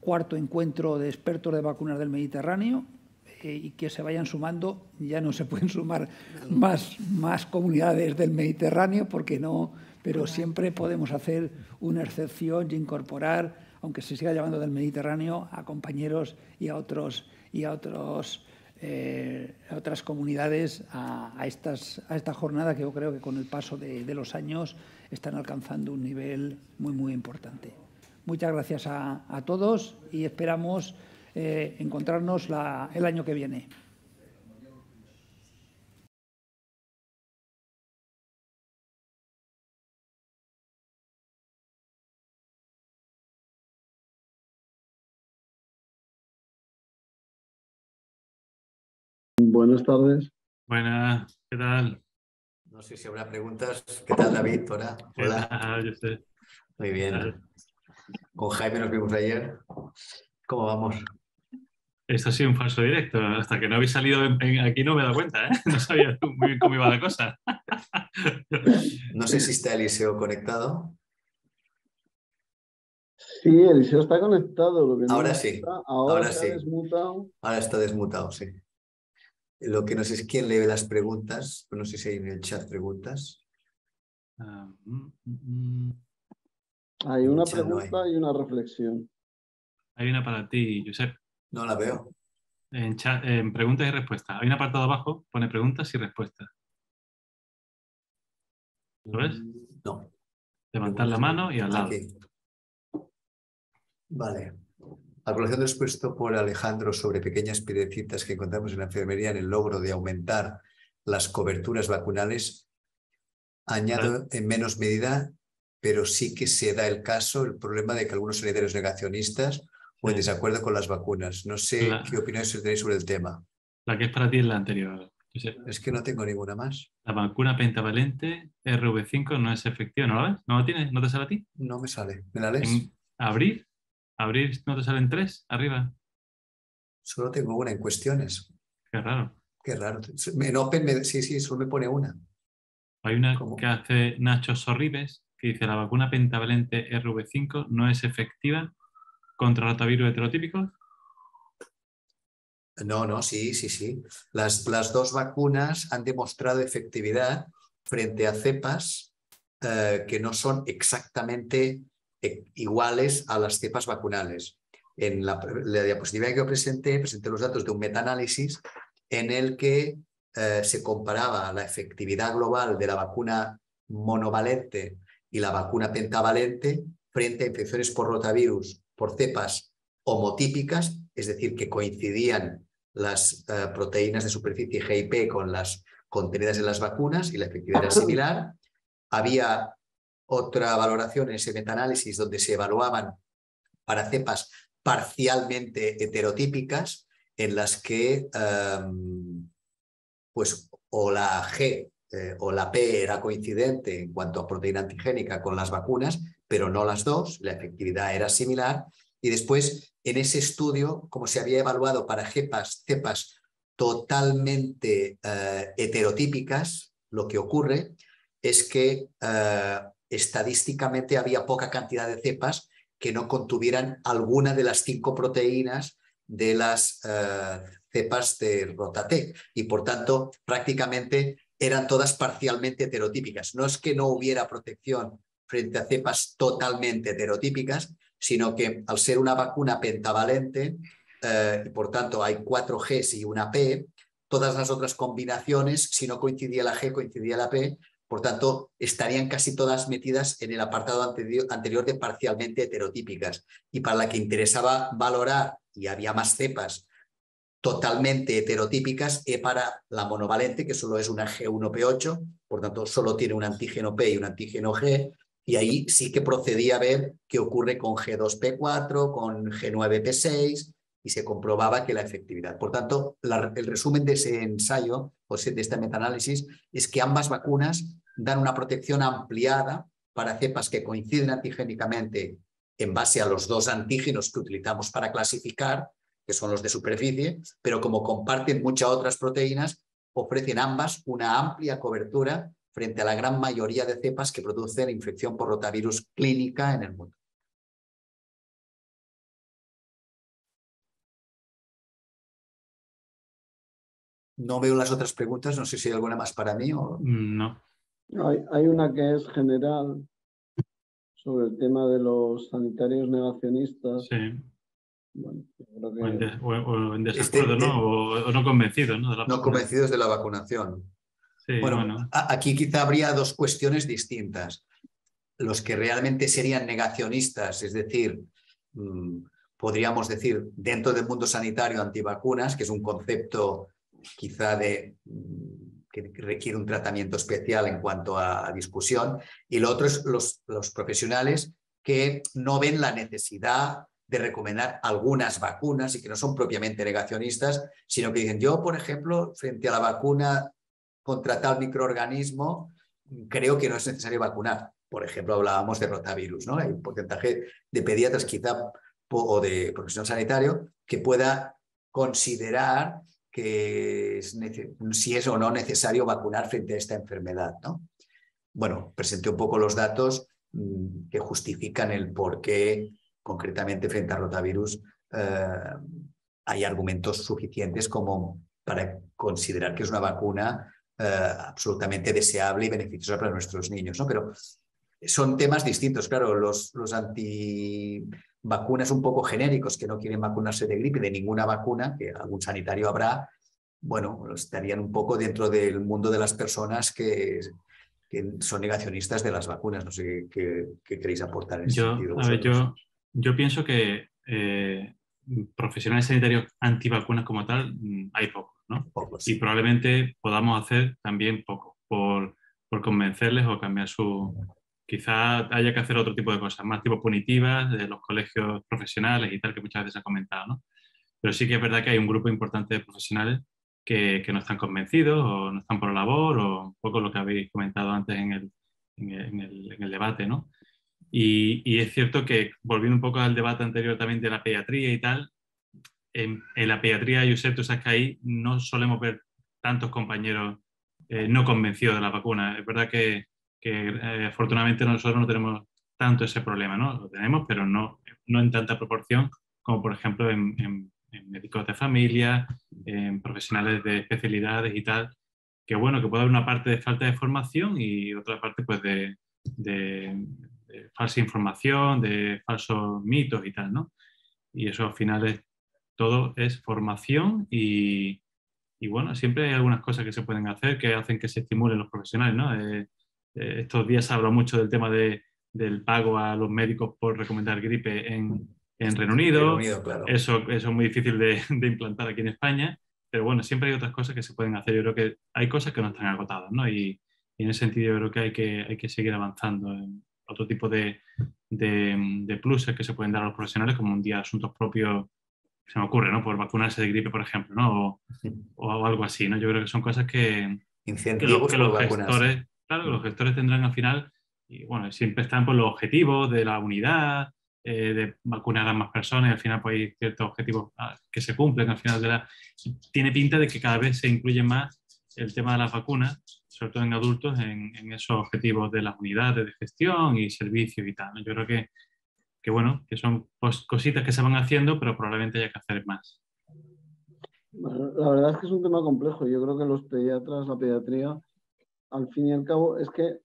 cuarto encuentro de expertos de vacunas del Mediterráneo eh, y que se vayan sumando, ya no se pueden sumar más, más comunidades del Mediterráneo porque no, pero siempre podemos hacer una excepción y incorporar, aunque se siga llamando del Mediterráneo, a compañeros y a otros y a otros eh, otras comunidades a, estas, a esta jornada que yo creo que con el paso de, de los años están alcanzando un nivel muy muy importante. Muchas gracias a, a todos y esperamos eh, encontrarnos la, el año que viene. Buenas tardes. Buenas, ¿qué tal? No sé si habrá preguntas. ¿Qué tal, David? Hola. Hola, yo sé. Muy bien. Con Jaime nos vimos ayer. ¿Cómo vamos? Esto ha sido un falso directo. Hasta que no habéis salido aquí no me he dado cuenta, ¿eh? No sabía muy bien cómo iba la cosa. No sé si está Eliseo conectado. Sí, Eliseo está conectado. ahora sí. ahora, sí. Ahora está desmutado, sí. Lo que no sé es quién lee las preguntas. No sé si hay en el chat preguntas. Ah, mm, mm, mm. Hay una pregunta y una reflexión. Hay una para ti, Josep. No la veo. En, preguntas y respuestas. Hay un apartado abajo, pone preguntas y respuestas. ¿Lo ves? Mm, no. Levantar la mano y al lado. Vale. A colación expuesto por Alejandro sobre pequeñas pirecitas que encontramos en la enfermería en el logro de aumentar las coberturas vacunales, añado en menos medida pero sí que se da el caso, el problema de que algunos líderes negacionistas o en desacuerdo con las vacunas. No sé qué opiniones tenéis sobre el tema. La que es para ti es la anterior. Es que no tengo ninguna más. La vacuna pentavalente RV5 no es efectiva, ¿no la ves? ¿No la tienes? ¿No te sale a ti? No me sale. ¿Me la lees? ¿Abrir? ¿Abrir no te salen tres arriba? Solo tengo una en cuestiones. Qué raro. Qué raro. sí, sí, solo me pone una. Hay una que hace Nacho Sorribes, que dice la vacuna pentavalente RV5 no es efectiva contra rotavirus heterotípico? No, no, sí, sí, sí. Las, las dos vacunas han demostrado efectividad frente a cepas eh, que no son exactamente eh, iguales a las cepas vacunales. En la, diapositiva que yo presenté, presenté los datos de un metaanálisis en el que eh, se comparaba la efectividad global de la vacuna monovalente y la vacuna pentavalente frente a infecciones por rotavirus, por cepas homotípicas, es decir, que coincidían las eh, proteínas de superficie GIP con las contenidas en las vacunas y la efectividad era similar. Había otra valoración en ese metaanálisis donde se evaluaban para cepas parcialmente heterotípicas en las que em, pues o la G eh, o la P era coincidente en cuanto a proteína antigénica con las vacunas, pero no las dos, la efectividad era similar. Y después, en ese estudio, como se había evaluado para cepas, cepas totalmente eh, heterotípicas, lo que ocurre es que eh, estadísticamente había poca cantidad de cepas que no contuvieran alguna de las cinco proteínas de las cepas de rotate Y por tanto, prácticamente eran todas parcialmente heterotípicas. No es que no hubiera protección frente a cepas totalmente heterotípicas, sino que al ser una vacuna pentavalente, eh, y por tanto hay cuatro Gs y una P, todas las otras combinaciones, si no coincidía la G, coincidía la P, por tanto, estarían casi todas metidas en el apartado anterior de parcialmente heterotípicas. Y para la que interesaba valorar, y había más cepas, totalmente heterotípicas E para la monovalente, que solo es una G1P8, por tanto solo tiene un antígeno P y un antígeno G, y ahí sí que procedía a ver qué ocurre con G2P4, con G9P6, y se comprobaba que la efectividad. Por tanto, el resumen de ese ensayo, o pues, de este metaanálisis, es que ambas vacunas dan una protección ampliada para cepas que coinciden antigénicamente en base a los dos antígenos que utilizamos para clasificar que son los de superficie, pero como comparten muchas otras proteínas, ofrecen ambas una amplia cobertura frente a la gran mayoría de cepas que producen infección por rotavirus clínica en el mundo. No veo las otras preguntas, no sé si hay alguna más para mí o... No. Hay, una que es general sobre el tema de los sanitarios negacionistas. Sí o, en este desacuerdo, ¿no? O, no convencidos, ¿no? De la no convencidos de la vacunación. bueno, aquí quizá habría dos cuestiones distintas. Los que realmente serían negacionistas, es decir, mm, podríamos decir, dentro del mundo sanitario antivacunas, que es un concepto quizá de, mm, que requiere un tratamiento especial en cuanto a, discusión, y lo otro es los profesionales que no ven la necesidad de recomendar algunas vacunas y que no son propiamente negacionistas, sino que dicen, yo, por ejemplo, frente a la vacuna contra tal microorganismo, creo que no es necesario vacunar. Por ejemplo, hablábamos de rotavirus, ¿no? Hay un porcentaje de pediatras quizá o de profesional sanitario que pueda considerar que si es o no necesario vacunar frente a esta enfermedad, ¿no? Bueno, presenté un poco los datos mm, que justifican el por qué concretamente frente al rotavirus, eh, hay argumentos suficientes como para considerar que es una vacuna eh, absolutamente deseable y beneficiosa para nuestros niños, ¿no? Pero son temas distintos, claro, los, los antivacunas un poco genéricos que no quieren vacunarse de gripe, de ninguna vacuna, que algún sanitario habrá, bueno, estarían un poco dentro del mundo de las personas que, son negacionistas de las vacunas. No sé qué, queréis aportar en ese sentido. yo, yo pienso que eh, profesionales sanitarios antivacunas como tal mm, hay pocos, ¿no? Y probablemente podamos hacer también poco por, por, convencerles o cambiar su... Quizá haya que hacer otro tipo de cosas, más tipo punitivas, de los colegios profesionales y tal, que muchas veces se ha comentado, ¿no? Pero sí que es verdad que hay un grupo importante de profesionales que, que no están convencidos o no están por la labor o un poco lo que habéis comentado antes en el, en el debate, ¿no? Y, es cierto que, volviendo un poco al debate anterior también de la pediatría y tal, en, la pediatría, Josep, tú sabes que ahí no solemos ver tantos compañeros eh, no convencidos de la vacuna. Es verdad que, que eh, afortunadamente nosotros no tenemos tanto ese problema, ¿no? Lo tenemos, pero no, no en tanta proporción como, por ejemplo, en, médicos de familia, en profesionales de especialidades y tal. Que bueno, que puede haber una parte de falta de formación y otra parte, pues, de falsa información, de falsos mitos y tal, ¿no? Y eso al final es, todo es formación y, y bueno, siempre hay algunas cosas que se pueden hacer que hacen que se estimulen los profesionales, ¿no? Eh, eh, estos días se habla mucho del tema de, del pago a los médicos por recomendar gripe en, en Reino Unido. eso, es muy difícil de, implantar aquí en España, pero bueno, siempre hay otras cosas que se pueden hacer. Yo creo que hay cosas que no están agotadas, ¿no? Y, en ese sentido yo creo que hay que, hay que seguir avanzando en, otro tipo de, de, pluses que se pueden dar a los profesionales, como un día asuntos propios, se me ocurre, ¿no? Por vacunarse de gripe, por ejemplo, ¿no? O, algo así, ¿no? Yo creo que son cosas que, los, gestores, claro, los gestores tendrán al final, y bueno, siempre están por pues, los objetivos de la unidad, eh, de vacunar a más personas, y al final pues hay ciertos objetivos ah, que se cumplen al final de la... Tiene pinta de que cada vez se incluye más el tema de las vacunas sobre todo en adultos, en, esos objetivos de las unidades de gestión y servicio y tal. Yo creo que, bueno, que son cositas que se van haciendo, pero probablemente haya que hacer más. La verdad es que es un tema complejo. Yo creo que los pediatras, la pediatría, al fin y al cabo, es que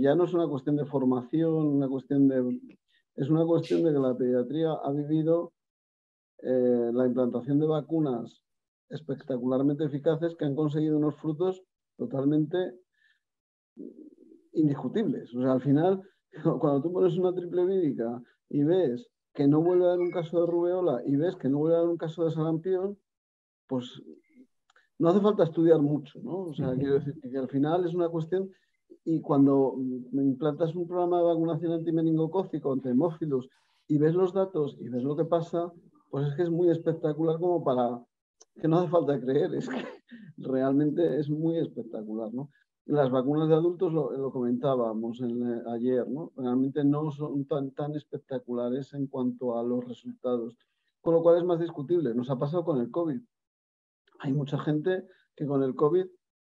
ya no es una cuestión de formación, una cuestión de, es una cuestión de que la pediatría ha vivido eh, la implantación de vacunas espectacularmente eficaces que han conseguido unos frutos totalmente indiscutibles. O sea, al final, *laughs* cuando tú pones una triple vírica y ves que no vuelve a haber un caso de rubeola y ves que no vuelve a haber un caso de sarampión, pues no hace falta estudiar mucho, ¿no? O sea, quiero decir que al final es una cuestión y cuando implantas un programa de vacunación antimeningocócico ante hemófilos y ves los datos y ves lo que pasa, pues es que es muy espectacular como para que no hace falta creer, es que realmente es muy espectacular, Las vacunas de adultos, lo, comentábamos eh, ayer, ¿no? Realmente no son tan, tan espectaculares en cuanto a los resultados, con lo cual es más discutible. Nos ha pasado con el COVID. Hay mucha gente que con el COVID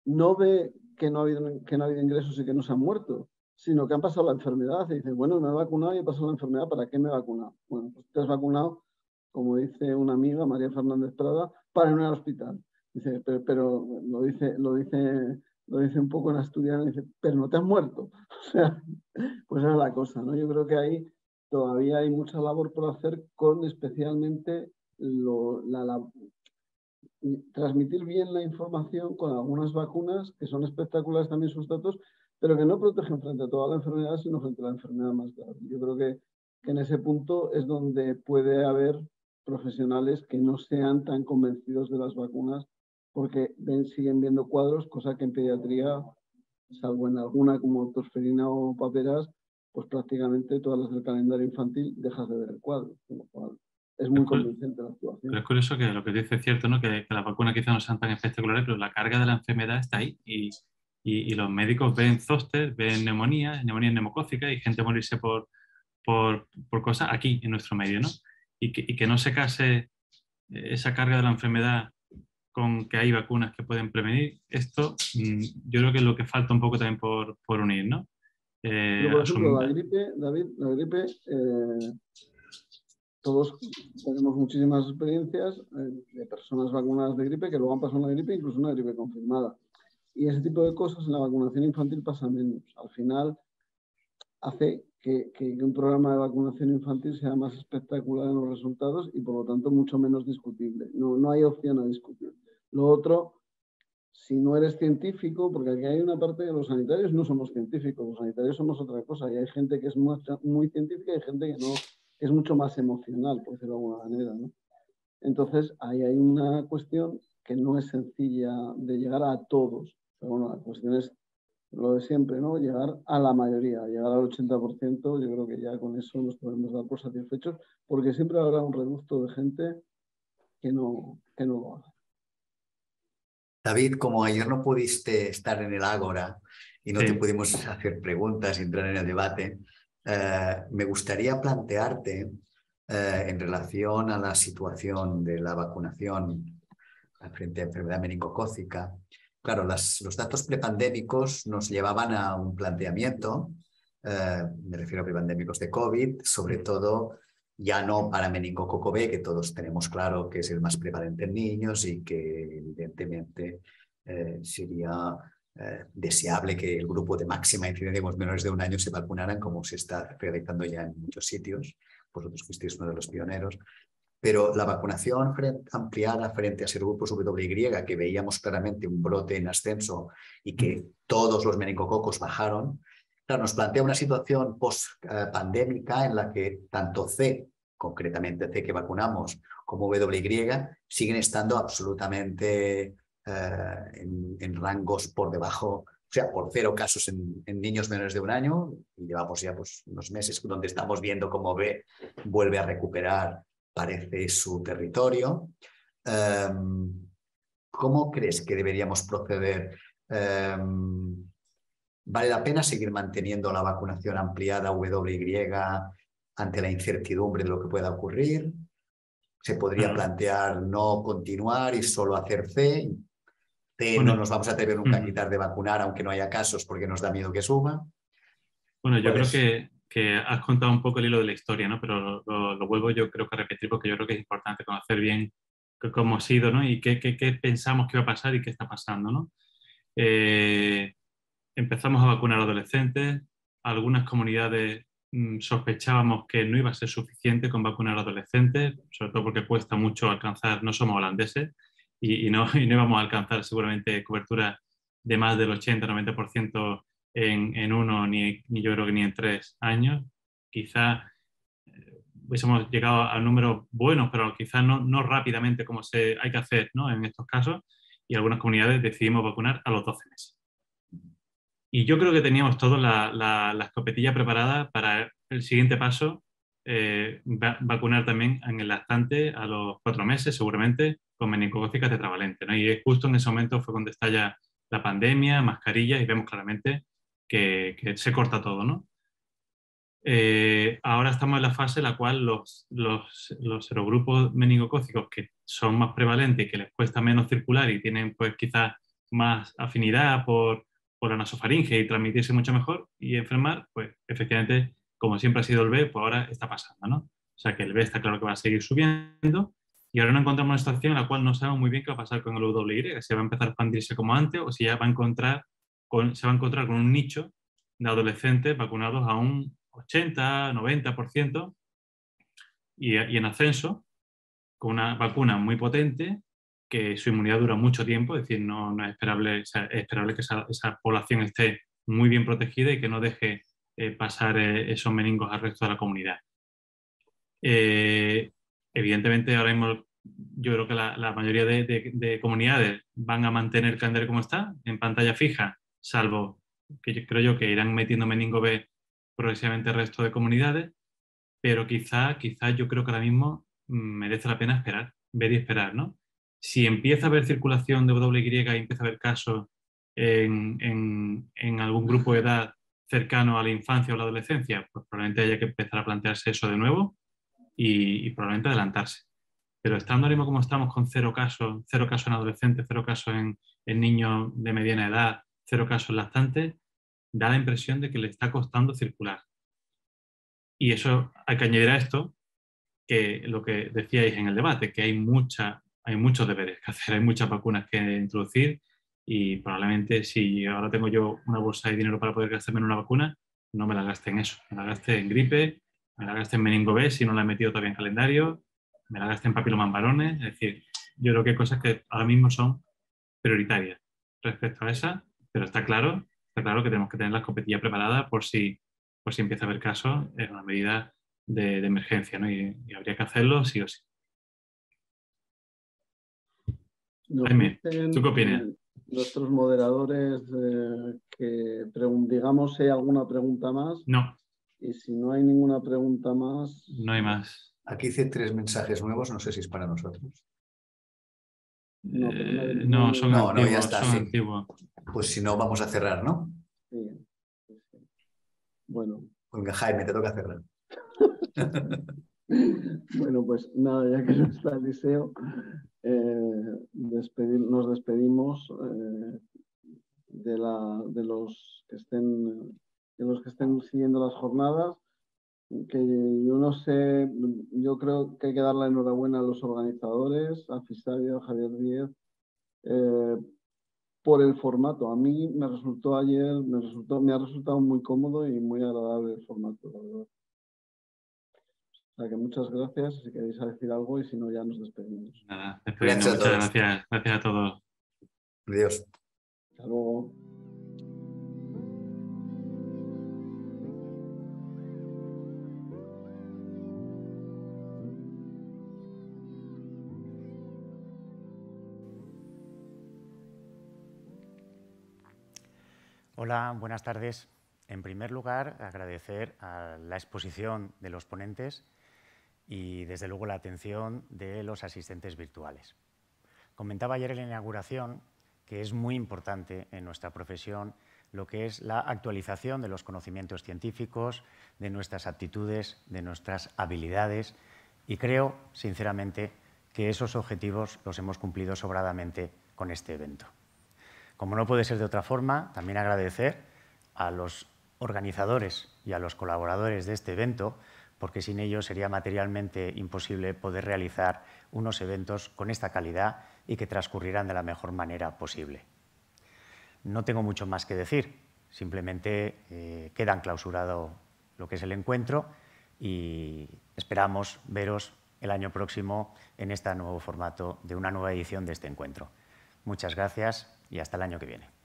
no ve que no ha habido, que no ha habido ingresos y que no se han muerto, sino que han pasado la enfermedad y dicen, bueno, me he vacunado y he pasado la enfermedad, ¿para qué me he vacunado? Bueno, pues te has vacunado, como dice una amiga, María Fernández Prada, para en un hospital. Dice, pero, lo dice, lo dice, lo dice un poco en asturiano, dice, pero no te has muerto. *laughs* O sea, pues era la cosa, ¿no? Yo creo que ahí todavía hay mucha labor por hacer con especialmente transmitir bien la información con algunas vacunas que son espectaculares también sus datos, pero que no protegen frente a toda la enfermedad, sino frente a la enfermedad más grave. Yo creo que en ese punto es donde puede haber profesionales que no sean tan convencidos de las vacunas porque ven, siguen viendo cuadros, cosa que en pediatría, salvo en alguna como tosferina o paperas, pues prácticamente todas las del calendario infantil dejas de ver el cuadro. cual es muy convincente la actuación. Pero es curioso que lo que dice es cierto, ¿no? que, la vacuna vacunas quizás no sea tan espectaculares, pero la carga de la enfermedad está ahí y, y, los médicos ven zoster, ven neumonía, neumonía neumocócica y gente morirse por, por, por cosas aquí en nuestro medio. ¿no? y que, que no se case eh, esa carga de la enfermedad con que hay vacunas que pueden prevenir, esto mm, yo creo que es lo que falta un poco también por, por unir, ¿no? Eh, por ejemplo, la gripe, David, la gripe, eh, todos tenemos muchísimas experiencias de personas vacunadas de gripe que luego han pasado una gripe, incluso una gripe confirmada. Y ese tipo de cosas en la vacunación infantil pasa menos. Al final hace que, un programa de vacunación infantil sea más espectacular en los resultados y por lo tanto mucho menos discutible. No, no hay opción a discutir. Lo otro, si no eres científico, porque aquí hay una parte de los sanitarios, no somos científicos, los sanitarios somos otra cosa y hay gente que es muy, científica y hay gente que no, es mucho más emocional, por decirlo de alguna manera. Entonces, ahí hay una cuestión que no es sencilla de llegar a todos. Pero bueno, la cuestión es lo de siempre, ¿no? Llegar a la mayoría, llegar al 80%, yo creo que ya con eso nos podemos dar por satisfechos, porque siempre habrá un reducto de gente que no, que no lo haga. David, como ayer no pudiste estar en el Ágora y no te pudimos hacer preguntas, y entrar en el debate, eh, me gustaría plantearte eh, en relación a la situación de la vacunación frente a enfermedad meningocócica, Claro, los datos prepandémicos nos llevaban a un planteamiento, eh, me refiero a prepandémicos de COVID, sobre mm. todo ya no para meningococo B, que todos tenemos claro que es el más prevalente en niños y que evidentemente eh, sería eh, deseable que el grupo de máxima incidencia de los menores de un año se vacunaran, como se está realizando ya en muchos sitios. Vosotros fuisteis uno de los pioneros, pero la vacunación ampliada frente a serogrupos W que veíamos claramente un brote en ascenso y que todos los meningococos bajaron, nos plantea una situación post-pandémica en la que tanto C, concretamente C que vacunamos, como W siguen estando absolutamente eh, en, rangos por debajo o sea, por cero casos en, niños menores de un año, y llevamos ya pues, unos meses donde estamos viendo cómo B vuelve a recuperar parece su territorio. Em, ¿Cómo crees que deberíamos proceder? Em, ¿Vale la pena seguir manteniendo la vacunación ampliada WY ante la incertidumbre de lo que pueda ocurrir? ¿Se podría plantear no continuar y solo hacer C? C no nos vamos a tener nunca a quitar de vacunar aunque no haya casos porque nos da miedo que suba. Bueno, yo creo pues que que has contado un poco el hilo de la historia, ¿no? pero lo, vuelvo yo creo que a repetir porque yo creo que es importante conocer bien cómo ha sido ¿no? y qué, qué, qué pensamos que va a pasar y qué está pasando. ¿no? Eh, empezamos a vacunar a adolescentes, algunas comunidades mm, sospechábamos que no iba a ser suficiente con vacunar a adolescentes, sobre todo porque cuesta mucho alcanzar, no somos holandeses y, no, *laughs* y no íbamos a alcanzar seguramente cobertura de más del 80-90% en, uno, ni, ni, yo creo que ni en tres años. Quizás eh, hubiésemos llegado a números buenos, pero quizás no, no, rápidamente como se, hay que hacer ¿no? en estos casos. Y algunas comunidades decidimos vacunar a los 12 meses. Y yo creo que teníamos todos la, la, la escopetilla preparada para el siguiente paso, eh, vacunar también en el lactante a los cuatro meses, seguramente, con meningocócicas tetravalente. ¿no? Y justo en ese momento fue cuando estalla la pandemia, mascarillas, y vemos claramente que, se corta todo, ¿no? Eh, ahora estamos en la fase en la cual los, los, los, serogrupos meningocócicos que son más prevalentes, y que les cuesta menos circular y tienen pues quizás más afinidad por, por la nasofaringe y transmitirse mucho mejor y enfermar, pues efectivamente, como siempre ha sido el B, pues ahora está pasando, ¿no? O sea que el B está claro que va a seguir subiendo y ahora no encontramos una situación en la cual no sabemos muy bien qué va a pasar con el WY, si va a empezar a expandirse como antes o si ya va a encontrar se va a encontrar con un nicho de adolescentes vacunados a un 80, 90% y, y en ascenso, con una vacuna muy potente que su inmunidad dura mucho tiempo, es decir, no, es, esperable, esperable que esa, población esté muy bien protegida y que no deje eh, pasar eh, esos meningos al resto de la comunidad. Eh, evidentemente, ahora mismo yo creo que la, mayoría de, comunidades van a mantener el como está, en pantalla fija, salvo que creo yo que irán metiendo meningo B progresivamente el resto de comunidades, pero quizá, quizá yo creo que ahora mismo mm, merece la pena esperar, ver y esperar, ¿no? Si empieza a haber circulación de WY y empieza a haber casos en, en, algún grupo de edad cercano a la infancia o la adolescencia, pues probablemente haya que empezar a plantearse eso de nuevo y, probablemente adelantarse. Pero estando ahora mismo como estamos con cero casos, cero casos en adolescentes, cero casos en, en niños de mediana edad, cero casos lactantes, da la impresión de que le está costando circular. Y eso hay que añadir a esto que lo que decíais en el debate, que hay, mucha, hay muchos deberes que hacer, *laughs* hay muchas vacunas que introducir y probablemente si ahora tengo yo una bolsa de dinero para poder gastarme en una vacuna, no me la gaste en eso, me la gaste en gripe, me la gaste en meningo si no la he metido todavía en calendario, me la gaste en papilomas es decir, yo creo que hay cosas que ahora mismo son prioritarias. Respecto a esa, pero está claro, está claro que tenemos que tener la escopetilla preparada por si, si empieza a haber caso en una medida de, emergencia, Y, habría que hacerlo sí o sí. Jaime, ¿tú qué opinas? Nuestros moderadores, eh, que digamos si hay alguna pregunta más. No. Y si no hay ninguna pregunta más. No hay más. Aquí hice tres mensajes nuevos, no sé si es para nosotros. Eh, no, no, ya está, Pues si no, vamos a cerrar, ¿no? Sí. Bueno. Jaime, te toca cerrar. *laughs* bueno, pues nada, ya que no está el eh, nos despedimos eh, de, los que estén, de los que estén siguiendo las jornadas que yo no sé, yo creo que hay que dar la enhorabuena a los organizadores, a Fisario, a Javier Díez, eh, por el formato. A mí me resultó ayer, me, resultó, me ha resultado muy cómodo y muy agradable el formato, muchas gracias, si queréis decir algo y si no ya nos despedimos. Gracias a todos. Gracias a todos. Adiós. Hasta luego. Hola, buenas tardes. En primer lugar, agradecer a la exposición de los ponentes y, desde luego, la atención de los asistentes virtuales. Comentaba ayer en la inauguración que es muy importante en nuestra profesión lo que es la actualización de los conocimientos científicos, de nuestras aptitudes, de nuestras habilidades y creo, sinceramente, que esos objetivos los hemos cumplido sobradamente con este evento. Como no puede ser de otra forma, también agradecer a los organizadores y a los colaboradores de este evento, porque sin ellos sería materialmente imposible poder realizar unos eventos con esta calidad y que transcurrirán de la mejor manera posible. No tengo mucho más que decir, simplemente eh, queda quedan clausurado lo que es el encuentro y esperamos veros el año próximo en este nuevo formato de una nueva edición de este encuentro. Muchas gracias y hasta el año que viene.